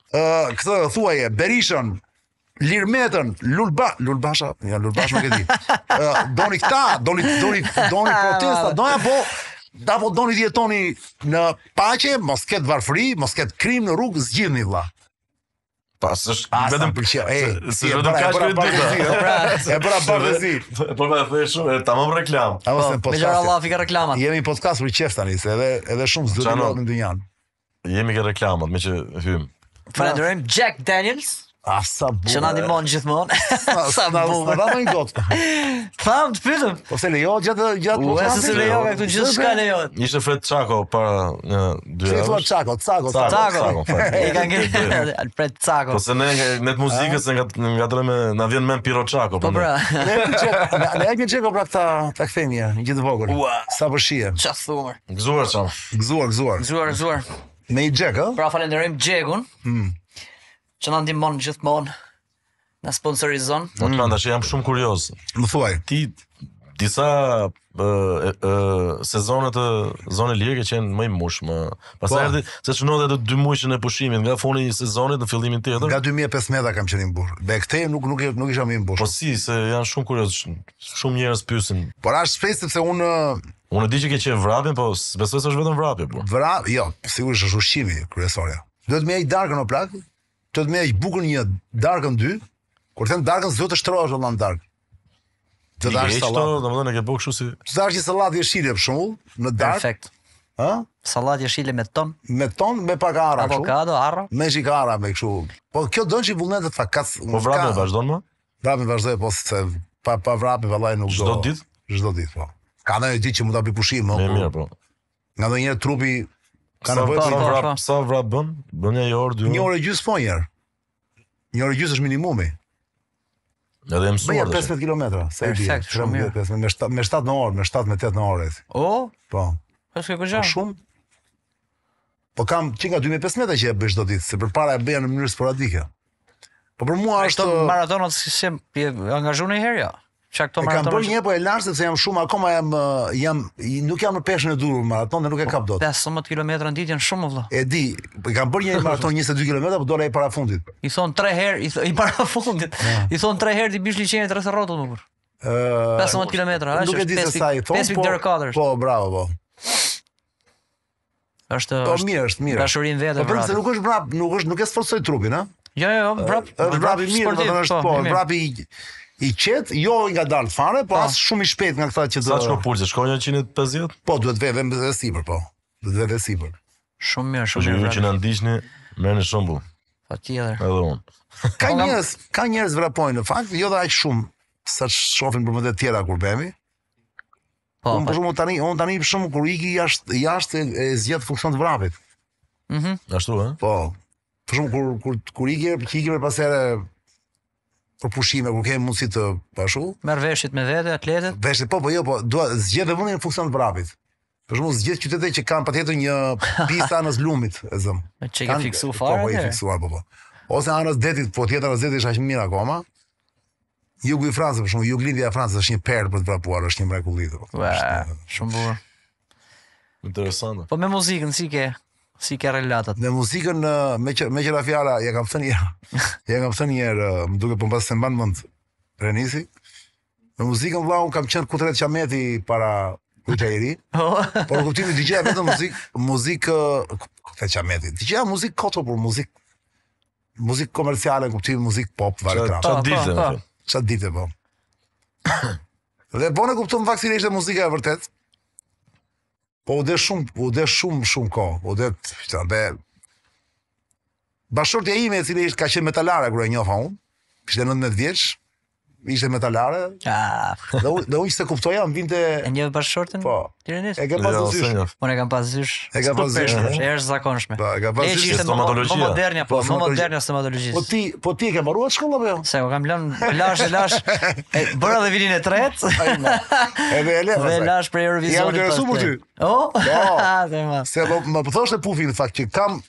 ë uh, këtë thuaje Berishën, Lirmetën, Lulba, Lulbasha, ja Lulbash nuk e di. Doni këta, doni doni doni protesta, doni apo apo doni të jetoni në paqe, mos ketë varfëri, mos ketë krim në rrugë, zgjidhni vëlla. Pastaj vetëm për çfarë? E si e të kaq të E bëra pavëzi. Po më po, po, thoi shumë, e tamam reklam. Me lar Allah fikë reklamat. Jemi podcast për çeft tani, se edhe edhe shumë zgjidhur në dynjan. Jemi këtë reklamat, me që hym. Falenderojm Jack Daniels. A sa bukur. Që na ndihmon gjithmonë. Sa bukur. Sa bukur. Sa bukur. Sa bukur. Sa bukur. Po lejo gjatë gjatë. Po se se lejo me këtu gjithë çka lejo. Ishte Fred Çako para në 2 javë. Fred Çako, Çako, Çako. E kanë gjetur al Fred Çako. Po se ne me muzikën se nga nga drejme na vjen mend Piro Çako. Po bra. Ne e ne e pra ta ta kthemi ja, gjithë vogël. Sa po shihe. Ça thumë. Gzuar çam. Gzuar, gzuar. Gzuar, gzuar. Me i Jack, ëh? Pra falenderojm Jackun. Hm që na ndihmon gjithmonë na sponsorizon. Po mm. tanda që jam shumë kurioz. Më thuaj. Ti disa ë ë sezone të zonës lirë që janë më i mushëm. Pastaj po. erdhi se çnohet ato dy muajshën e pushimit nga funi i sezonit në fillimin tjetër. Nga 2015 kam qenë në burr. Be nuk nuk nuk isha më i mbur. Po si se janë shumë kurioz. Shumë njerëz pyesin. Por as shpejt sepse unë unë e di që ke qenë vrapin, po besoj se është vetëm vrapi po. Vrap, jo, sigurisht është ushqimi kryesorja. Duhet më ai darkën o plak, të të me e bukur një darkën dy, kur të në darkën, zdo të shtrojë është në darkën. Të dash salat. Do më dhënë e ke bukë shusi. Të dash që salat i shile për shumë, në darkë. Perfekt. Ha? Salat i shile me ton. Me ton, me pak ara. Avokado, ara. Me shikara, me këshu. Po kjo dënë që i vullnetet fa kac. Po vrapë e vazhdojnë ma? Vrapë e vazhdojnë, po se pa, pa vrapë e nuk do. Zdo ditë? Zdo ditë, po. Ka në një dit që mu të apipushim. Me po. mirë, po. Nga në njerë trupi Ka në një sa vrap bën, Bën një orë, dy orë. Një orë e gjysë fënë po, njërë. Një orë e gjysë është minimumi. Edhe dhe mësuar dhe 15 kilometra, se e bje, shumë bje, me 7 në orë, me 7, me 8 në orë, e thë. O? Po. Është shkë e po, shumë. Po kam që nga 2015 që e bëjtë do ditë, se për para e bëja në mënyrë sporadike. Po për mua është... Ajo maratonat si se angazhuar në herë ja. Çka këto maraton? E kam bërë një po e lart sepse jam shumë akoma jam jam nuk jam në peshën e durur maraton dhe nuk e kap dot. 15 kilometra në ditë janë shumë vëlla. E di, po kam bërë një maraton 22 kilometra, por dora i para fundit. I thon 3 herë, i, i para fundit. I thon 3 herë ti bish liçenin rreth rrotull më kur. Ë 15 kilometra, a? Nuk e di se sa i thon. 5 po, kilometra. Po, bravo, po. Është Po mirë, është mirë. Dashurinë vetë. Po pse nuk është brap, nuk është nuk e sforcoj trupin, a? Jo, jo, brap. Jo, është brap i mirë, domethënë është po, brap po, i i qet, jo i nga dalë fare, po as shumë i shpejt nga këta që do. Sa çka pulse, shko 150? Po, duhet vetë vetë sipër, po. Duhet vetë sipër. Shumë mirë, shumë mirë. Po Ju që na ndiqni, merrni shumë bu. Patjetër. Edhe unë. Ka njerëz, ka njerëz vrapojnë në fakt, jo dha aq shumë sa shohin për vende të tjera kur bëmi. Po, po. shumë tani, unë tani për shkakun kur iki jashtë jashtë e zgjat funksion të vrapit. Mhm. Ashtu ë? Po. Për shkakun kur kur kur iki, iki me pas për pushime, ku kemi mundësi të pashu. Po Merë veshit me vete, atletet? Veshit, po, po jo, po, dua, zgjedhë dhe vëndin funksion të brapit. Për shumë zgjedhë qytete që kanë patjetër një pista anës lumit, e zëm. Që ke fiksu farë, po, po, i fiksuar, po, po. Ose anës detit, po tjetër anës detit është ashtë mirë akoma. Jugu i Francës, për shumë, juglindi e Francës është një perë për të vrapuar, është një mrekulli. Shumë bukur. Interesante. Po me muzikën, si ke? si ka relatat? Me muzikën, me që, me fjala, ja kam thënë njerë, ja kam thënë njerë, eh, më duke përmë po pasë të mbanë mëndë, Renisi, me muzikën vla, unë kam ku tret qameti para kujta i oh. por kuptimi të gjitha vetë muzikë, muzikë, kutret qameti, të gjitha muzikë koto, për muzikë, muzikë komerciale, kuptimi muzikë pop, vare kram. Qa dite, po. Qa po. Dhe bone kuptu më vaksinisht e muzika e vërtetë, Po u dhe shumë, u dhe shumë, shumë ko. U dhe të, dhe... Bashortja ime, cilë e ishtë ka qenë metalara, kërë e njofa unë, kështë e 19 vjeqë, ishte metalare. Ah. Do do ishte kuptoja, vinte e një bashortën? Po. Tirënis. E ke pasysh. Jo, Unë e kam pasysh. E ka pasysh. Eh? Është zakonshme. Po, e ka pasysh. Është stomatologji. Po modernja, po modernja stomatologji. Po ti, po ti e ke marruar shkolla apo jo? Se u kam lënë lash e lash. Bëra dhe vinin e tretë. Ai më. E vjen lash. Ve lash për Eurovision. Ja më interesu për ty. Oh. Po. Se më. Se do më pufi në fakt që kam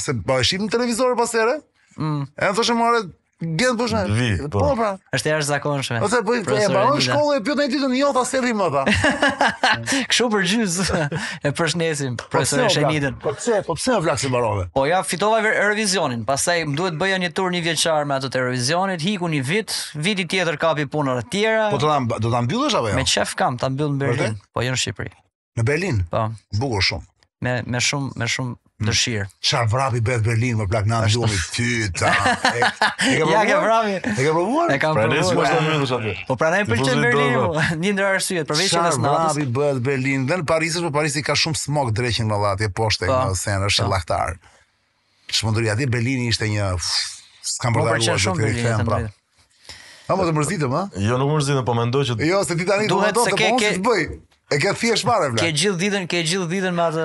se bashim po televizor pas here. Mm. Ën thoshë më arë Gjend po shën. Po pra. Është jashtë zakonshme. Ose po e mbaron shkollë e pyet në ditën jo ta sjellim më ta. Kështu për gjys. E përshnesim po profesorin e Shenidën. Po pse? Po pse e vlaksi mbarove? Po ja fitova Eurovisionin. Pastaj më duhet bëja një tur një vjeçar me atë Eurovisionit, hiku një vit, viti tjetër kapi punë të tjera. Po do ta do ta mbyllësh apo jo? Me chef kam, ta mbyll në Berlin, po jo në Shqipëri. Në Berlin? Po. Bukur shumë. Me me shumë me shumë dëshir. Çfarë vrapi bëhet Berlin me plak nam dhomi ty ta. E, e ja vrapi. E ke provuar? E kam provuar. Pra ne Po pranë pëlqen Berlin. Po, një ndër arsyet, përveç se natës. Vrapi bëhet Berlin, dhe në Paris, po Paris ka shumë smog dreqin në vallatje poshtë po. e në sen është llaktar. Po. Çmendria di Berlini ishte një s'kam për dalluar shumë Berlin. Fem, pra. A më të mërzitëm, a? Jo, nuk mërzitëm, po mendoj që... Jo, se ti tani të mëndoj të bëj. E ke thjesht marrë vle. Ke gjithë ditën, ke gjithë ditën me atë...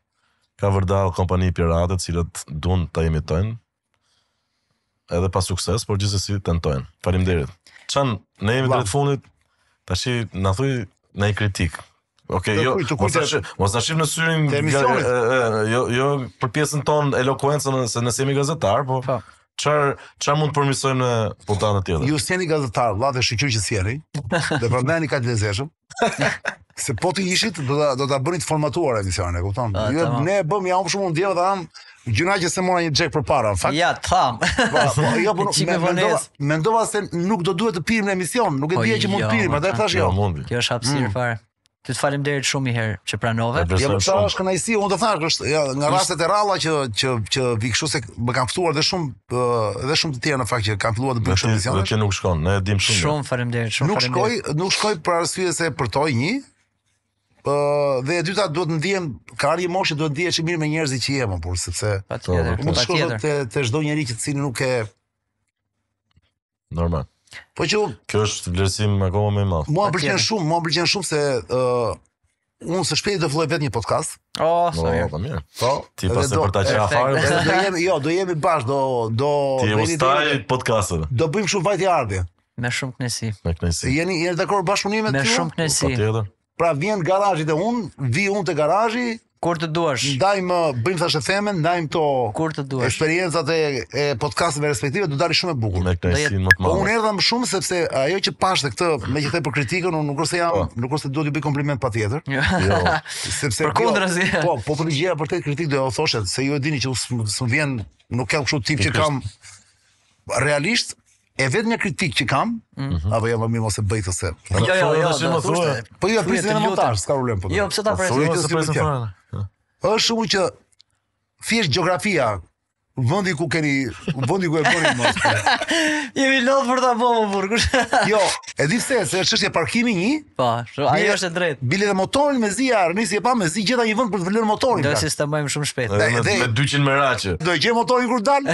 ka vërdal kompani pirate të cilët duan ta imitojnë edhe pa sukses, por gjithsesi tentojnë. Faleminderit. Çan, ne jemi drejt fundit. Tash na thuj në një kritik. Okej, okay, jo, mos tash, mos në syrin e Jo, jo, për pjesën tonë elokuencën se ne jemi gazetar, po, po. çfar çfarë mund të përmirësojmë në puntat të tjera? Ju jeni gazetar, vllazë, shqiptar që sjeri. Dhe vërdani ka të lezeshëm. Se po ti ishit do ta do ta bëni të formatuar emisionin, e kupton? Ah, jo, ne ne e bëm jam shumë ndjeva dhe ham gjëra që s'e mora një çek përpara, në fakt. Ja, tham. Po, po jo po nuk mendova, mendova se nuk do duhet të pirim në emision, nuk e po, dija që mund të jo, pirim, atë thash jo. jo Kjo është hapësirë mm. fare. Ti të falem deri shumë i herë që pranove. Ja, po, më sa është kënaqësi, unë do thash që ja, nga rastet e ralla që që që vi kështu se më kanë ftuar dhe shumë dhe shumë të tjerë në fakt që kanë filluar të bëjnë emisione. Që nuk shkon, ne dim dimë shumë. Shumë faleminderit, shumë faleminderit. Nuk shkoj, nuk shkoj për arsye se e përtoi një, Uh, dhe e dyta duhet ndihem karje moshë duhet ndihesh mirë me njerëzit që jemi por sepse patjetër mund të shkosh te te çdo njerëz që cilin nuk e normal po që kjo është vlerësim akoma më i madh mua pëlqen shumë mua pëlqen shumë se ë uh, unë së shpejti do filloj vetë një podcast. Oh, sa mirë. Po, mirë. Po, ti pas se për ta qenë afare. Po. Do jemi, jo, do jemi bash, do do ti jemi stai podcastin. Do bëjmë kështu vajti ardhi. Me shumë kënaqësi. Me kënaqësi. Jeni jeni dakord bashkëpunimet? Me shumë kënaqësi. Patjetër. Po, Pra vjen garazhi e un, vi un te garazhi, Kur të duash. Ndajm uh, bëjmë thashë themen, ndajm to. Kur të duash. Experiencat e, e podcasteve respektive do dalin shumë e bukur. Me këtë sin më të unë erdha më shumë sepse ajo që pashte këtë, me që the për kritikën, unë nuk kurse jam, oh. nuk kurse do të bëj kompliment patjetër. jo. jo. Sepse përkundrazi. Po, po për gjëra për të kritik do e thoshet se ju e dini që unë vjen nuk kam kështu tip që kam realisht, e vetë një kritik që kam, mm. apo jam jo, më mos e bëj të se. Ja, jo, ja, ja, ja, po ju e prisin në montaz, s'ka problem po. Jo, pse ta presim? Është shumë që thjesht gjeografia Vendi ku keni, vendi ku e bëni mos. Jemi lodh për ta bënë po, burgush. jo, e di pse, se është çështje parkimi një. Po, ajo është e drejtë. Biletë motorin me zi ar, nisi e pa me zi gjeta një vend për të vlerë motorin. Do pra. të sistemojmë shumë shpejt. me, 200 meraçë. Do e gjej motorin kur dal.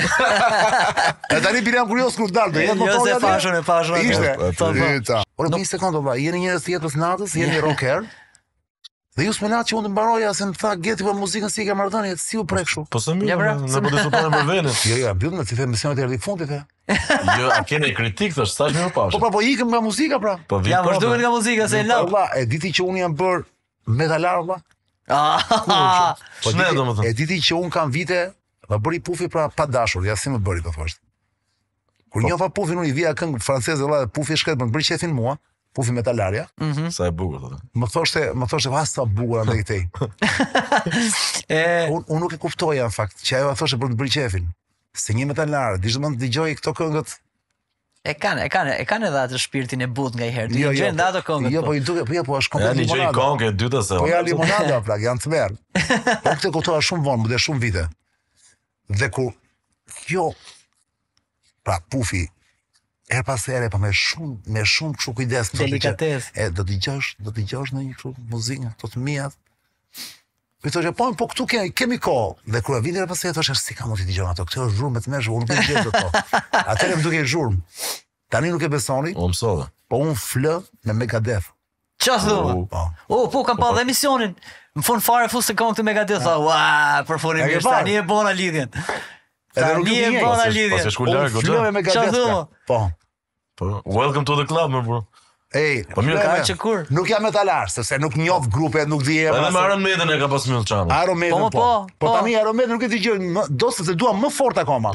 e tani bile jam kurioz kur jo, dal, do jetë motori. Jo se fashën e fashën. Ishte. Po, po. Ora 2 sekonda, po, vaj. Jeni njerëz të jetës natës, jeni rocker. Dhe ju s'me që unë të mbaroja se më tha gjeti për muzikën si i ke mardhënje, si u prek shumë. Po së mjë, ja, pra, në po të supone për venë. Jo, jo, bjot me të cithë mësime të erdi fundit e. Jo, a kene kritikë, thë shtash më pashë. Po pra, po ikëm nga muzika pra. Po vipë pra. Ja, po nga muzika, se e lopë. Allah, e diti që unë jam bërë medalar, Allah. Ah. Po shne, do më thëmë. E diti që unë kam vite, dhe bëri pufi pra pa dashur, ja si më bëri, për thë Kur po. njofa pufin, unë i vija këngë franceze, Allah, pufi e shkret, më bëri qefin mua, pufi metalarja. Mm -hmm. Sa e bukur thotë. Më thoshte, më thoshte vas sa bukur ndaj tej. e un, un nuk e kuptoja në fakt që ajo thoshte për të bërë qefin. Se një metalar, dizhë mund dëgjoj këto këngët. E kanë, e kanë, e kanë edhe atë shpirtin e butë ngajherë. Jo, jo, gjen po- ato këngët. Jo, po, po i duhet, po ja jo, po është kompleta limonada. Ja dëgjoj këngë dytë se. Po ja limonada pra, janë të merr. Po këtë kuptoja shumë vonë, më dhe shumë vite. Dhe ku kjo pra pufi Er pas e re, pa po me shumë, me shumë këshu kujdes. Delikates. E, do të gjosh, do të gjosh në një këshu muzikë, në këto të mia. Këtë të gjë, po këtu kemi, kemi ko. Dhe kërë e vindir e pas e të është, si ka mu të t'i ato, këtë është zhurmë, me të me zhurmë, unë për gjithë të to. A më rëmë duke zhurmë. Tani nuk e besoni, po unë flë me Megadeth. Qa thua? dhëmë? O, po, kam pa po. dhe emisionin. Më fun fare fusë të kongë të Megadeth. Ua, përfunim një shtë, një e bona lidhjen. Edhe nuk e bën lidhje. Pasi shkoj larg, goxha. Çfarë thua? Po. Po, welcome to the club, më bro. Ej, po mirë ka që kur? Nuk jam metalar, sepse nuk njoh grupe, nuk di emra. Edhe me Aron e ka pas mëll çan. Aron Medën po po. Po, po. po tani Aron Medën nuk e di gjë, do se dua më fort akoma.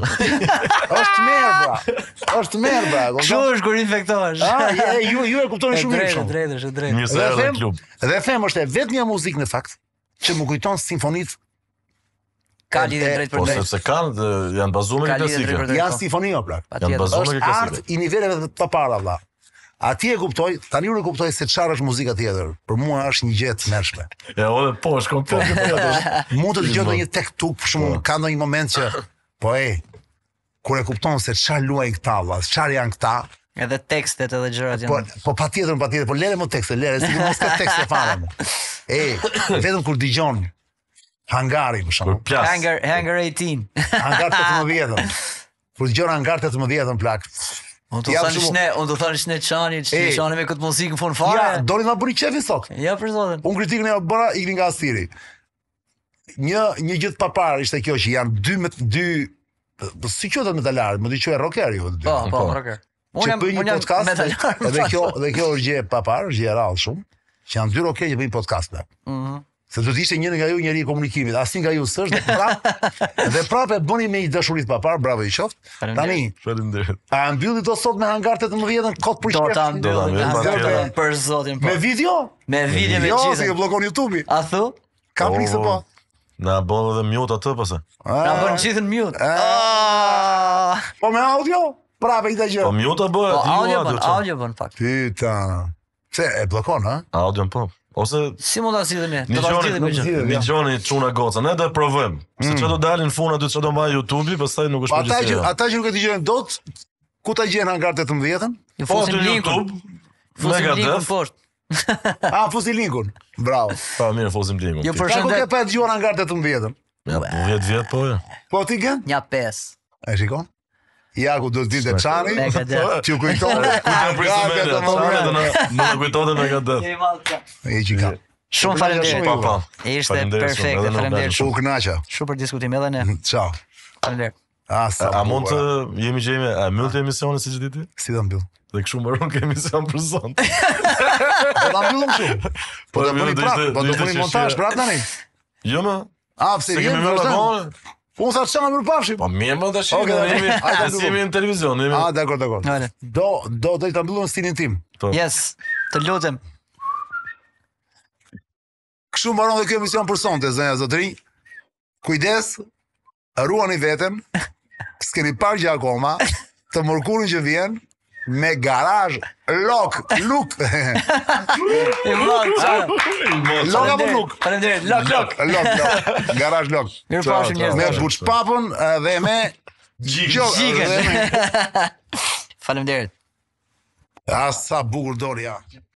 Është merr bra. Është merr bra. Ço është kur infektohesh? Ah, ju ju e kuptoni shumë mirë. Është drejtë, është drejtë. Një serë klub. Dhe them është vetëm vetmja muzikë në fakt që më kujton simfonitë Ka lidhje drejt për drejtë. Po sepse kanë janë bazuar në klasikë. Ja po. sifonia jo, pra. Janë bazuar në klasikë. I niveleve të të para valla. A e kuptoj, tani unë e kuptoj se çfarë është muzika tjetër. Për mua është një gjë e mëshme. Ja, edhe po, është komplet. Mund të dëgjoj ndonjë tek tuk, për shkakun po. ka ndonjë moment që po e kur e kupton se çfarë luaj këta valla, çfarë janë këta. Edhe tekstet edhe gjërat po, janë. Po, po patjetër, patjetër, po lere më tekstet, lere, sikur mos ka tekstet fare. E, vetëm kur dëgjon hangari për shumë. Hangar hangar 18. Hangar 18-ën. Kur dëgjon hangar 18-ën plak. Unë të thani shne, unë të thani shne qani, që të qani me këtë muzikë në funë fare. Ja, doli ma bëri qefi sot. Ja, për zotën. Unë kritikën e o bëra, ikni nga asiri. Një, një gjithë paparë ishte kjo që janë dy me dy, si që të metalarë, më di që e rocker ju. Po, po, po, rocker. Që bëjnë një podcast, edhe kjo, dhe kjo është gje paparë, është gje rallë shumë, që janë dy rocker që bëjnë podcast. Mhm. Se do të ishte një nga ju njëri i komunikimit, asnjë nga ju s'është dhe prapë dhe prapë bëni me një dashuri të papar, bravo i qoftë. Tani, faleminderit. A mbylli do sot me hangar 18-ën kot për shpirt? Do ta ndodhë për zotin po. Me video? Me video me gjithë. Jo, si e bllokon YouTube-i. A thu? Ka prisë oh. po. Na bën edhe mute atë pse? Na bën gjithën mute. Ah. Po me audio? Prapë i dëgjoj. Po mute bëhet. Po, audio audio bën fakt. Ti ta. Se e bllokon, ha? Audio po. Ose si mund ta sillemi? Do ta sillemi me gjithë. Mi xhoni çuna goca, ne do të provojmë. Mm. Se çfarë do dalin funa do aty çfarë do mbaj YouTube, pastaj nuk është përgjithësi. Ata që ata që nuk e dëgjojnë dot ku ta gjen hangar 18 ën Në fund të YouTube. Fuzi linkun fort. A ah, fuzim linkun. Bravo. Po mirë, fuzim linkun. Jo, ka ku ke pa dëgjuar hangar të 10-ën? Ja, 10 po, vjet po. Po ti gjen? Ja 5. Ai shikon? Ja ku do të dinte çani, ti u kujton ku të prisë më të më të kujton të më gatë. E që ka. Shumë faleminderit. Po, po. Ishte perfekte, faleminderit shumë. U Shumë për diskutimin edhe ne. Hm, ciao. Faleminderit. Asa. A mund të jemi jemi a mbyll të emisione siç ditë? Si do mbyll? Dhe kështu mbaron kë emision për sonte. Do po ta mbyllim kështu. Po bëni prapë, po do të bëni montazh prapë tani. Jo më. Ah, pse jo, kemi më Po sa çan më rëpafshim? Po më tash. Okej, okay, jemi. Hajde jemi në televizion, A, Ah, dakor, dakor. Hajde. Do do do ta mbyllim stilin tim. Po. Yes. Të lutem. më mbaron dhe kjo emision për sonte, zënja zotëri. Kujdes, ruani veten, s'keni parë gjë akoma, të mërkurin që vjen, me garaj lok luk i lok lok apo luk faleminderit lok lok lok garaj lok po, me buç papun eh, dhe me gjigën faleminderit Asa bukur